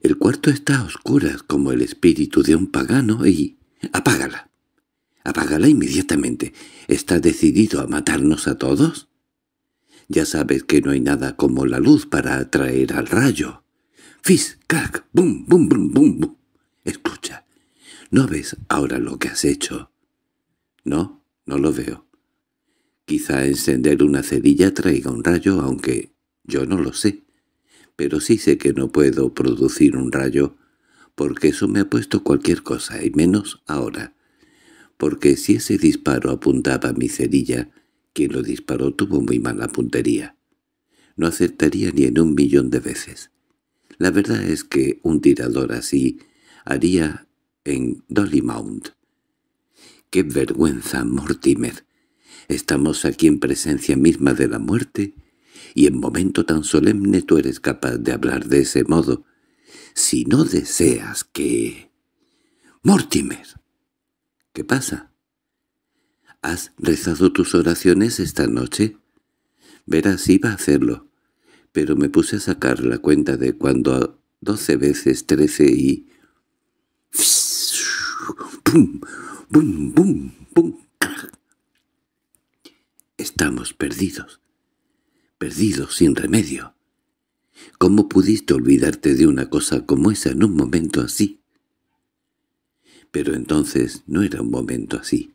El cuarto está a oscuras como el espíritu de un pagano y... —¡Apágala! —¡Apágala inmediatamente! ¿Está decidido a matarnos a todos? Ya sabes que no hay nada como la luz para atraer al rayo. —¡Fis! ¡Cac! ¡Bum! ¡Bum! ¡Bum! ¡Bum! bum! Escucha, ¿no ves ahora lo que has hecho? —No, no lo veo. Quizá encender una cerilla traiga un rayo, aunque yo no lo sé, pero sí sé que no puedo producir un rayo, porque eso me ha puesto cualquier cosa, y menos ahora. Porque si ese disparo apuntaba a mi cerilla, quien lo disparó tuvo muy mala puntería. No acertaría ni en un millón de veces. La verdad es que un tirador así haría en Dollymount. ¡Qué vergüenza, Mortimer! Estamos aquí en presencia misma de la muerte y en momento tan solemne tú eres capaz de hablar de ese modo. Si no deseas que... —¡Mortimer! —¿Qué pasa? —¿Has rezado tus oraciones esta noche? Verás, iba a hacerlo, pero me puse a sacar la cuenta de cuando doce veces trece y... ¡Pum! ¡Bum! ¡Bum! ¡Bum! Estamos perdidos perdido, sin remedio. ¿Cómo pudiste olvidarte de una cosa como esa en un momento así? Pero entonces no era un momento así.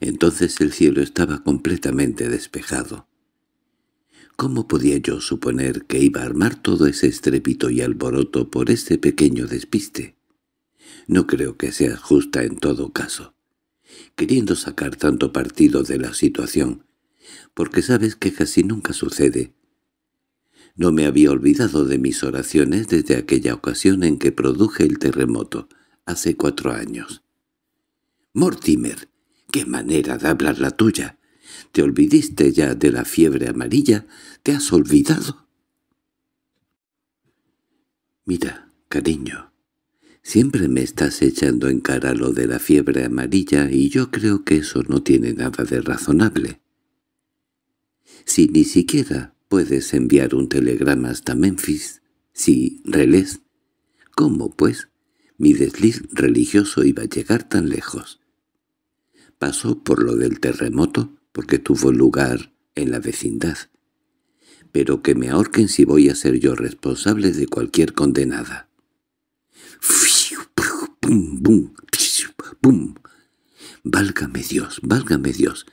Entonces el cielo estaba completamente despejado. ¿Cómo podía yo suponer que iba a armar todo ese estrépito y alboroto por ese pequeño despiste? No creo que sea justa en todo caso. Queriendo sacar tanto partido de la situación, porque sabes que casi nunca sucede. No me había olvidado de mis oraciones desde aquella ocasión en que produje el terremoto, hace cuatro años. —¡Mortimer! ¡Qué manera de hablar la tuya! ¿Te olvidiste ya de la fiebre amarilla? ¿Te has olvidado? —Mira, cariño, siempre me estás echando en cara lo de la fiebre amarilla y yo creo que eso no tiene nada de razonable si ni siquiera puedes enviar un telegrama hasta Memphis, si relés. ¿Cómo, pues, mi desliz religioso iba a llegar tan lejos? Pasó por lo del terremoto, porque tuvo lugar en la vecindad. Pero que me ahorquen si voy a ser yo responsable de cualquier condenada. ¡Bum, ¡Pum! pum. válgame Dios, válgame Dios!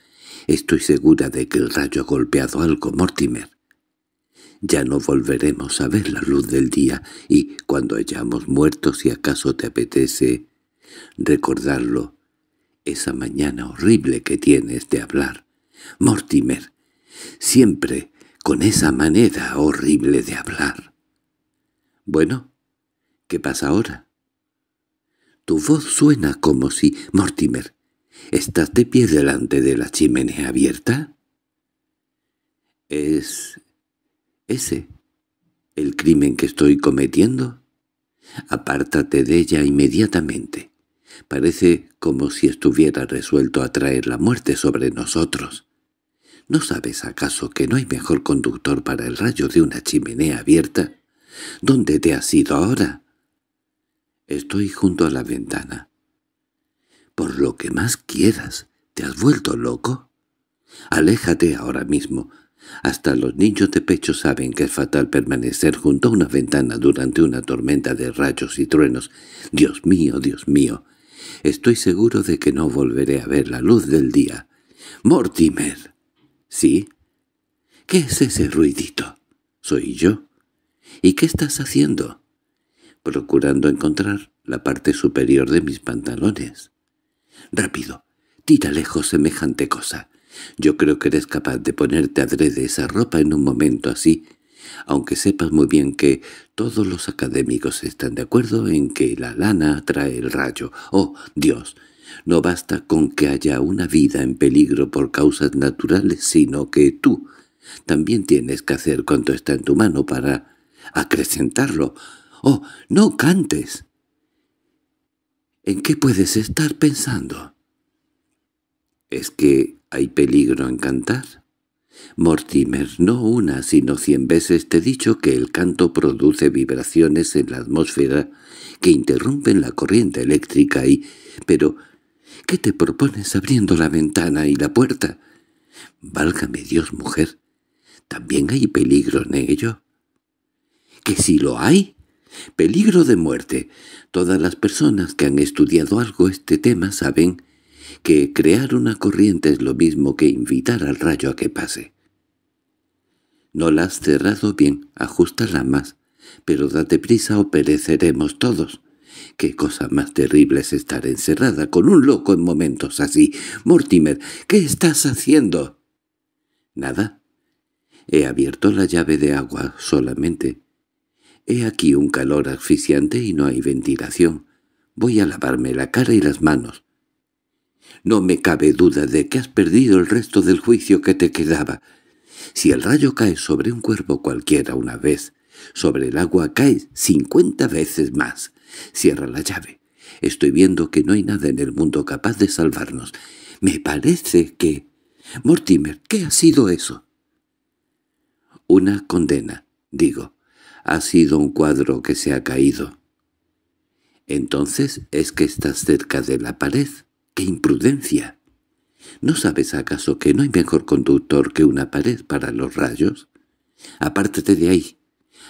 Estoy segura de que el rayo ha golpeado algo, Mortimer. Ya no volveremos a ver la luz del día, y cuando hayamos muerto, si acaso te apetece recordarlo, esa mañana horrible que tienes de hablar. Mortimer, siempre con esa manera horrible de hablar. Bueno, ¿qué pasa ahora? Tu voz suena como si... Mortimer, ¿Estás de pie delante de la chimenea abierta? ¿Es ese el crimen que estoy cometiendo? Apártate de ella inmediatamente. Parece como si estuviera resuelto a traer la muerte sobre nosotros. ¿No sabes acaso que no hay mejor conductor para el rayo de una chimenea abierta? ¿Dónde te has ido ahora? Estoy junto a la ventana por lo que más quieras. ¿Te has vuelto loco? Aléjate ahora mismo. Hasta los niños de pecho saben que es fatal permanecer junto a una ventana durante una tormenta de rayos y truenos. Dios mío, Dios mío, estoy seguro de que no volveré a ver la luz del día. —¡Mortimer! —¿Sí? —¿Qué es ese ruidito? —Soy yo. —¿Y qué estás haciendo? —Procurando encontrar la parte superior de mis pantalones. Rápido, tira lejos semejante cosa. Yo creo que eres capaz de ponerte adrede esa ropa en un momento así, aunque sepas muy bien que todos los académicos están de acuerdo en que la lana atrae el rayo. ¡Oh, Dios! No basta con que haya una vida en peligro por causas naturales, sino que tú también tienes que hacer cuanto está en tu mano para acrecentarlo. ¡Oh, no cantes! ¿En qué puedes estar pensando? ¿Es que hay peligro en cantar? Mortimer, no una sino cien veces te he dicho que el canto produce vibraciones en la atmósfera que interrumpen la corriente eléctrica y... Pero, ¿qué te propones abriendo la ventana y la puerta? Válgame Dios, mujer, ¿también hay peligro en ello? —¿Que si lo hay? Peligro de muerte. Todas las personas que han estudiado algo este tema saben que crear una corriente es lo mismo que invitar al rayo a que pase. No la has cerrado bien, ajustala más, pero date prisa o pereceremos todos. Qué cosa más terrible es estar encerrada con un loco en momentos así. Mortimer, ¿qué estás haciendo? Nada. He abierto la llave de agua solamente. He aquí un calor asfixiante y no hay ventilación. Voy a lavarme la cara y las manos. No me cabe duda de que has perdido el resto del juicio que te quedaba. Si el rayo cae sobre un cuerpo cualquiera una vez, sobre el agua cae cincuenta veces más. Cierra la llave. Estoy viendo que no hay nada en el mundo capaz de salvarnos. Me parece que... Mortimer, ¿qué ha sido eso? Una condena, digo ha sido un cuadro que se ha caído. —Entonces es que estás cerca de la pared. ¡Qué imprudencia! ¿No sabes acaso que no hay mejor conductor que una pared para los rayos? Apártate de ahí.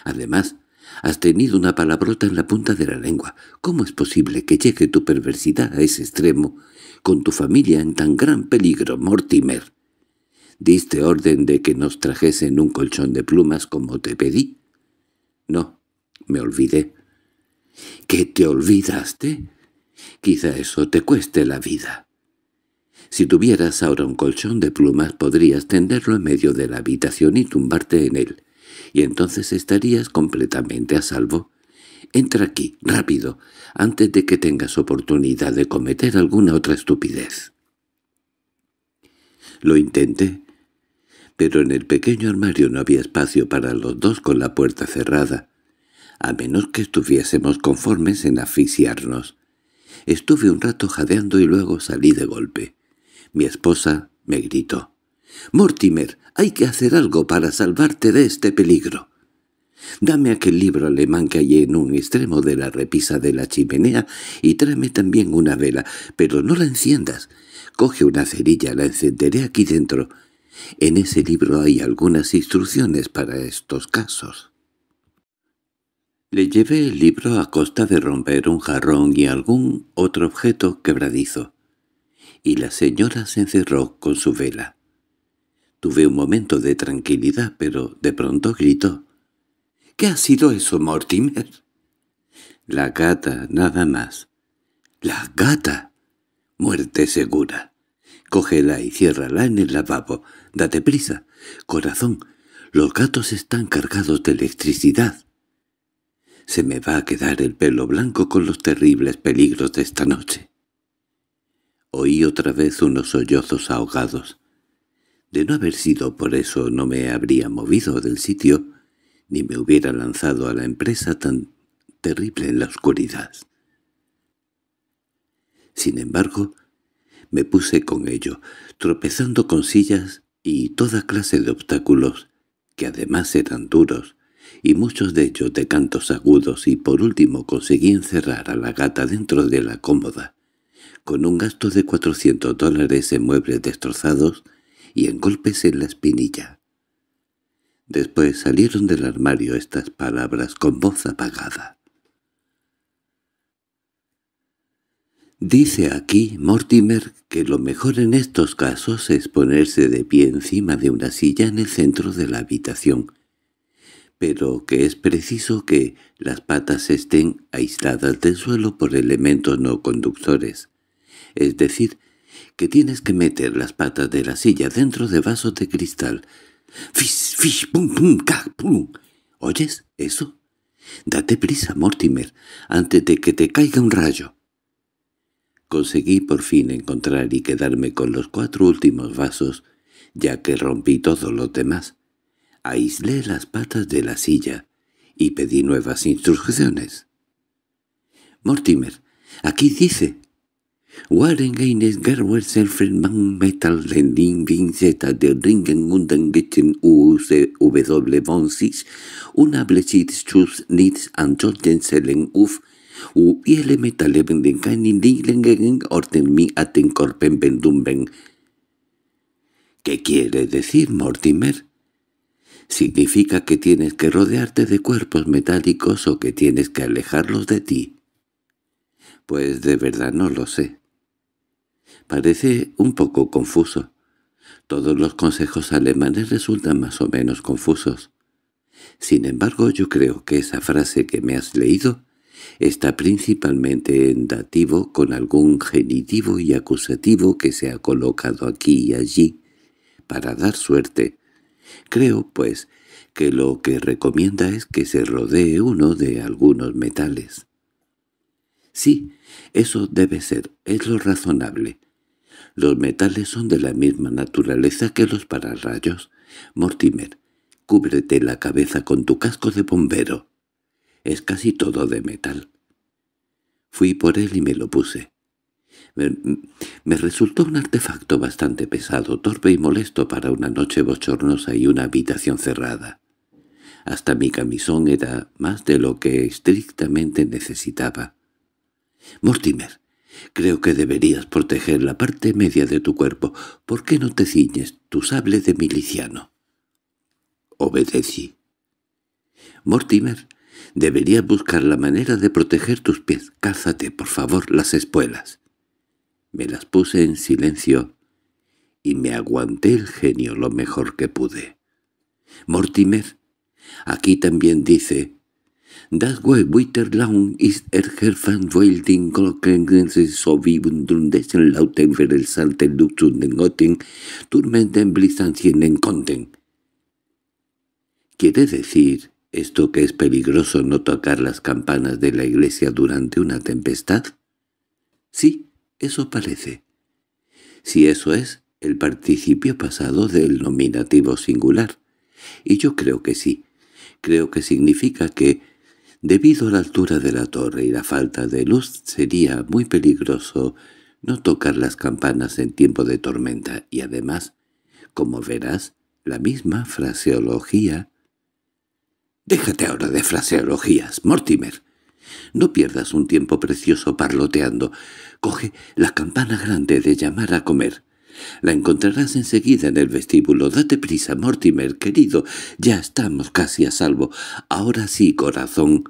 Además, has tenido una palabrota en la punta de la lengua. ¿Cómo es posible que llegue tu perversidad a ese extremo, con tu familia en tan gran peligro, Mortimer? Diste orden de que nos trajesen un colchón de plumas como te pedí, no, me olvidé. —¿Qué te olvidaste? Quizá eso te cueste la vida. Si tuvieras ahora un colchón de plumas podrías tenderlo en medio de la habitación y tumbarte en él, y entonces estarías completamente a salvo. Entra aquí, rápido, antes de que tengas oportunidad de cometer alguna otra estupidez. Lo intenté, pero en el pequeño armario no había espacio para los dos con la puerta cerrada, a menos que estuviésemos conformes en asfixiarnos. Estuve un rato jadeando y luego salí de golpe. Mi esposa me gritó. «Mortimer, hay que hacer algo para salvarte de este peligro». «Dame aquel libro alemán que hay en un extremo de la repisa de la chimenea y tráeme también una vela, pero no la enciendas. Coge una cerilla, la encenderé aquí dentro». En ese libro hay algunas instrucciones para estos casos. Le llevé el libro a costa de romper un jarrón y algún otro objeto quebradizo, y la señora se encerró con su vela. Tuve un momento de tranquilidad, pero de pronto gritó. —¿Qué ha sido eso, Mortimer? —La gata, nada más. —¿La gata? Muerte segura. Cógela y ciérrala en el lavabo. Date prisa. Corazón, los gatos están cargados de electricidad. Se me va a quedar el pelo blanco con los terribles peligros de esta noche. Oí otra vez unos sollozos ahogados. De no haber sido por eso no me habría movido del sitio, ni me hubiera lanzado a la empresa tan terrible en la oscuridad. Sin embargo, me puse con ello, tropezando con sillas y toda clase de obstáculos, que además eran duros, y muchos de ellos de cantos agudos, y por último conseguí encerrar a la gata dentro de la cómoda, con un gasto de 400 dólares en muebles destrozados y en golpes en la espinilla. Después salieron del armario estas palabras con voz apagada. Dice aquí Mortimer que lo mejor en estos casos es ponerse de pie encima de una silla en el centro de la habitación, pero que es preciso que las patas estén aisladas del suelo por elementos no conductores, es decir, que tienes que meter las patas de la silla dentro de vasos de cristal. ¡Fish, fish, pum, pum, ca, pum! ¿Oyes eso? Date prisa, Mortimer, antes de que te caiga un rayo. Conseguí por fin encontrar y quedarme con los cuatro últimos vasos, ya que rompí todos los demás. Aislé las patas de la silla y pedí nuevas instrucciones. Mortimer, aquí dice... Warren Gaines Gerwer Selfredman Metal Lending Vinceta de Ringen Gunden Getchen UC W von Six Schuss Schutz Nitz Antoljenselen Uf orten mi ¿Qué quiere decir, Mortimer? Significa que tienes que rodearte de cuerpos metálicos o que tienes que alejarlos de ti. Pues de verdad no lo sé. Parece un poco confuso. Todos los consejos alemanes resultan más o menos confusos. Sin embargo, yo creo que esa frase que me has leído está principalmente en dativo con algún genitivo y acusativo que se ha colocado aquí y allí para dar suerte. Creo, pues, que lo que recomienda es que se rodee uno de algunos metales. Sí, eso debe ser, es lo razonable. Los metales son de la misma naturaleza que los pararrayos. Mortimer, cúbrete la cabeza con tu casco de bombero. Es casi todo de metal. Fui por él y me lo puse. Me, resultó un artefacto bastante pesado, torpe y molesto para una noche bochornosa y una habitación cerrada. Hasta mi camisón era más de lo que estrictamente necesitaba. —Mortimer, creo que deberías proteger la parte media de tu cuerpo. ¿Por qué no te ciñes tu sable de miliciano? Obedecí. —Mortimer, Deberías buscar la manera de proteger tus pies. Cázate, por favor, las espuelas. Me las puse en silencio y me aguanté el genio lo mejor que pude. Mortimer, aquí también dice... Das way laun ist erger van Wilding Glockengense sowie Bundundesen lauten verelsanten Luxunden Gotten, Turmenten Blisanzien en Conten. Quiere decir ¿Esto que es peligroso no tocar las campanas de la iglesia durante una tempestad? Sí, eso parece. Si eso es, el participio pasado del nominativo singular. Y yo creo que sí. Creo que significa que, debido a la altura de la torre y la falta de luz, sería muy peligroso no tocar las campanas en tiempo de tormenta. Y además, como verás, la misma fraseología —Déjate ahora de fraseologías, Mortimer. No pierdas un tiempo precioso parloteando. Coge la campana grande de llamar a comer. La encontrarás enseguida en el vestíbulo. Date prisa, Mortimer, querido. Ya estamos casi a salvo. Ahora sí, corazón.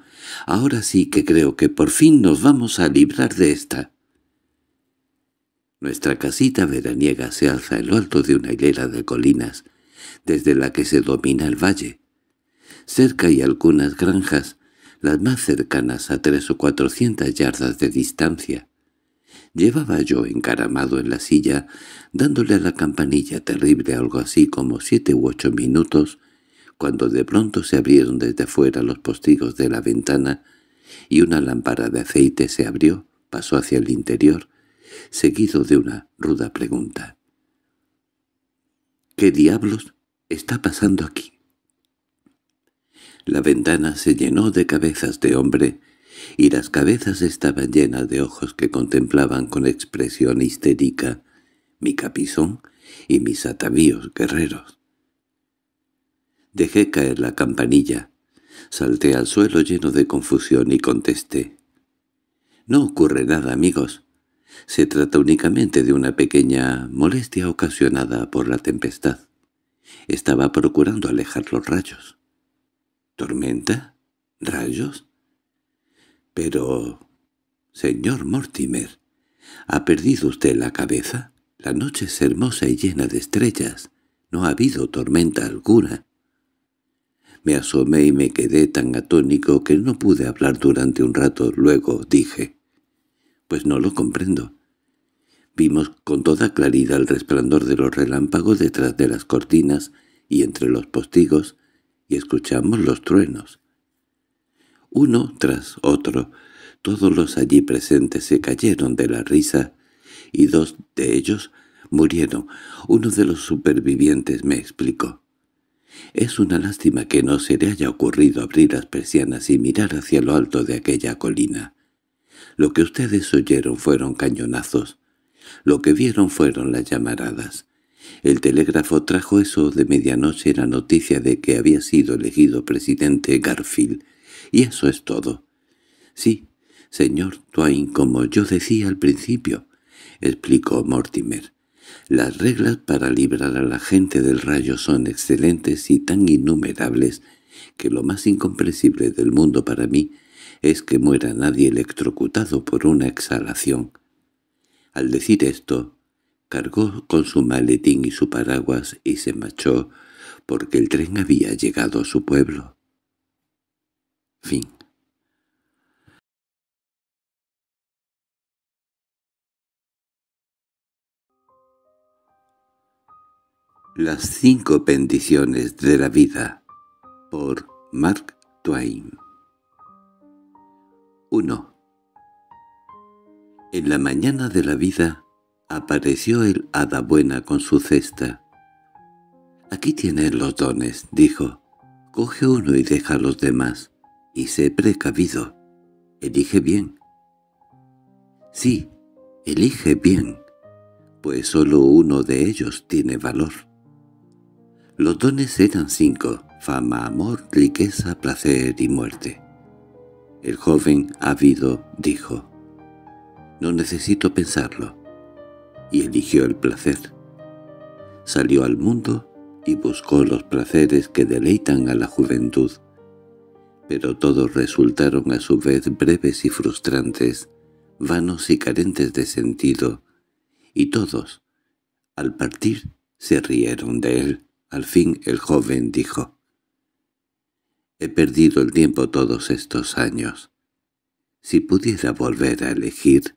Ahora sí que creo que por fin nos vamos a librar de esta. Nuestra casita veraniega se alza en lo alto de una hilera de colinas, desde la que se domina el valle. Cerca y algunas granjas, las más cercanas a tres o cuatrocientas yardas de distancia. Llevaba yo encaramado en la silla, dándole a la campanilla terrible algo así como siete u ocho minutos, cuando de pronto se abrieron desde afuera los postigos de la ventana y una lámpara de aceite se abrió, pasó hacia el interior, seguido de una ruda pregunta. —¿Qué diablos está pasando aquí? La ventana se llenó de cabezas de hombre, y las cabezas estaban llenas de ojos que contemplaban con expresión histérica mi capizón y mis atavíos guerreros. Dejé caer la campanilla, salté al suelo lleno de confusión y contesté. «No ocurre nada, amigos. Se trata únicamente de una pequeña molestia ocasionada por la tempestad. Estaba procurando alejar los rayos». ¿Tormenta? ¿Rayos? Pero... Señor Mortimer, ¿ha perdido usted la cabeza? La noche es hermosa y llena de estrellas. No ha habido tormenta alguna. Me asomé y me quedé tan atónico que no pude hablar durante un rato. Luego dije, «Pues no lo comprendo». Vimos con toda claridad el resplandor de los relámpagos detrás de las cortinas y entre los postigos, escuchamos los truenos. Uno tras otro, todos los allí presentes se cayeron de la risa y dos de ellos murieron. Uno de los supervivientes me explicó. Es una lástima que no se le haya ocurrido abrir las persianas y mirar hacia lo alto de aquella colina. Lo que ustedes oyeron fueron cañonazos. Lo que vieron fueron las llamaradas. El telégrafo trajo eso de medianoche la noticia de que había sido elegido presidente Garfield, y eso es todo. Sí, señor Twain, como yo decía al principio, explicó Mortimer. Las reglas para librar a la gente del rayo son excelentes y tan innumerables que lo más incomprensible del mundo para mí es que muera nadie electrocutado por una exhalación. Al decir esto, cargó con su maletín y su paraguas y se marchó porque el tren había llegado a su pueblo. Fin. Las cinco bendiciones de la vida por Mark Twain 1. En la mañana de la vida Apareció el hada buena con su cesta. «Aquí tienes los dones», dijo. «Coge uno y deja los demás. Y sé precavido. Elige bien». «Sí, elige bien, pues solo uno de ellos tiene valor». Los dones eran cinco, fama, amor, riqueza, placer y muerte. El joven ávido dijo, «No necesito pensarlo y eligió el placer. Salió al mundo y buscó los placeres que deleitan a la juventud, pero todos resultaron a su vez breves y frustrantes, vanos y carentes de sentido, y todos, al partir, se rieron de él. Al fin el joven dijo, «He perdido el tiempo todos estos años. Si pudiera volver a elegir,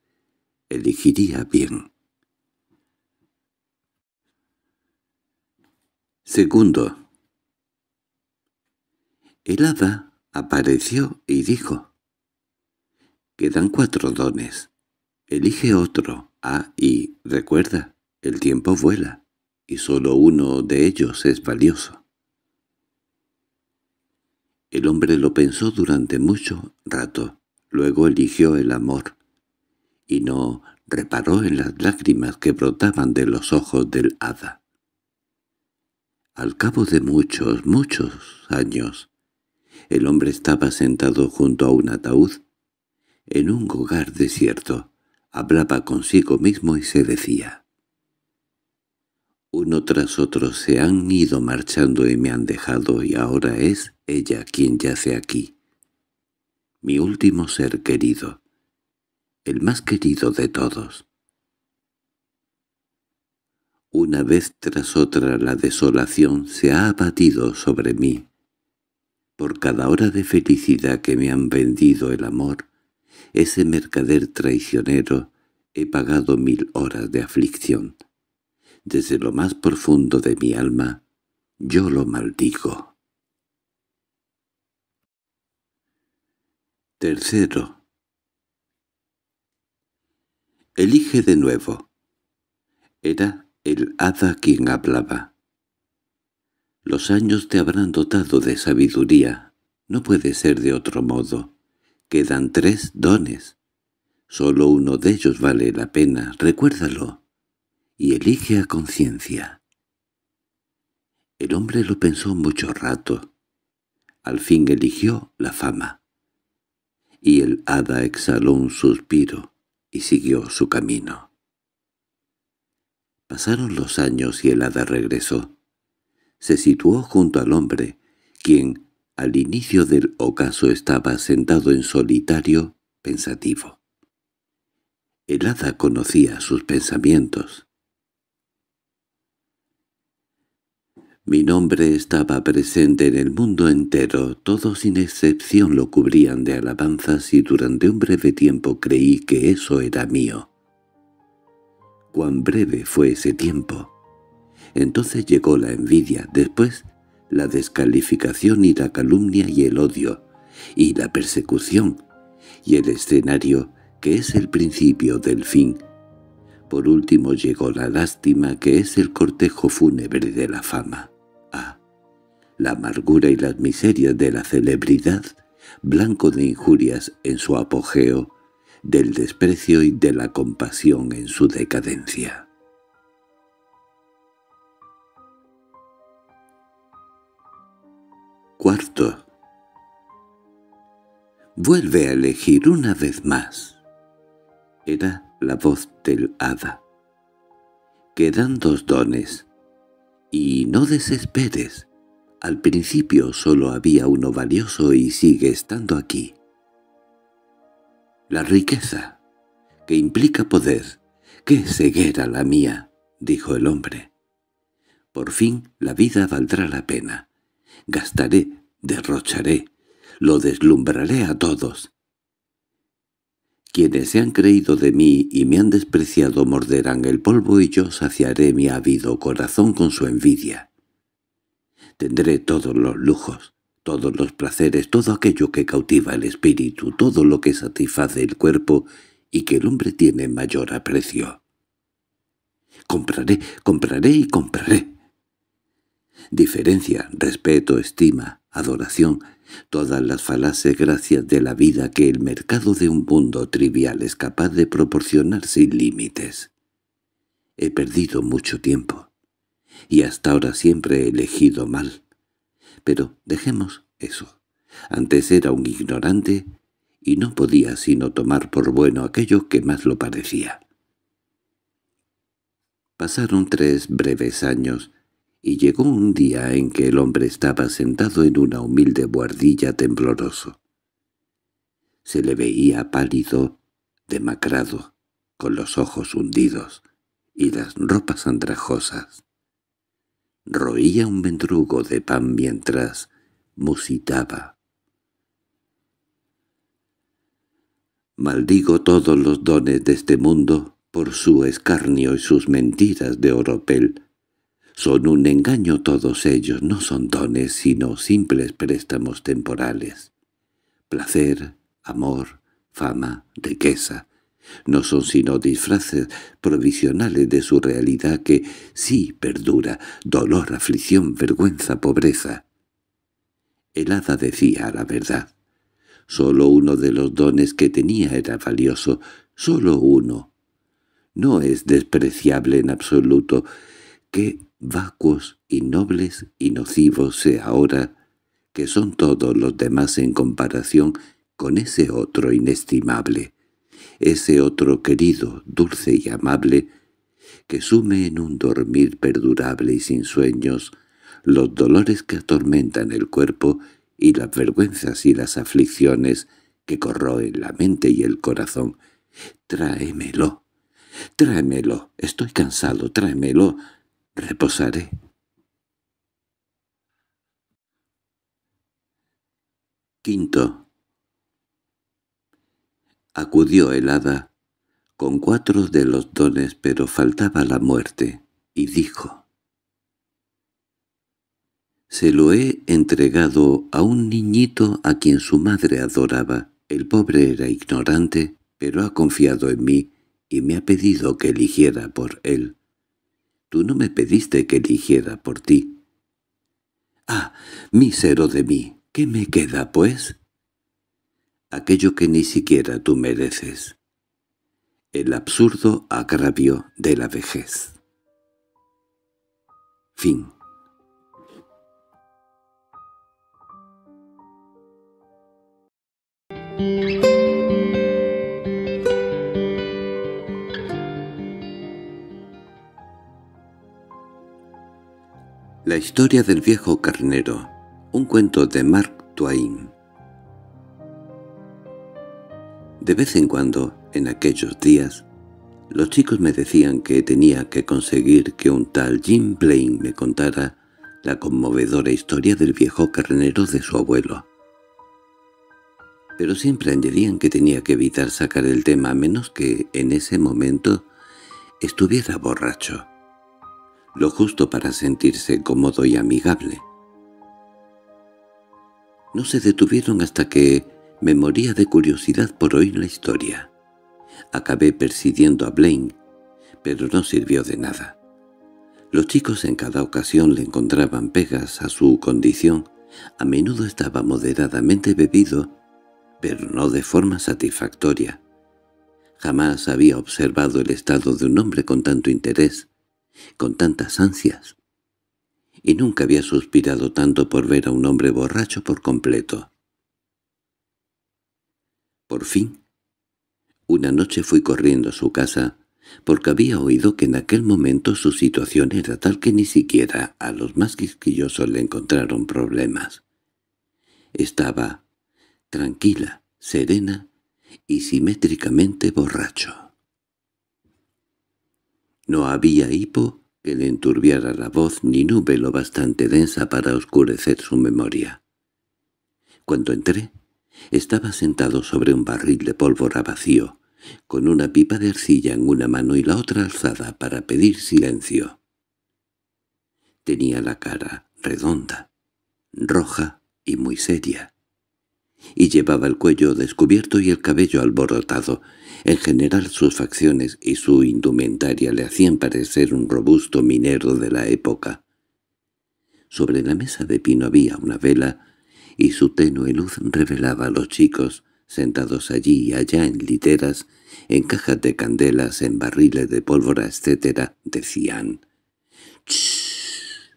elegiría bien». Segundo. El hada apareció y dijo, «Quedan cuatro dones. Elige otro. Ah, y recuerda, el tiempo vuela, y solo uno de ellos es valioso». El hombre lo pensó durante mucho rato, luego eligió el amor, y no reparó en las lágrimas que brotaban de los ojos del hada. Al cabo de muchos, muchos años, el hombre estaba sentado junto a un ataúd en un hogar desierto. Hablaba consigo mismo y se decía. Uno tras otro se han ido marchando y me han dejado y ahora es ella quien yace aquí. Mi último ser querido, el más querido de todos. Una vez tras otra la desolación se ha abatido sobre mí. Por cada hora de felicidad que me han vendido el amor, ese mercader traicionero, he pagado mil horas de aflicción. Desde lo más profundo de mi alma, yo lo maldigo. Tercero. Elige de nuevo. Era el hada quien hablaba. Los años te habrán dotado de sabiduría, no puede ser de otro modo. Quedan tres dones. Solo uno de ellos vale la pena, recuérdalo, y elige a conciencia. El hombre lo pensó mucho rato. Al fin eligió la fama. Y el hada exhaló un suspiro y siguió su camino. Pasaron los años y el hada regresó. Se situó junto al hombre, quien al inicio del ocaso estaba sentado en solitario, pensativo. El hada conocía sus pensamientos. Mi nombre estaba presente en el mundo entero, todos sin excepción lo cubrían de alabanzas y durante un breve tiempo creí que eso era mío cuán breve fue ese tiempo. Entonces llegó la envidia, después la descalificación y la calumnia y el odio, y la persecución, y el escenario que es el principio del fin. Por último llegó la lástima que es el cortejo fúnebre de la fama. Ah, la amargura y las miserias de la celebridad, blanco de injurias en su apogeo, del desprecio y de la compasión en su decadencia. Cuarto. Vuelve a elegir una vez más. Era la voz del hada. Quedan dos dones. Y no desesperes. Al principio solo había uno valioso y sigue estando aquí. La riqueza, que implica poder. ¡Qué ceguera la mía! dijo el hombre. Por fin la vida valdrá la pena. Gastaré, derrocharé, lo deslumbraré a todos. Quienes se han creído de mí y me han despreciado morderán el polvo y yo saciaré mi ávido corazón con su envidia. Tendré todos los lujos, todos los placeres, todo aquello que cautiva el espíritu, todo lo que satisface el cuerpo y que el hombre tiene mayor aprecio. Compraré, compraré y compraré. Diferencia, respeto, estima, adoración, todas las falaces gracias de la vida que el mercado de un mundo trivial es capaz de proporcionar sin límites. He perdido mucho tiempo, y hasta ahora siempre he elegido mal. Pero dejemos eso. Antes era un ignorante y no podía sino tomar por bueno aquello que más lo parecía. Pasaron tres breves años, y llegó un día en que el hombre estaba sentado en una humilde buhardilla tembloroso. Se le veía pálido, demacrado, con los ojos hundidos y las ropas andrajosas roía un mendrugo de pan mientras musitaba. Maldigo todos los dones de este mundo por su escarnio y sus mentiras de oropel. Son un engaño todos ellos, no son dones, sino simples préstamos temporales. Placer, amor, fama, riqueza, no son sino disfraces provisionales de su realidad que sí perdura, dolor, aflicción, vergüenza, pobreza. El hada decía la verdad. Solo uno de los dones que tenía era valioso, solo uno. No es despreciable en absoluto que vacuos y nobles y nocivos sea ahora, que son todos los demás en comparación con ese otro inestimable ese otro querido, dulce y amable, que sume en un dormir perdurable y sin sueños los dolores que atormentan el cuerpo y las vergüenzas y las aflicciones que corroen la mente y el corazón. Tráemelo, tráemelo, estoy cansado, tráemelo, reposaré. Quinto. Acudió el hada con cuatro de los dones, pero faltaba la muerte, y dijo, «Se lo he entregado a un niñito a quien su madre adoraba. El pobre era ignorante, pero ha confiado en mí y me ha pedido que eligiera por él. Tú no me pediste que eligiera por ti». «¡Ah, mísero de mí! ¿Qué me queda, pues?» aquello que ni siquiera tú mereces. El absurdo agravio de la vejez. Fin. La historia del viejo carnero, un cuento de Mark Twain De vez en cuando, en aquellos días, los chicos me decían que tenía que conseguir que un tal Jim Blaine me contara la conmovedora historia del viejo carnero de su abuelo. Pero siempre añadían que tenía que evitar sacar el tema a menos que, en ese momento, estuviera borracho. Lo justo para sentirse cómodo y amigable. No se detuvieron hasta que me moría de curiosidad por oír la historia. Acabé persiguiendo a Blaine, pero no sirvió de nada. Los chicos en cada ocasión le encontraban pegas a su condición. A menudo estaba moderadamente bebido, pero no de forma satisfactoria. Jamás había observado el estado de un hombre con tanto interés, con tantas ansias. Y nunca había suspirado tanto por ver a un hombre borracho por completo. Por fin. Una noche fui corriendo a su casa, porque había oído que en aquel momento su situación era tal que ni siquiera a los más quisquillosos le encontraron problemas. Estaba tranquila, serena y simétricamente borracho. No había hipo que le enturbiara la voz ni nube lo bastante densa para oscurecer su memoria. Cuando entré, estaba sentado sobre un barril de pólvora vacío, con una pipa de arcilla en una mano y la otra alzada para pedir silencio. Tenía la cara redonda, roja y muy seria, y llevaba el cuello descubierto y el cabello alborotado. En general sus facciones y su indumentaria le hacían parecer un robusto minero de la época. Sobre la mesa de pino había una vela y su tenue luz revelaba a los chicos, sentados allí y allá en literas, en cajas de candelas, en barriles de pólvora, etcétera. decían «¡Shh!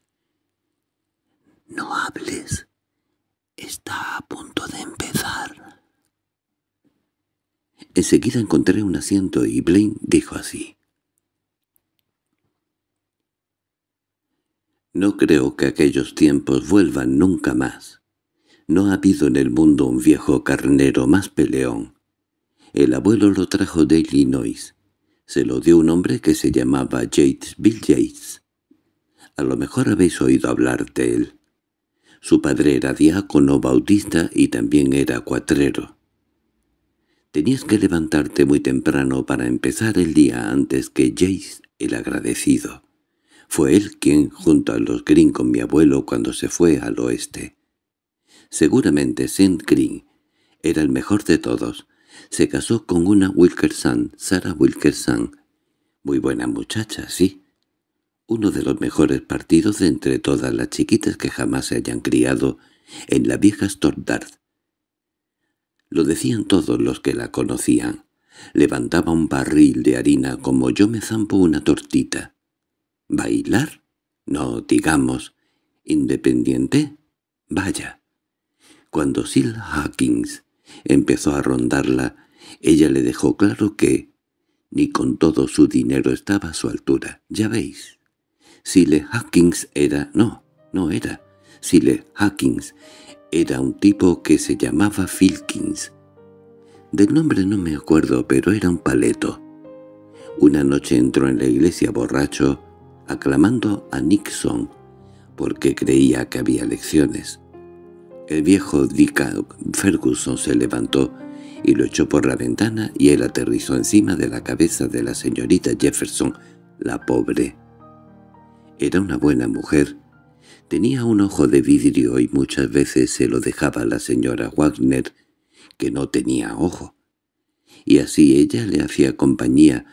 No hables. Está a punto de empezar». Enseguida encontré un asiento y Blaine dijo así. No creo que aquellos tiempos vuelvan nunca más. No ha habido en el mundo un viejo carnero más peleón. El abuelo lo trajo de Illinois. Se lo dio un hombre que se llamaba Yates Bill Yates. A lo mejor habéis oído hablar de él. Su padre era diácono bautista y también era cuatrero. Tenías que levantarte muy temprano para empezar el día antes que Jace, el agradecido. Fue él quien, junto a los Green con mi abuelo cuando se fue al oeste, Seguramente St. Green era el mejor de todos. Se casó con una Wilkerson, Sara Wilkerson. Muy buena muchacha, sí. Uno de los mejores partidos de entre todas las chiquitas que jamás se hayan criado en la vieja Stordard. Lo decían todos los que la conocían. Levantaba un barril de harina como yo me zampo una tortita. ¿Bailar? No, digamos. ¿Independiente? Vaya, cuando Sil Hawkins empezó a rondarla, ella le dejó claro que ni con todo su dinero estaba a su altura, ya veis. Sile Hawkins era... no, no era. Sile Hawkins era un tipo que se llamaba Filkins. Del nombre no me acuerdo, pero era un paleto. Una noche entró en la iglesia borracho, aclamando a Nixon, porque creía que había lecciones. El viejo Dick Ferguson se levantó y lo echó por la ventana y él aterrizó encima de la cabeza de la señorita Jefferson, la pobre. Era una buena mujer. Tenía un ojo de vidrio y muchas veces se lo dejaba a la señora Wagner, que no tenía ojo. Y así ella le hacía compañía,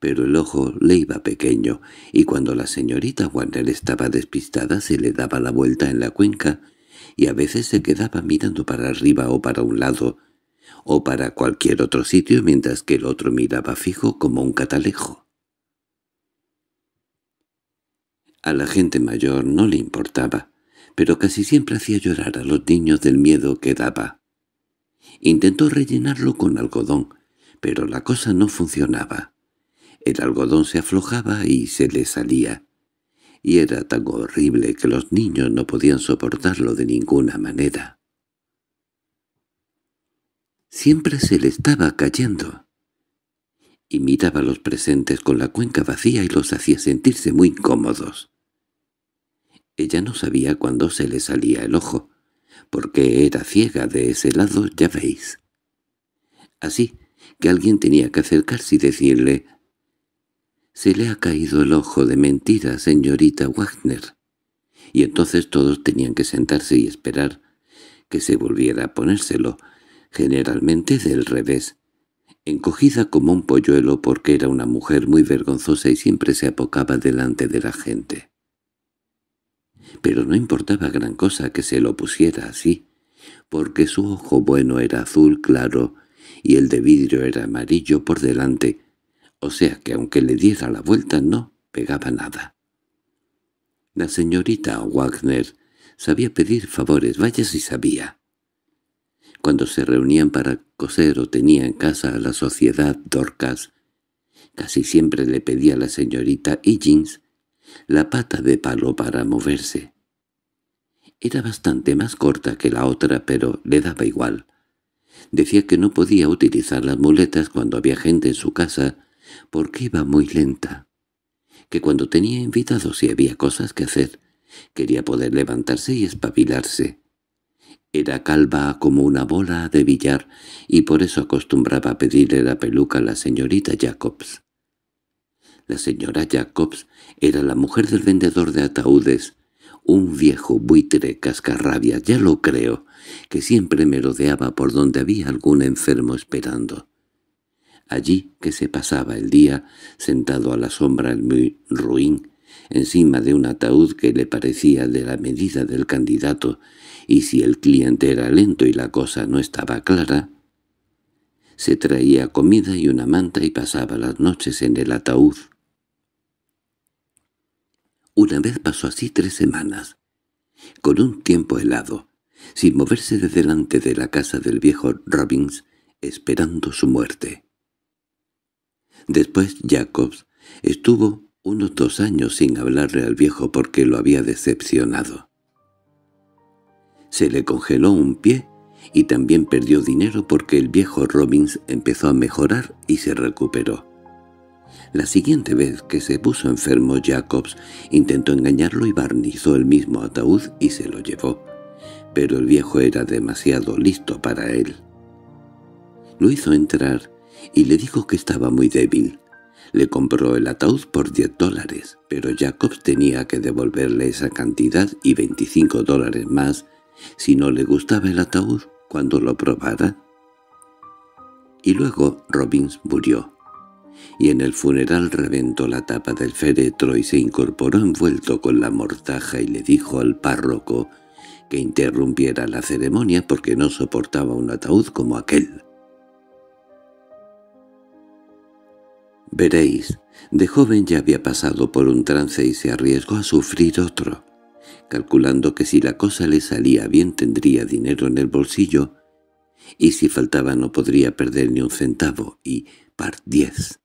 pero el ojo le iba pequeño, y cuando la señorita Wagner estaba despistada se le daba la vuelta en la cuenca y a veces se quedaba mirando para arriba o para un lado, o para cualquier otro sitio mientras que el otro miraba fijo como un catalejo. A la gente mayor no le importaba, pero casi siempre hacía llorar a los niños del miedo que daba. Intentó rellenarlo con algodón, pero la cosa no funcionaba. El algodón se aflojaba y se le salía y era tan horrible que los niños no podían soportarlo de ninguna manera. Siempre se le estaba cayendo. Y miraba a los presentes con la cuenca vacía y los hacía sentirse muy incómodos. Ella no sabía cuándo se le salía el ojo, porque era ciega de ese lado, ya veis. Así que alguien tenía que acercarse y decirle se le ha caído el ojo de mentira, señorita Wagner. Y entonces todos tenían que sentarse y esperar que se volviera a ponérselo, generalmente del revés, encogida como un polluelo porque era una mujer muy vergonzosa y siempre se apocaba delante de la gente. Pero no importaba gran cosa que se lo pusiera así, porque su ojo bueno era azul claro y el de vidrio era amarillo por delante, o sea que aunque le diera la vuelta no pegaba nada. La señorita Wagner sabía pedir favores, vaya si sabía. Cuando se reunían para coser o tenía en casa a la sociedad Dorcas, casi siempre le pedía a la señorita Higgins la pata de palo para moverse. Era bastante más corta que la otra, pero le daba igual. Decía que no podía utilizar las muletas cuando había gente en su casa porque iba muy lenta, que cuando tenía invitados y había cosas que hacer, quería poder levantarse y espabilarse. Era calva como una bola de billar y por eso acostumbraba a pedirle la peluca a la señorita Jacobs. La señora Jacobs era la mujer del vendedor de ataúdes, un viejo buitre cascarrabia, ya lo creo, que siempre merodeaba por donde había algún enfermo esperando allí que se pasaba el día sentado a la sombra en muy ruin, encima de un ataúd que le parecía de la medida del candidato, y si el cliente era lento y la cosa no estaba clara, se traía comida y una manta y pasaba las noches en el ataúd. Una vez pasó así tres semanas, con un tiempo helado, sin moverse de delante de la casa del viejo Robbins, esperando su muerte. Después Jacobs estuvo unos dos años sin hablarle al viejo porque lo había decepcionado. Se le congeló un pie y también perdió dinero porque el viejo Robbins empezó a mejorar y se recuperó. La siguiente vez que se puso enfermo Jacobs intentó engañarlo y barnizó el mismo ataúd y se lo llevó, pero el viejo era demasiado listo para él. Lo hizo entrar y le dijo que estaba muy débil. Le compró el ataúd por 10 dólares, pero Jacobs tenía que devolverle esa cantidad y 25 dólares más si no le gustaba el ataúd cuando lo probara. Y luego Robbins murió, y en el funeral reventó la tapa del féretro y se incorporó envuelto con la mortaja y le dijo al párroco que interrumpiera la ceremonia porque no soportaba un ataúd como aquel. Veréis, de joven ya había pasado por un trance y se arriesgó a sufrir otro, calculando que si la cosa le salía bien tendría dinero en el bolsillo, y si faltaba no podría perder ni un centavo, y par diez.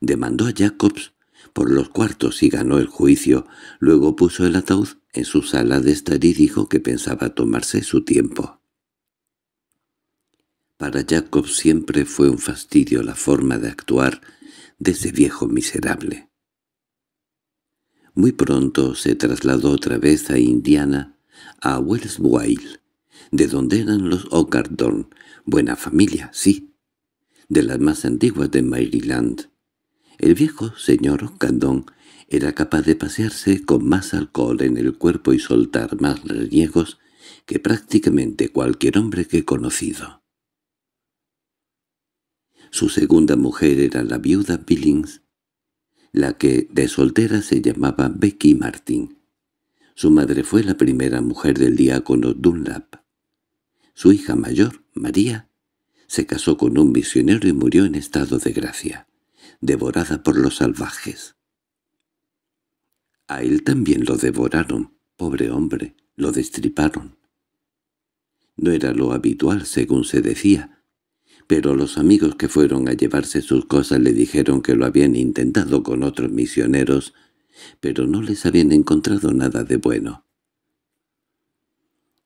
Demandó a Jacobs por los cuartos y ganó el juicio, luego puso el ataúd en su sala de estar y dijo que pensaba tomarse su tiempo. Para Jacobs siempre fue un fastidio la forma de actuar de ese viejo miserable. Muy pronto se trasladó otra vez a Indiana, a Wellsville, de donde eran los Ockardorn, buena familia, sí, de las más antiguas de Maryland. El viejo señor O'Gardon era capaz de pasearse con más alcohol en el cuerpo y soltar más riegos que prácticamente cualquier hombre que he conocido. Su segunda mujer era la viuda Billings, la que de soltera se llamaba Becky Martin. Su madre fue la primera mujer del diácono Dunlap. Su hija mayor, María, se casó con un misionero y murió en estado de gracia, devorada por los salvajes. A él también lo devoraron, pobre hombre, lo destriparon. No era lo habitual, según se decía, pero los amigos que fueron a llevarse sus cosas le dijeron que lo habían intentado con otros misioneros, pero no les habían encontrado nada de bueno.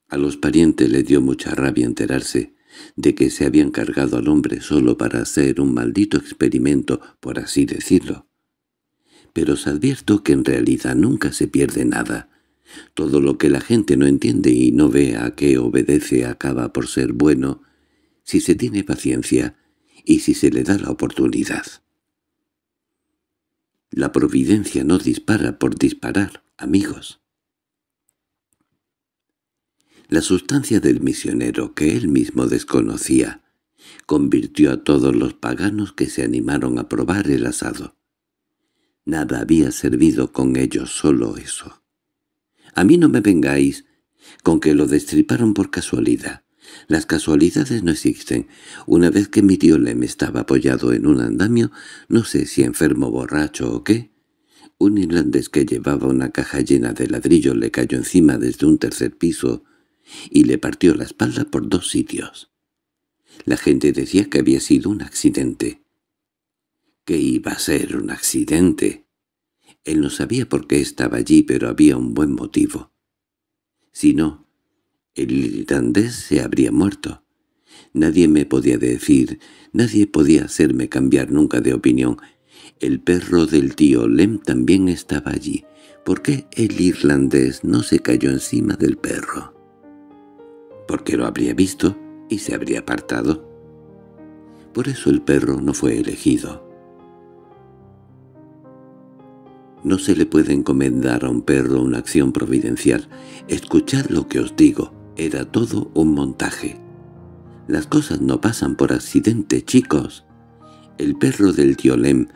A los parientes le dio mucha rabia enterarse de que se habían cargado al hombre solo para hacer un maldito experimento, por así decirlo. Pero os advierto que en realidad nunca se pierde nada. Todo lo que la gente no entiende y no ve a qué obedece acaba por ser bueno si se tiene paciencia y si se le da la oportunidad. La providencia no dispara por disparar, amigos. La sustancia del misionero, que él mismo desconocía, convirtió a todos los paganos que se animaron a probar el asado. Nada había servido con ellos solo eso. A mí no me vengáis con que lo destriparon por casualidad. Las casualidades no existen. Una vez que mi tío Lem estaba apoyado en un andamio, no sé si enfermo borracho o qué, un irlandés que llevaba una caja llena de ladrillo le cayó encima desde un tercer piso y le partió la espalda por dos sitios. La gente decía que había sido un accidente. ¿Qué iba a ser un accidente? Él no sabía por qué estaba allí, pero había un buen motivo. Si no, el irlandés se habría muerto. Nadie me podía decir, nadie podía hacerme cambiar nunca de opinión. El perro del tío Lem también estaba allí. ¿Por qué el irlandés no se cayó encima del perro? Porque lo habría visto y se habría apartado. Por eso el perro no fue elegido. No se le puede encomendar a un perro una acción providencial. Escuchad lo que os digo era todo un montaje. Las cosas no pasan por accidente, chicos. El perro del tío Lem.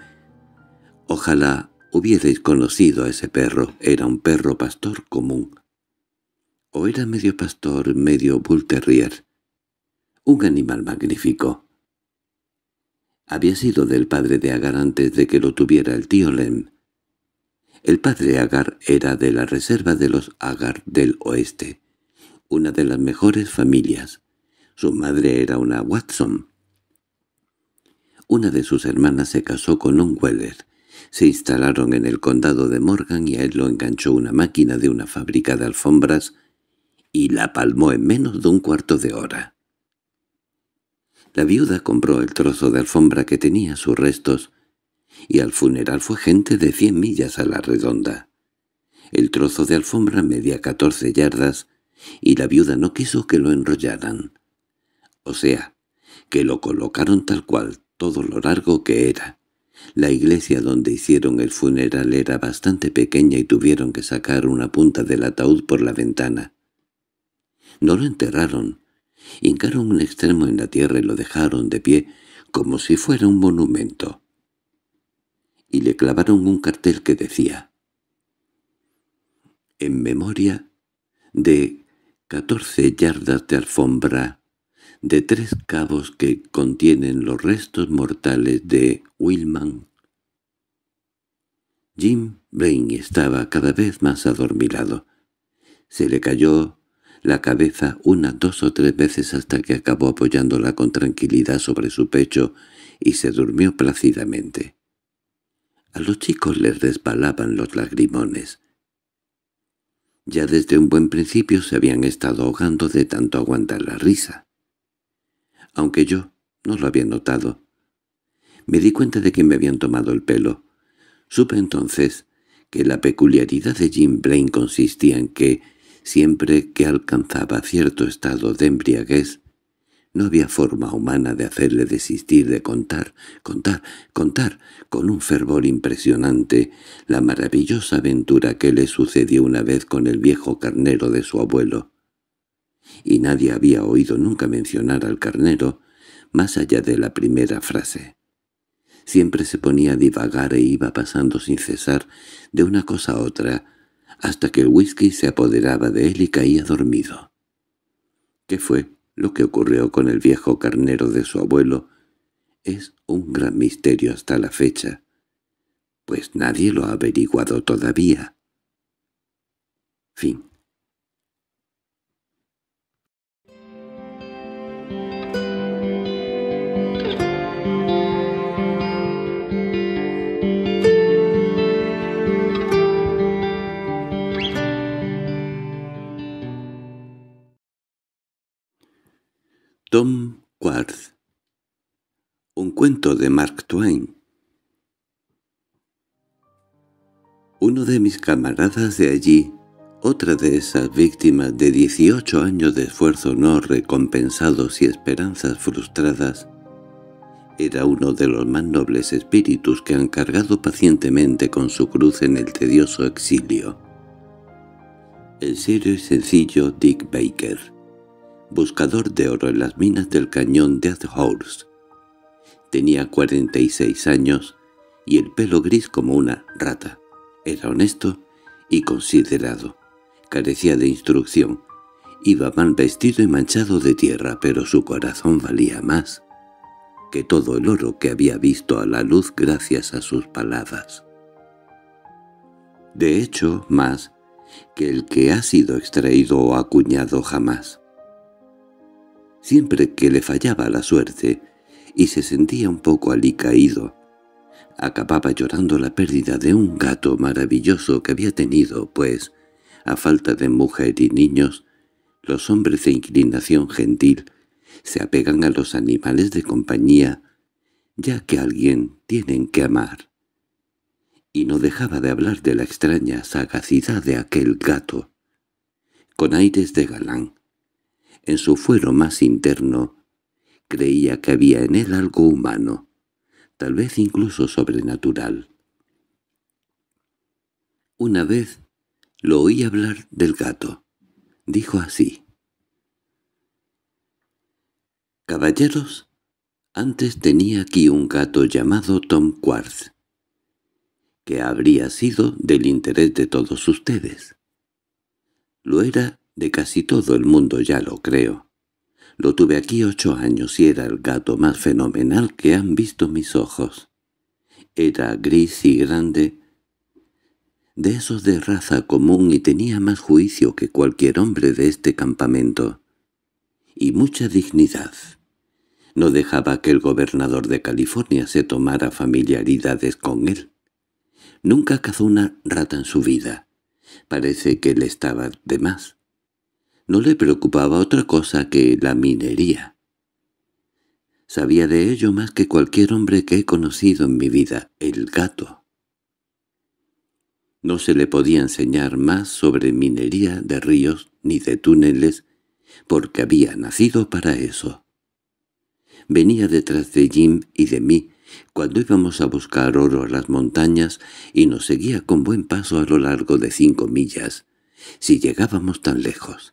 Ojalá hubierais conocido a ese perro. Era un perro pastor común. O era medio pastor, medio bull terrier. Un animal magnífico. Había sido del padre de Agar antes de que lo tuviera el tío Lem. El padre Agar era de la reserva de los Agar del oeste una de las mejores familias. Su madre era una Watson. Una de sus hermanas se casó con un Weller. Se instalaron en el condado de Morgan y a él lo enganchó una máquina de una fábrica de alfombras y la palmó en menos de un cuarto de hora. La viuda compró el trozo de alfombra que tenía sus restos, y al funeral fue gente de cien millas a la redonda. El trozo de alfombra medía catorce yardas y la viuda no quiso que lo enrollaran. O sea, que lo colocaron tal cual, todo lo largo que era. La iglesia donde hicieron el funeral era bastante pequeña y tuvieron que sacar una punta del ataúd por la ventana. No lo enterraron. Hincaron un extremo en la tierra y lo dejaron de pie como si fuera un monumento. Y le clavaron un cartel que decía «En memoria de catorce yardas de alfombra de tres cabos que contienen los restos mortales de Wilman. Jim Blaine estaba cada vez más adormilado. Se le cayó la cabeza una, dos o tres veces hasta que acabó apoyándola con tranquilidad sobre su pecho y se durmió plácidamente. A los chicos les resbalaban los lagrimones. Ya desde un buen principio se habían estado ahogando de tanto aguantar la risa. Aunque yo no lo había notado. Me di cuenta de que me habían tomado el pelo. Supe entonces que la peculiaridad de Jim Blaine consistía en que, siempre que alcanzaba cierto estado de embriaguez, no había forma humana de hacerle desistir de contar, contar, contar con un fervor impresionante la maravillosa aventura que le sucedió una vez con el viejo carnero de su abuelo. Y nadie había oído nunca mencionar al carnero, más allá de la primera frase. Siempre se ponía a divagar e iba pasando sin cesar de una cosa a otra, hasta que el whisky se apoderaba de él y caía dormido. ¿Qué fue? Lo que ocurrió con el viejo carnero de su abuelo es un gran misterio hasta la fecha, pues nadie lo ha averiguado todavía. Fin Tom Quartz. Un cuento de Mark Twain Uno de mis camaradas de allí, otra de esas víctimas de 18 años de esfuerzo no recompensados y esperanzas frustradas, era uno de los más nobles espíritus que han cargado pacientemente con su cruz en el tedioso exilio. El serio y sencillo Dick Baker buscador de oro en las minas del cañón de Horse. Tenía 46 años y el pelo gris como una rata. Era honesto y considerado. Carecía de instrucción. Iba mal vestido y manchado de tierra, pero su corazón valía más que todo el oro que había visto a la luz gracias a sus palabras. De hecho, más que el que ha sido extraído o acuñado jamás siempre que le fallaba la suerte, y se sentía un poco alicaído. Acababa llorando la pérdida de un gato maravilloso que había tenido, pues, a falta de mujer y niños, los hombres de inclinación gentil se apegan a los animales de compañía, ya que alguien tienen que amar. Y no dejaba de hablar de la extraña sagacidad de aquel gato. Con aires de galán, en su fuero más interno, creía que había en él algo humano, tal vez incluso sobrenatural. Una vez lo oí hablar del gato. Dijo así. «Caballeros, antes tenía aquí un gato llamado Tom Quartz, que habría sido del interés de todos ustedes. Lo era de casi todo el mundo ya lo creo. Lo tuve aquí ocho años y era el gato más fenomenal que han visto mis ojos. Era gris y grande, de esos de raza común y tenía más juicio que cualquier hombre de este campamento. Y mucha dignidad. No dejaba que el gobernador de California se tomara familiaridades con él. Nunca cazó una rata en su vida. Parece que le estaba de más. No le preocupaba otra cosa que la minería. Sabía de ello más que cualquier hombre que he conocido en mi vida, el gato. No se le podía enseñar más sobre minería de ríos ni de túneles, porque había nacido para eso. Venía detrás de Jim y de mí cuando íbamos a buscar oro a las montañas y nos seguía con buen paso a lo largo de cinco millas, si llegábamos tan lejos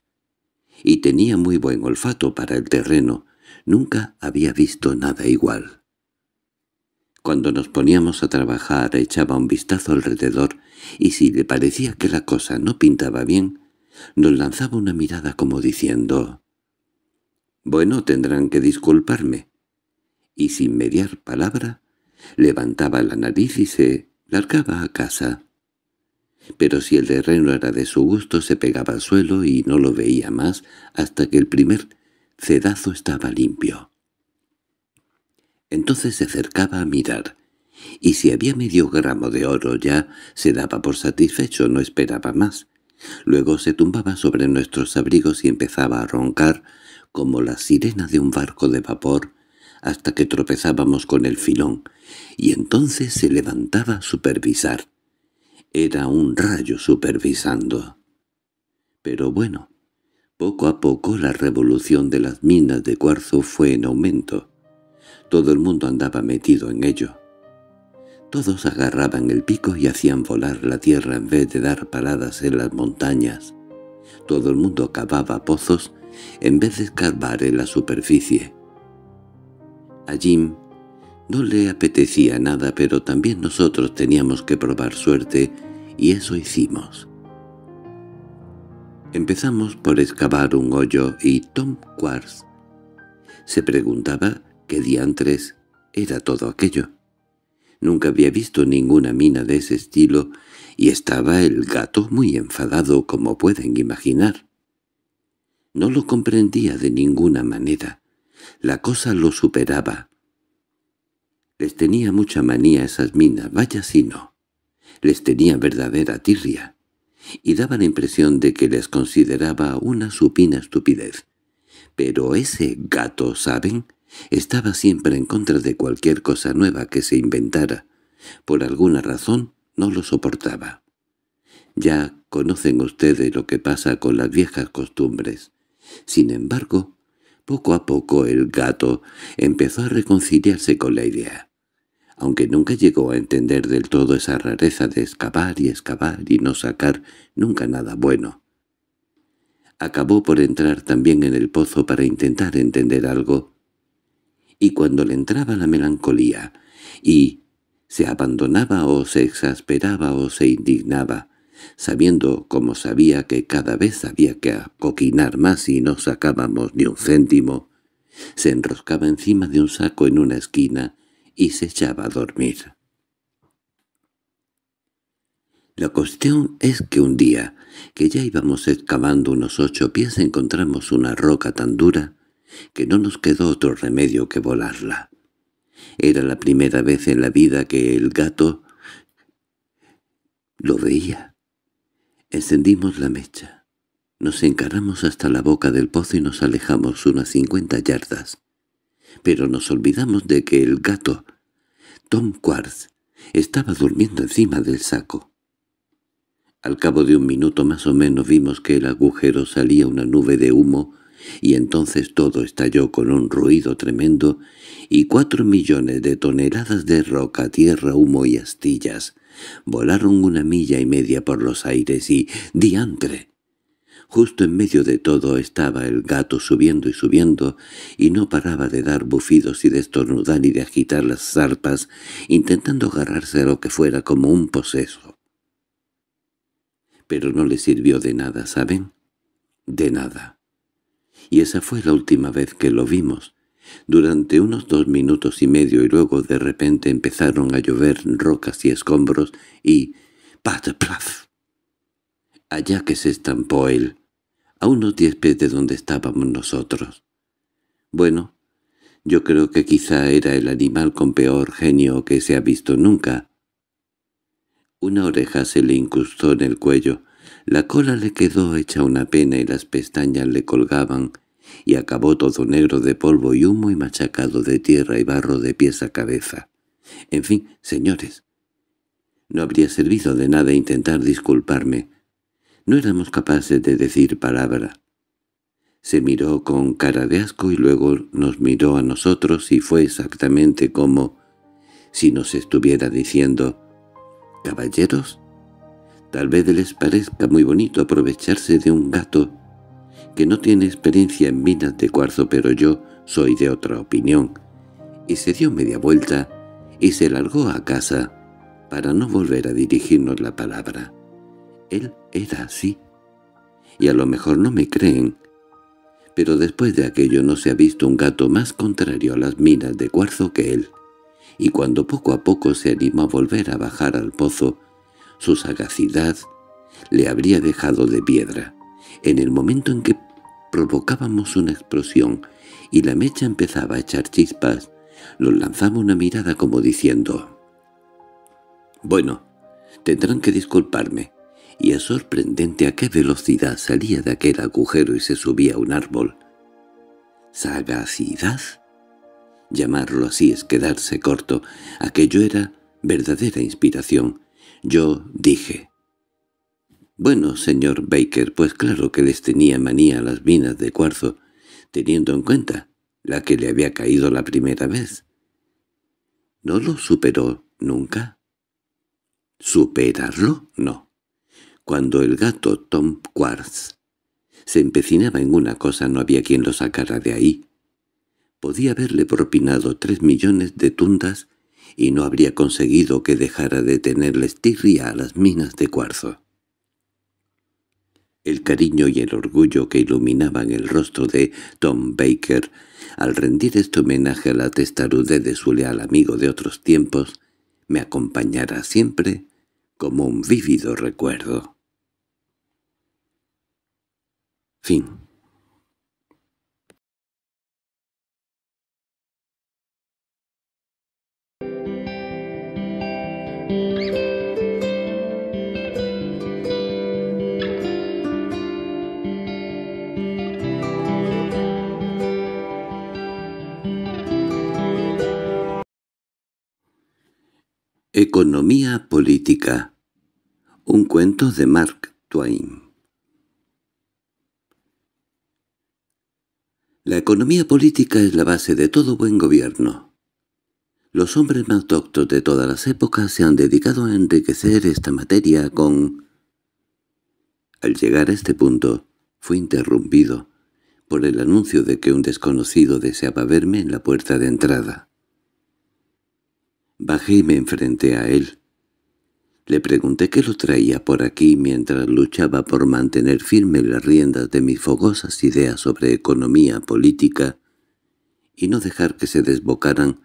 y tenía muy buen olfato para el terreno. Nunca había visto nada igual. Cuando nos poníamos a trabajar echaba un vistazo alrededor y si le parecía que la cosa no pintaba bien, nos lanzaba una mirada como diciendo «Bueno, tendrán que disculparme». Y sin mediar palabra, levantaba la nariz y se largaba a casa. Pero si el terreno era de su gusto se pegaba al suelo y no lo veía más hasta que el primer cedazo estaba limpio. Entonces se acercaba a mirar, y si había medio gramo de oro ya se daba por satisfecho, no esperaba más. Luego se tumbaba sobre nuestros abrigos y empezaba a roncar como la sirena de un barco de vapor hasta que tropezábamos con el filón, y entonces se levantaba a supervisar. Era un rayo supervisando. Pero bueno, poco a poco la revolución de las minas de cuarzo fue en aumento. Todo el mundo andaba metido en ello. Todos agarraban el pico y hacían volar la tierra en vez de dar paradas en las montañas. Todo el mundo cavaba pozos en vez de escarbar en la superficie. Allí. No le apetecía nada, pero también nosotros teníamos que probar suerte, y eso hicimos. Empezamos por excavar un hoyo y Tom Quartz se preguntaba qué diantres era todo aquello. Nunca había visto ninguna mina de ese estilo y estaba el gato muy enfadado, como pueden imaginar. No lo comprendía de ninguna manera. La cosa lo superaba. Les tenía mucha manía esas minas, vaya si no. Les tenía verdadera tirria, y daba la impresión de que les consideraba una supina estupidez. Pero ese gato, ¿saben?, estaba siempre en contra de cualquier cosa nueva que se inventara. Por alguna razón no lo soportaba. Ya conocen ustedes lo que pasa con las viejas costumbres. Sin embargo, poco a poco el gato empezó a reconciliarse con la idea aunque nunca llegó a entender del todo esa rareza de excavar y excavar y no sacar nunca nada bueno. Acabó por entrar también en el pozo para intentar entender algo, y cuando le entraba la melancolía, y se abandonaba o se exasperaba o se indignaba, sabiendo como sabía que cada vez había que acoquinar más y no sacábamos ni un céntimo, se enroscaba encima de un saco en una esquina y se echaba a dormir. La cuestión es que un día, que ya íbamos excavando unos ocho pies, encontramos una roca tan dura que no nos quedó otro remedio que volarla. Era la primera vez en la vida que el gato lo veía. Encendimos la mecha. Nos encaramos hasta la boca del pozo y nos alejamos unas cincuenta yardas pero nos olvidamos de que el gato, Tom Quartz, estaba durmiendo encima del saco. Al cabo de un minuto más o menos vimos que el agujero salía una nube de humo y entonces todo estalló con un ruido tremendo y cuatro millones de toneladas de roca, tierra, humo y astillas volaron una milla y media por los aires y, diantre, Justo en medio de todo estaba el gato subiendo y subiendo, y no paraba de dar bufidos y de estornudar y de agitar las zarpas, intentando agarrarse a lo que fuera como un poseso. Pero no le sirvió de nada, ¿saben? De nada. Y esa fue la última vez que lo vimos. Durante unos dos minutos y medio y luego de repente empezaron a llover rocas y escombros y... ¡Pat, allá que se estampó él, a unos diez pies de donde estábamos nosotros. Bueno, yo creo que quizá era el animal con peor genio que se ha visto nunca. Una oreja se le incrustó en el cuello, la cola le quedó hecha una pena y las pestañas le colgaban, y acabó todo negro de polvo y humo y machacado de tierra y barro de pies a cabeza. En fin, señores, no habría servido de nada intentar disculparme. No éramos capaces de decir palabra. Se miró con cara de asco y luego nos miró a nosotros y fue exactamente como si nos estuviera diciendo «¿Caballeros? Tal vez les parezca muy bonito aprovecharse de un gato que no tiene experiencia en minas de cuarzo pero yo soy de otra opinión». Y se dio media vuelta y se largó a casa para no volver a dirigirnos la palabra. Él era así. Y a lo mejor no me creen. Pero después de aquello no se ha visto un gato más contrario a las minas de cuarzo que él. Y cuando poco a poco se animó a volver a bajar al pozo, su sagacidad le habría dejado de piedra. En el momento en que provocábamos una explosión y la mecha empezaba a echar chispas, nos lanzaba una mirada como diciendo «Bueno, tendrán que disculparme, y es sorprendente a qué velocidad salía de aquel agujero y se subía a un árbol. ¿Sagacidad? Llamarlo así es quedarse corto. Aquello era verdadera inspiración. Yo dije. Bueno, señor Baker, pues claro que les tenía manía las minas de cuarzo, teniendo en cuenta la que le había caído la primera vez. ¿No lo superó nunca? ¿Superarlo? No. Cuando el gato Tom Quartz se empecinaba en una cosa no había quien lo sacara de ahí. Podía haberle propinado tres millones de tundas y no habría conseguido que dejara de tenerle estirria a las minas de cuarzo. El cariño y el orgullo que iluminaban el rostro de Tom Baker al rendir este homenaje a la testarudez de su leal amigo de otros tiempos me acompañará siempre como un vívido recuerdo. Economía política. Un cuento de Mark Twain. La economía política es la base de todo buen gobierno. Los hombres más doctos de todas las épocas se han dedicado a enriquecer esta materia con... Al llegar a este punto, fui interrumpido por el anuncio de que un desconocido deseaba verme en la puerta de entrada. Bajé y me enfrenté a él. Le pregunté qué lo traía por aquí mientras luchaba por mantener firme las riendas de mis fogosas ideas sobre economía política y no dejar que se desbocaran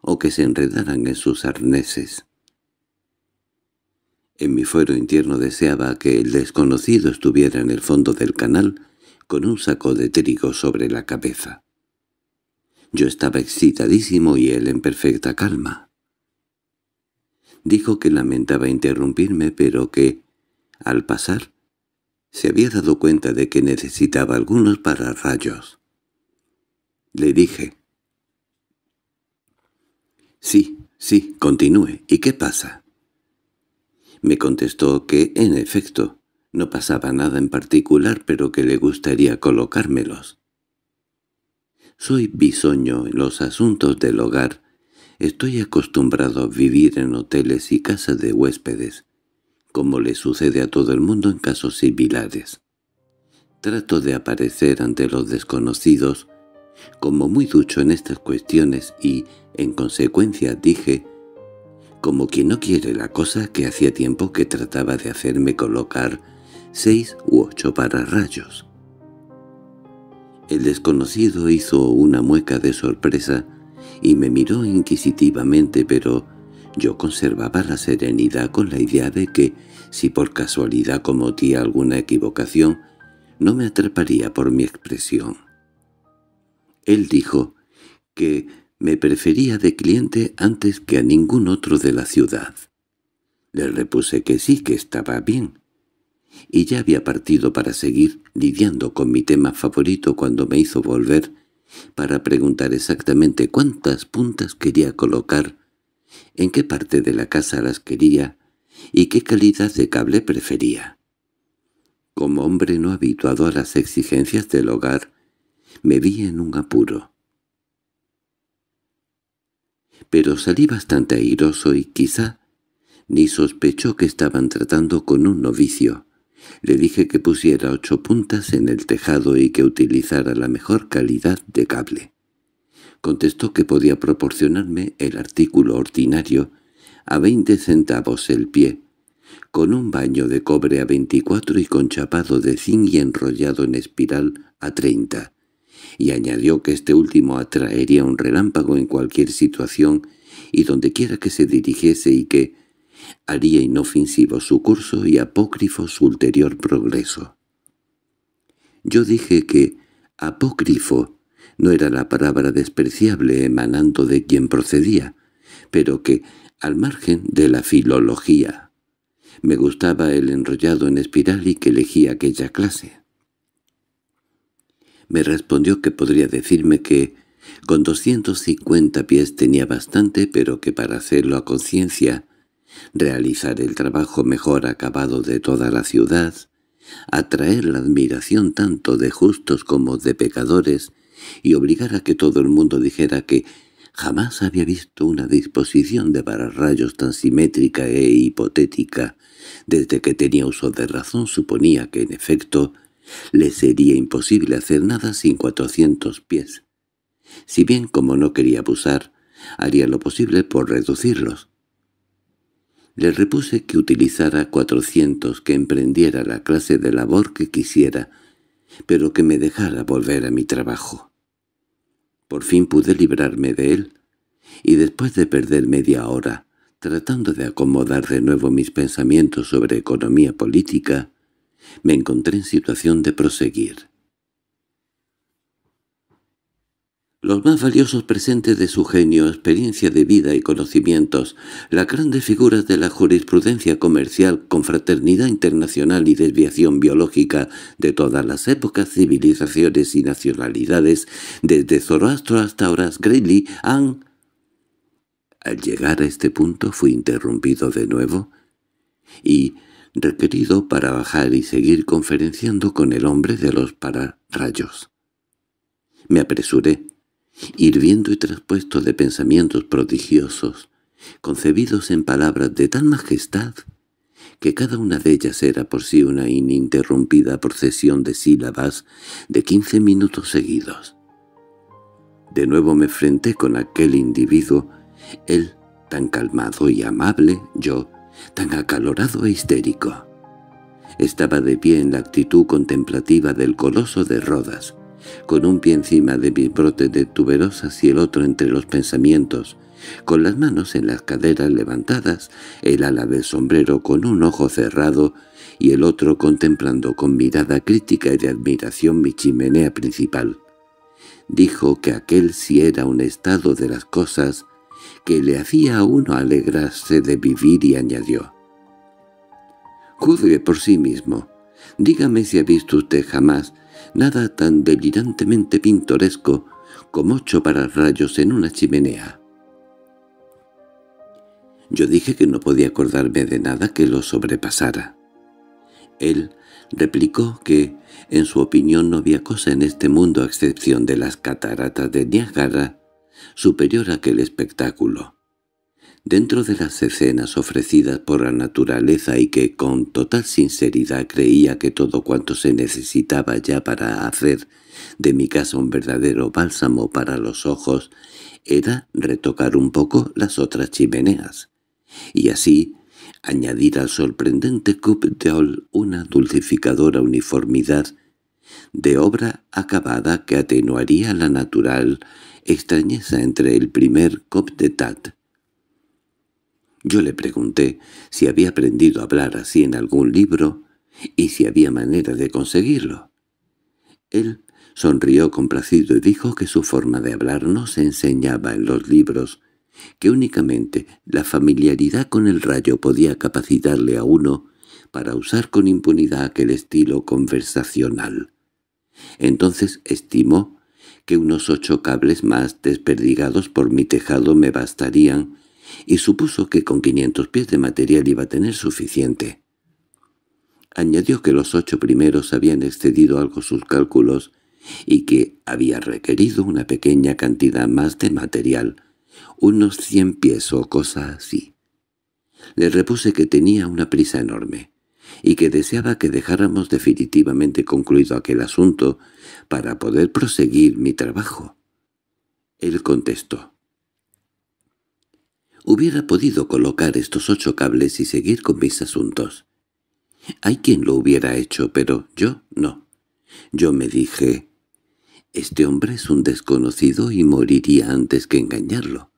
o que se enredaran en sus arneses. En mi fuero interno deseaba que el desconocido estuviera en el fondo del canal con un saco de trigo sobre la cabeza. Yo estaba excitadísimo y él en perfecta calma. Dijo que lamentaba interrumpirme, pero que, al pasar, se había dado cuenta de que necesitaba algunos pararrayos. Le dije. —Sí, sí, continúe. ¿Y qué pasa? Me contestó que, en efecto, no pasaba nada en particular, pero que le gustaría colocármelos. Soy bisoño en los asuntos del hogar Estoy acostumbrado a vivir en hoteles y casas de huéspedes, como le sucede a todo el mundo en casos similares. Trato de aparecer ante los desconocidos, como muy ducho en estas cuestiones y, en consecuencia, dije, como quien no quiere la cosa que hacía tiempo que trataba de hacerme colocar seis u ocho pararrayos. El desconocido hizo una mueca de sorpresa y me miró inquisitivamente, pero yo conservaba la serenidad con la idea de que, si por casualidad cometía alguna equivocación, no me atraparía por mi expresión. Él dijo que me prefería de cliente antes que a ningún otro de la ciudad. Le repuse que sí, que estaba bien. Y ya había partido para seguir lidiando con mi tema favorito cuando me hizo volver para preguntar exactamente cuántas puntas quería colocar, en qué parte de la casa las quería y qué calidad de cable prefería. Como hombre no habituado a las exigencias del hogar, me vi en un apuro. Pero salí bastante airoso y quizá ni sospechó que estaban tratando con un novicio. Le dije que pusiera ocho puntas en el tejado y que utilizara la mejor calidad de cable. Contestó que podía proporcionarme el artículo ordinario a veinte centavos el pie, con un baño de cobre a veinticuatro y con chapado de zinc y enrollado en espiral a treinta, y añadió que este último atraería un relámpago en cualquier situación y donde quiera que se dirigiese y que, haría inofensivo su curso y apócrifo su ulterior progreso. Yo dije que apócrifo no era la palabra despreciable emanando de quien procedía, pero que, al margen de la filología, me gustaba el enrollado en espiral y que elegía aquella clase. Me respondió que podría decirme que con 250 pies tenía bastante, pero que para hacerlo a conciencia realizar el trabajo mejor acabado de toda la ciudad, atraer la admiración tanto de justos como de pecadores y obligar a que todo el mundo dijera que jamás había visto una disposición de rayos tan simétrica e hipotética. Desde que tenía uso de razón suponía que, en efecto, le sería imposible hacer nada sin cuatrocientos pies. Si bien, como no quería abusar, haría lo posible por reducirlos, le repuse que utilizara cuatrocientos, que emprendiera la clase de labor que quisiera, pero que me dejara volver a mi trabajo. Por fin pude librarme de él, y después de perder media hora, tratando de acomodar de nuevo mis pensamientos sobre economía política, me encontré en situación de proseguir. Los más valiosos presentes de su genio, experiencia de vida y conocimientos, las grandes figuras de la jurisprudencia comercial, confraternidad internacional y desviación biológica de todas las épocas, civilizaciones y nacionalidades, desde Zoroastro hasta Horace Greeley, han... Al llegar a este punto fui interrumpido de nuevo y requerido para bajar y seguir conferenciando con el hombre de los pararrayos. Me apresuré, hirviendo y traspuesto de pensamientos prodigiosos, concebidos en palabras de tal majestad que cada una de ellas era por sí una ininterrumpida procesión de sílabas de quince minutos seguidos. De nuevo me enfrenté con aquel individuo, él tan calmado y amable, yo tan acalorado e histérico. Estaba de pie en la actitud contemplativa del coloso de Rodas, con un pie encima de mis brotes de tuberosas y el otro entre los pensamientos, con las manos en las caderas levantadas, el ala del sombrero con un ojo cerrado y el otro contemplando con mirada crítica y de admiración mi chimenea principal. Dijo que aquel sí era un estado de las cosas que le hacía a uno alegrarse de vivir y añadió. «Juzgue por sí mismo. Dígame si ha visto usted jamás nada tan delirantemente pintoresco como ocho pararrayos en una chimenea. Yo dije que no podía acordarme de nada que lo sobrepasara. Él replicó que, en su opinión, no había cosa en este mundo a excepción de las cataratas de Niágara superior a aquel espectáculo. Dentro de las escenas ofrecidas por la naturaleza y que con total sinceridad creía que todo cuanto se necesitaba ya para hacer de mi casa un verdadero bálsamo para los ojos, era retocar un poco las otras chimeneas, y así añadir al sorprendente cup de ol una dulcificadora uniformidad de obra acabada que atenuaría la natural extrañeza entre el primer cop de tat yo le pregunté si había aprendido a hablar así en algún libro y si había manera de conseguirlo. Él sonrió complacido y dijo que su forma de hablar no se enseñaba en los libros, que únicamente la familiaridad con el rayo podía capacitarle a uno para usar con impunidad aquel estilo conversacional. Entonces estimó que unos ocho cables más desperdigados por mi tejado me bastarían y supuso que con 500 pies de material iba a tener suficiente. Añadió que los ocho primeros habían excedido algo sus cálculos y que había requerido una pequeña cantidad más de material, unos 100 pies o cosa así. Le repuse que tenía una prisa enorme y que deseaba que dejáramos definitivamente concluido aquel asunto para poder proseguir mi trabajo. Él contestó. Hubiera podido colocar estos ocho cables y seguir con mis asuntos. Hay quien lo hubiera hecho, pero yo no. Yo me dije, este hombre es un desconocido y moriría antes que engañarlo.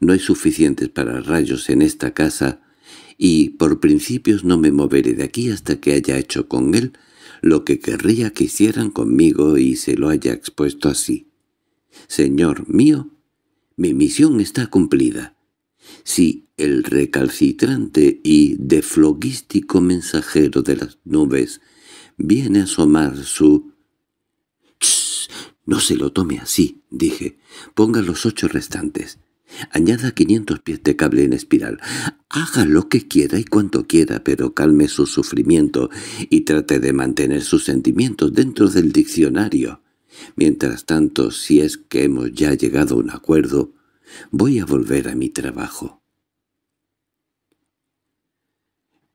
No hay suficientes para rayos en esta casa, y por principios no me moveré de aquí hasta que haya hecho con él lo que querría que hicieran conmigo y se lo haya expuesto así. Señor mío, mi misión está cumplida. Si el recalcitrante y deflogístico mensajero de las nubes viene a asomar su... No se lo tome así —dije—. Ponga los ocho restantes. Añada quinientos pies de cable en espiral. Haga lo que quiera y cuanto quiera, pero calme su sufrimiento y trate de mantener sus sentimientos dentro del diccionario. Mientras tanto, si es que hemos ya llegado a un acuerdo, Voy a volver a mi trabajo.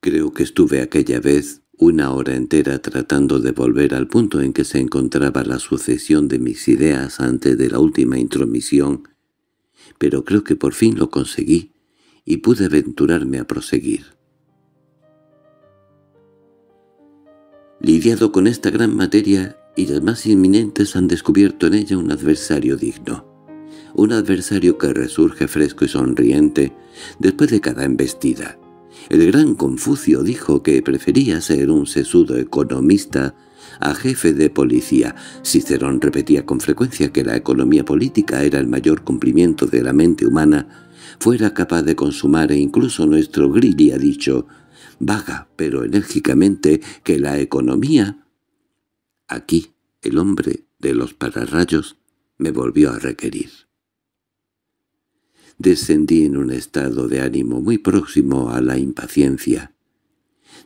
Creo que estuve aquella vez una hora entera tratando de volver al punto en que se encontraba la sucesión de mis ideas antes de la última intromisión, pero creo que por fin lo conseguí y pude aventurarme a proseguir. Lidiado con esta gran materia, y las más inminentes han descubierto en ella un adversario digno un adversario que resurge fresco y sonriente después de cada embestida. El gran Confucio dijo que prefería ser un sesudo economista a jefe de policía. Cicerón repetía con frecuencia que la economía política era el mayor cumplimiento de la mente humana, fuera capaz de consumar e incluso nuestro Grilli ha dicho, vaga pero enérgicamente, que la economía... Aquí el hombre de los pararrayos me volvió a requerir. Descendí en un estado de ánimo muy próximo a la impaciencia.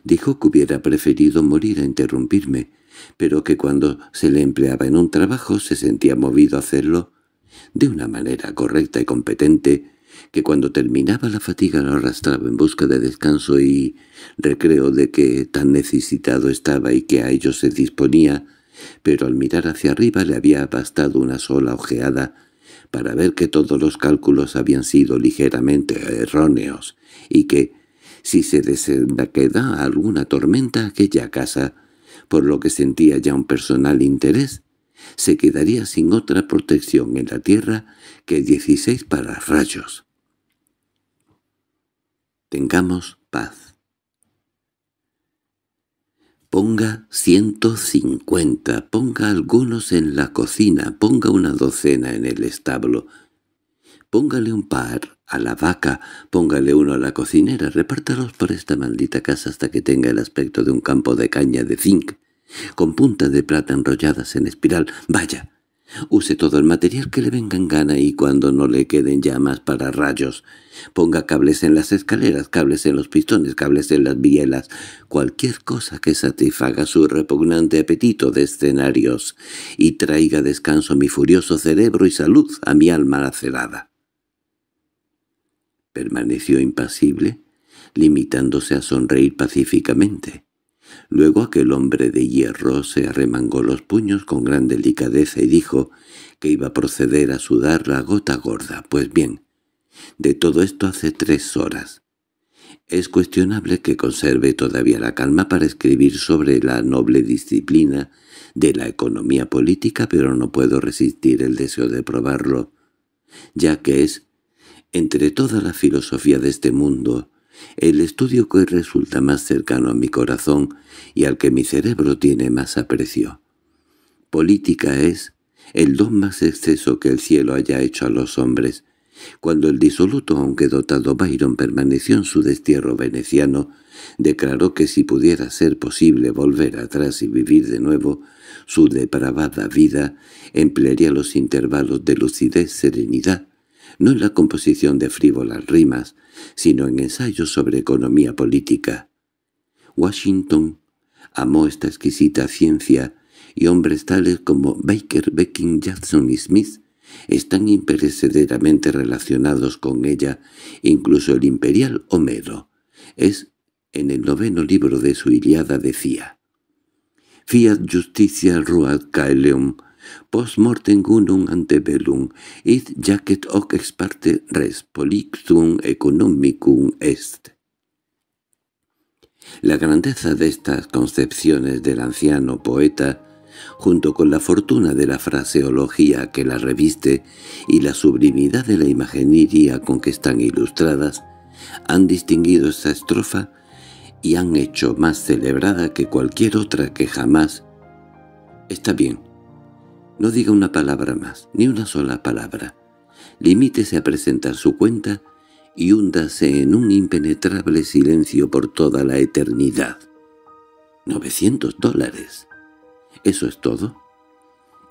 Dijo que hubiera preferido morir a interrumpirme, pero que cuando se le empleaba en un trabajo se sentía movido a hacerlo de una manera correcta y competente, que cuando terminaba la fatiga lo arrastraba en busca de descanso y recreo de que tan necesitado estaba y que a ello se disponía, pero al mirar hacia arriba le había bastado una sola ojeada para ver que todos los cálculos habían sido ligeramente erróneos y que, si se desendaqueda alguna tormenta aquella casa, por lo que sentía ya un personal interés, se quedaría sin otra protección en la tierra que dieciséis pararrayos. rayos. Tengamos paz. Ponga 150, ponga algunos en la cocina, ponga una docena en el establo. Póngale un par a la vaca, póngale uno a la cocinera, repártalos por esta maldita casa hasta que tenga el aspecto de un campo de caña de zinc, con puntas de plata enrolladas en espiral. ¡Vaya! Use todo el material que le venga en gana y cuando no le queden llamas para rayos. Ponga cables en las escaleras, cables en los pistones, cables en las bielas, cualquier cosa que satisfaga su repugnante apetito de escenarios y traiga descanso a mi furioso cerebro y salud a mi alma lacerada. Permaneció impasible, limitándose a sonreír pacíficamente. Luego aquel hombre de hierro se arremangó los puños con gran delicadeza y dijo que iba a proceder a sudar la gota gorda. Pues bien, de todo esto hace tres horas. Es cuestionable que conserve todavía la calma para escribir sobre la noble disciplina de la economía política, pero no puedo resistir el deseo de probarlo, ya que es, entre toda la filosofía de este mundo, el estudio que resulta más cercano a mi corazón y al que mi cerebro tiene más aprecio. Política es el don más exceso que el cielo haya hecho a los hombres. Cuando el disoluto, aunque dotado Byron permaneció en su destierro veneciano, declaró que si pudiera ser posible volver atrás y vivir de nuevo, su depravada vida emplearía los intervalos de lucidez serenidad, no en la composición de frívolas rimas, sino en ensayos sobre economía política. Washington Amó esta exquisita ciencia, y hombres tales como Baker, Becking, Jackson y Smith están imperecederamente relacionados con ella, incluso el imperial Homero. Es, en el noveno libro de su Iliada decía, «Fiat justicia ruat caeleum, post mortem gunum ante bellum, id jacet hoc parte res polixum economicum est». La grandeza de estas concepciones del anciano poeta, junto con la fortuna de la fraseología que la reviste y la sublimidad de la imaginería con que están ilustradas, han distinguido esta estrofa y han hecho más celebrada que cualquier otra que jamás... Está bien, no diga una palabra más, ni una sola palabra. Limítese a presentar su cuenta y húndase en un impenetrable silencio por toda la eternidad. —¡900 dólares! ¿Eso es todo?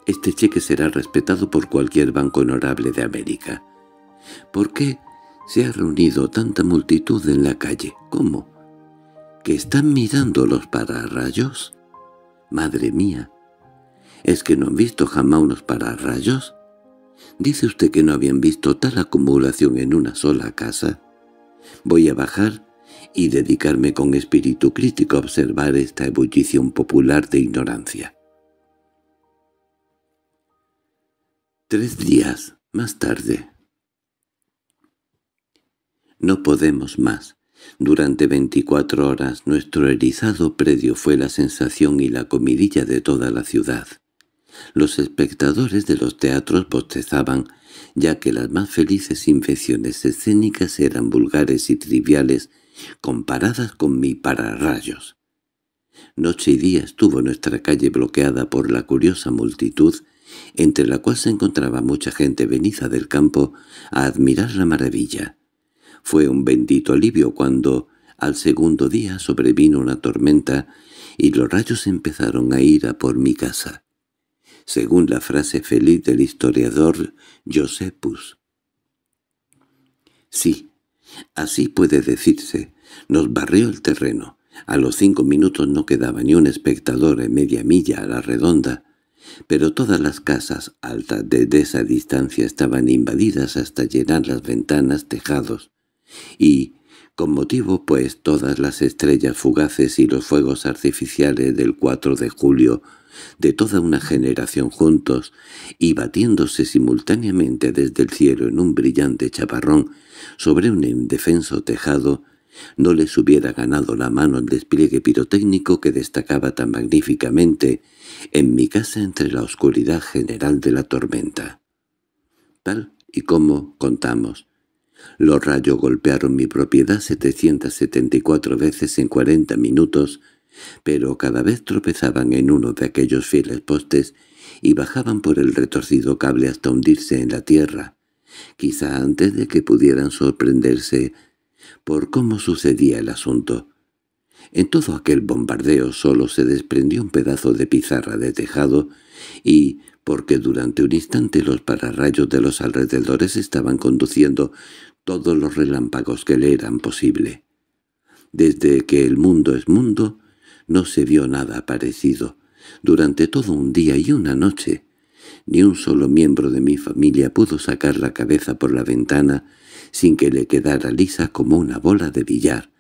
Este cheque será respetado por cualquier banco honorable de América. ¿Por qué se ha reunido tanta multitud en la calle? ¿Cómo? ¿Que están mirando los pararrayos? Madre mía, ¿es que no han visto jamás unos pararrayos? ¿Dice usted que no habían visto tal acumulación en una sola casa? Voy a bajar y dedicarme con espíritu crítico a observar esta ebullición popular de ignorancia. Tres días más tarde. No podemos más. Durante veinticuatro horas nuestro erizado predio fue la sensación y la comidilla de toda la ciudad. Los espectadores de los teatros bostezaban, ya que las más felices infecciones escénicas eran vulgares y triviales, comparadas con mi pararrayos. Noche y día estuvo nuestra calle bloqueada por la curiosa multitud, entre la cual se encontraba mucha gente venida del campo a admirar la maravilla. Fue un bendito alivio cuando, al segundo día, sobrevino una tormenta y los rayos empezaron a ir a por mi casa según la frase feliz del historiador Josepus. Sí, así puede decirse. Nos barrió el terreno. A los cinco minutos no quedaba ni un espectador en media milla a la redonda, pero todas las casas altas de esa distancia estaban invadidas hasta llenar las ventanas, tejados, y, con motivo pues todas las estrellas fugaces y los fuegos artificiales del 4 de julio de toda una generación juntos, y batiéndose simultáneamente desde el cielo en un brillante chaparrón sobre un indefenso tejado, no les hubiera ganado la mano el despliegue pirotécnico que destacaba tan magníficamente en mi casa entre la oscuridad general de la tormenta. Tal y como contamos, los rayos golpearon mi propiedad 774 veces en 40 minutos pero cada vez tropezaban en uno de aquellos fieles postes y bajaban por el retorcido cable hasta hundirse en la tierra, quizá antes de que pudieran sorprenderse por cómo sucedía el asunto. En todo aquel bombardeo solo se desprendió un pedazo de pizarra de tejado y, porque durante un instante los pararrayos de los alrededores estaban conduciendo todos los relámpagos que le eran posible. Desde que el mundo es mundo, no se vio nada parecido. Durante todo un día y una noche, ni un solo miembro de mi familia pudo sacar la cabeza por la ventana sin que le quedara lisa como una bola de billar,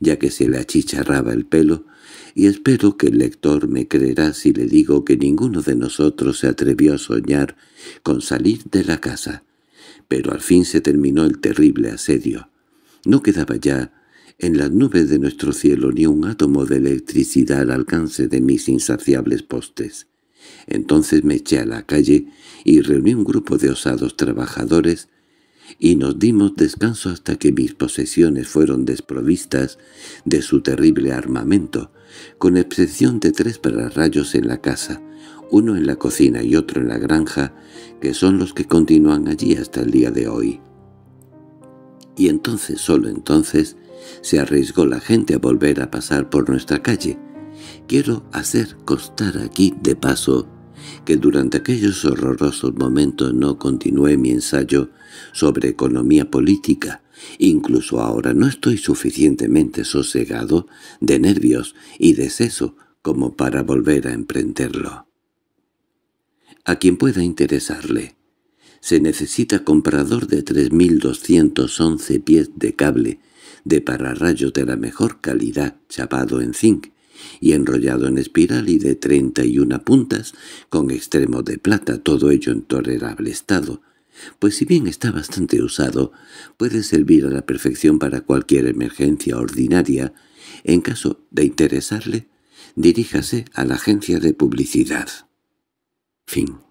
ya que se le achicharraba el pelo, y espero que el lector me creerá si le digo que ninguno de nosotros se atrevió a soñar con salir de la casa. Pero al fin se terminó el terrible asedio. No quedaba ya en las nubes de nuestro cielo ni un átomo de electricidad al alcance de mis insaciables postes. Entonces me eché a la calle y reuní un grupo de osados trabajadores y nos dimos descanso hasta que mis posesiones fueron desprovistas de su terrible armamento, con excepción de tres pararrayos en la casa, uno en la cocina y otro en la granja, que son los que continúan allí hasta el día de hoy. Y entonces, solo entonces, se arriesgó la gente a volver a pasar por nuestra calle. Quiero hacer constar aquí, de paso, que durante aquellos horrorosos momentos no continué mi ensayo sobre economía política. Incluso ahora no estoy suficientemente sosegado de nervios y de seso como para volver a emprenderlo. A quien pueda interesarle, se necesita comprador de 3.211 pies de cable de pararrayos de la mejor calidad chapado en zinc y enrollado en espiral y de treinta y una puntas, con extremo de plata, todo ello en tolerable estado, pues si bien está bastante usado, puede servir a la perfección para cualquier emergencia ordinaria. En caso de interesarle, diríjase a la agencia de publicidad. Fin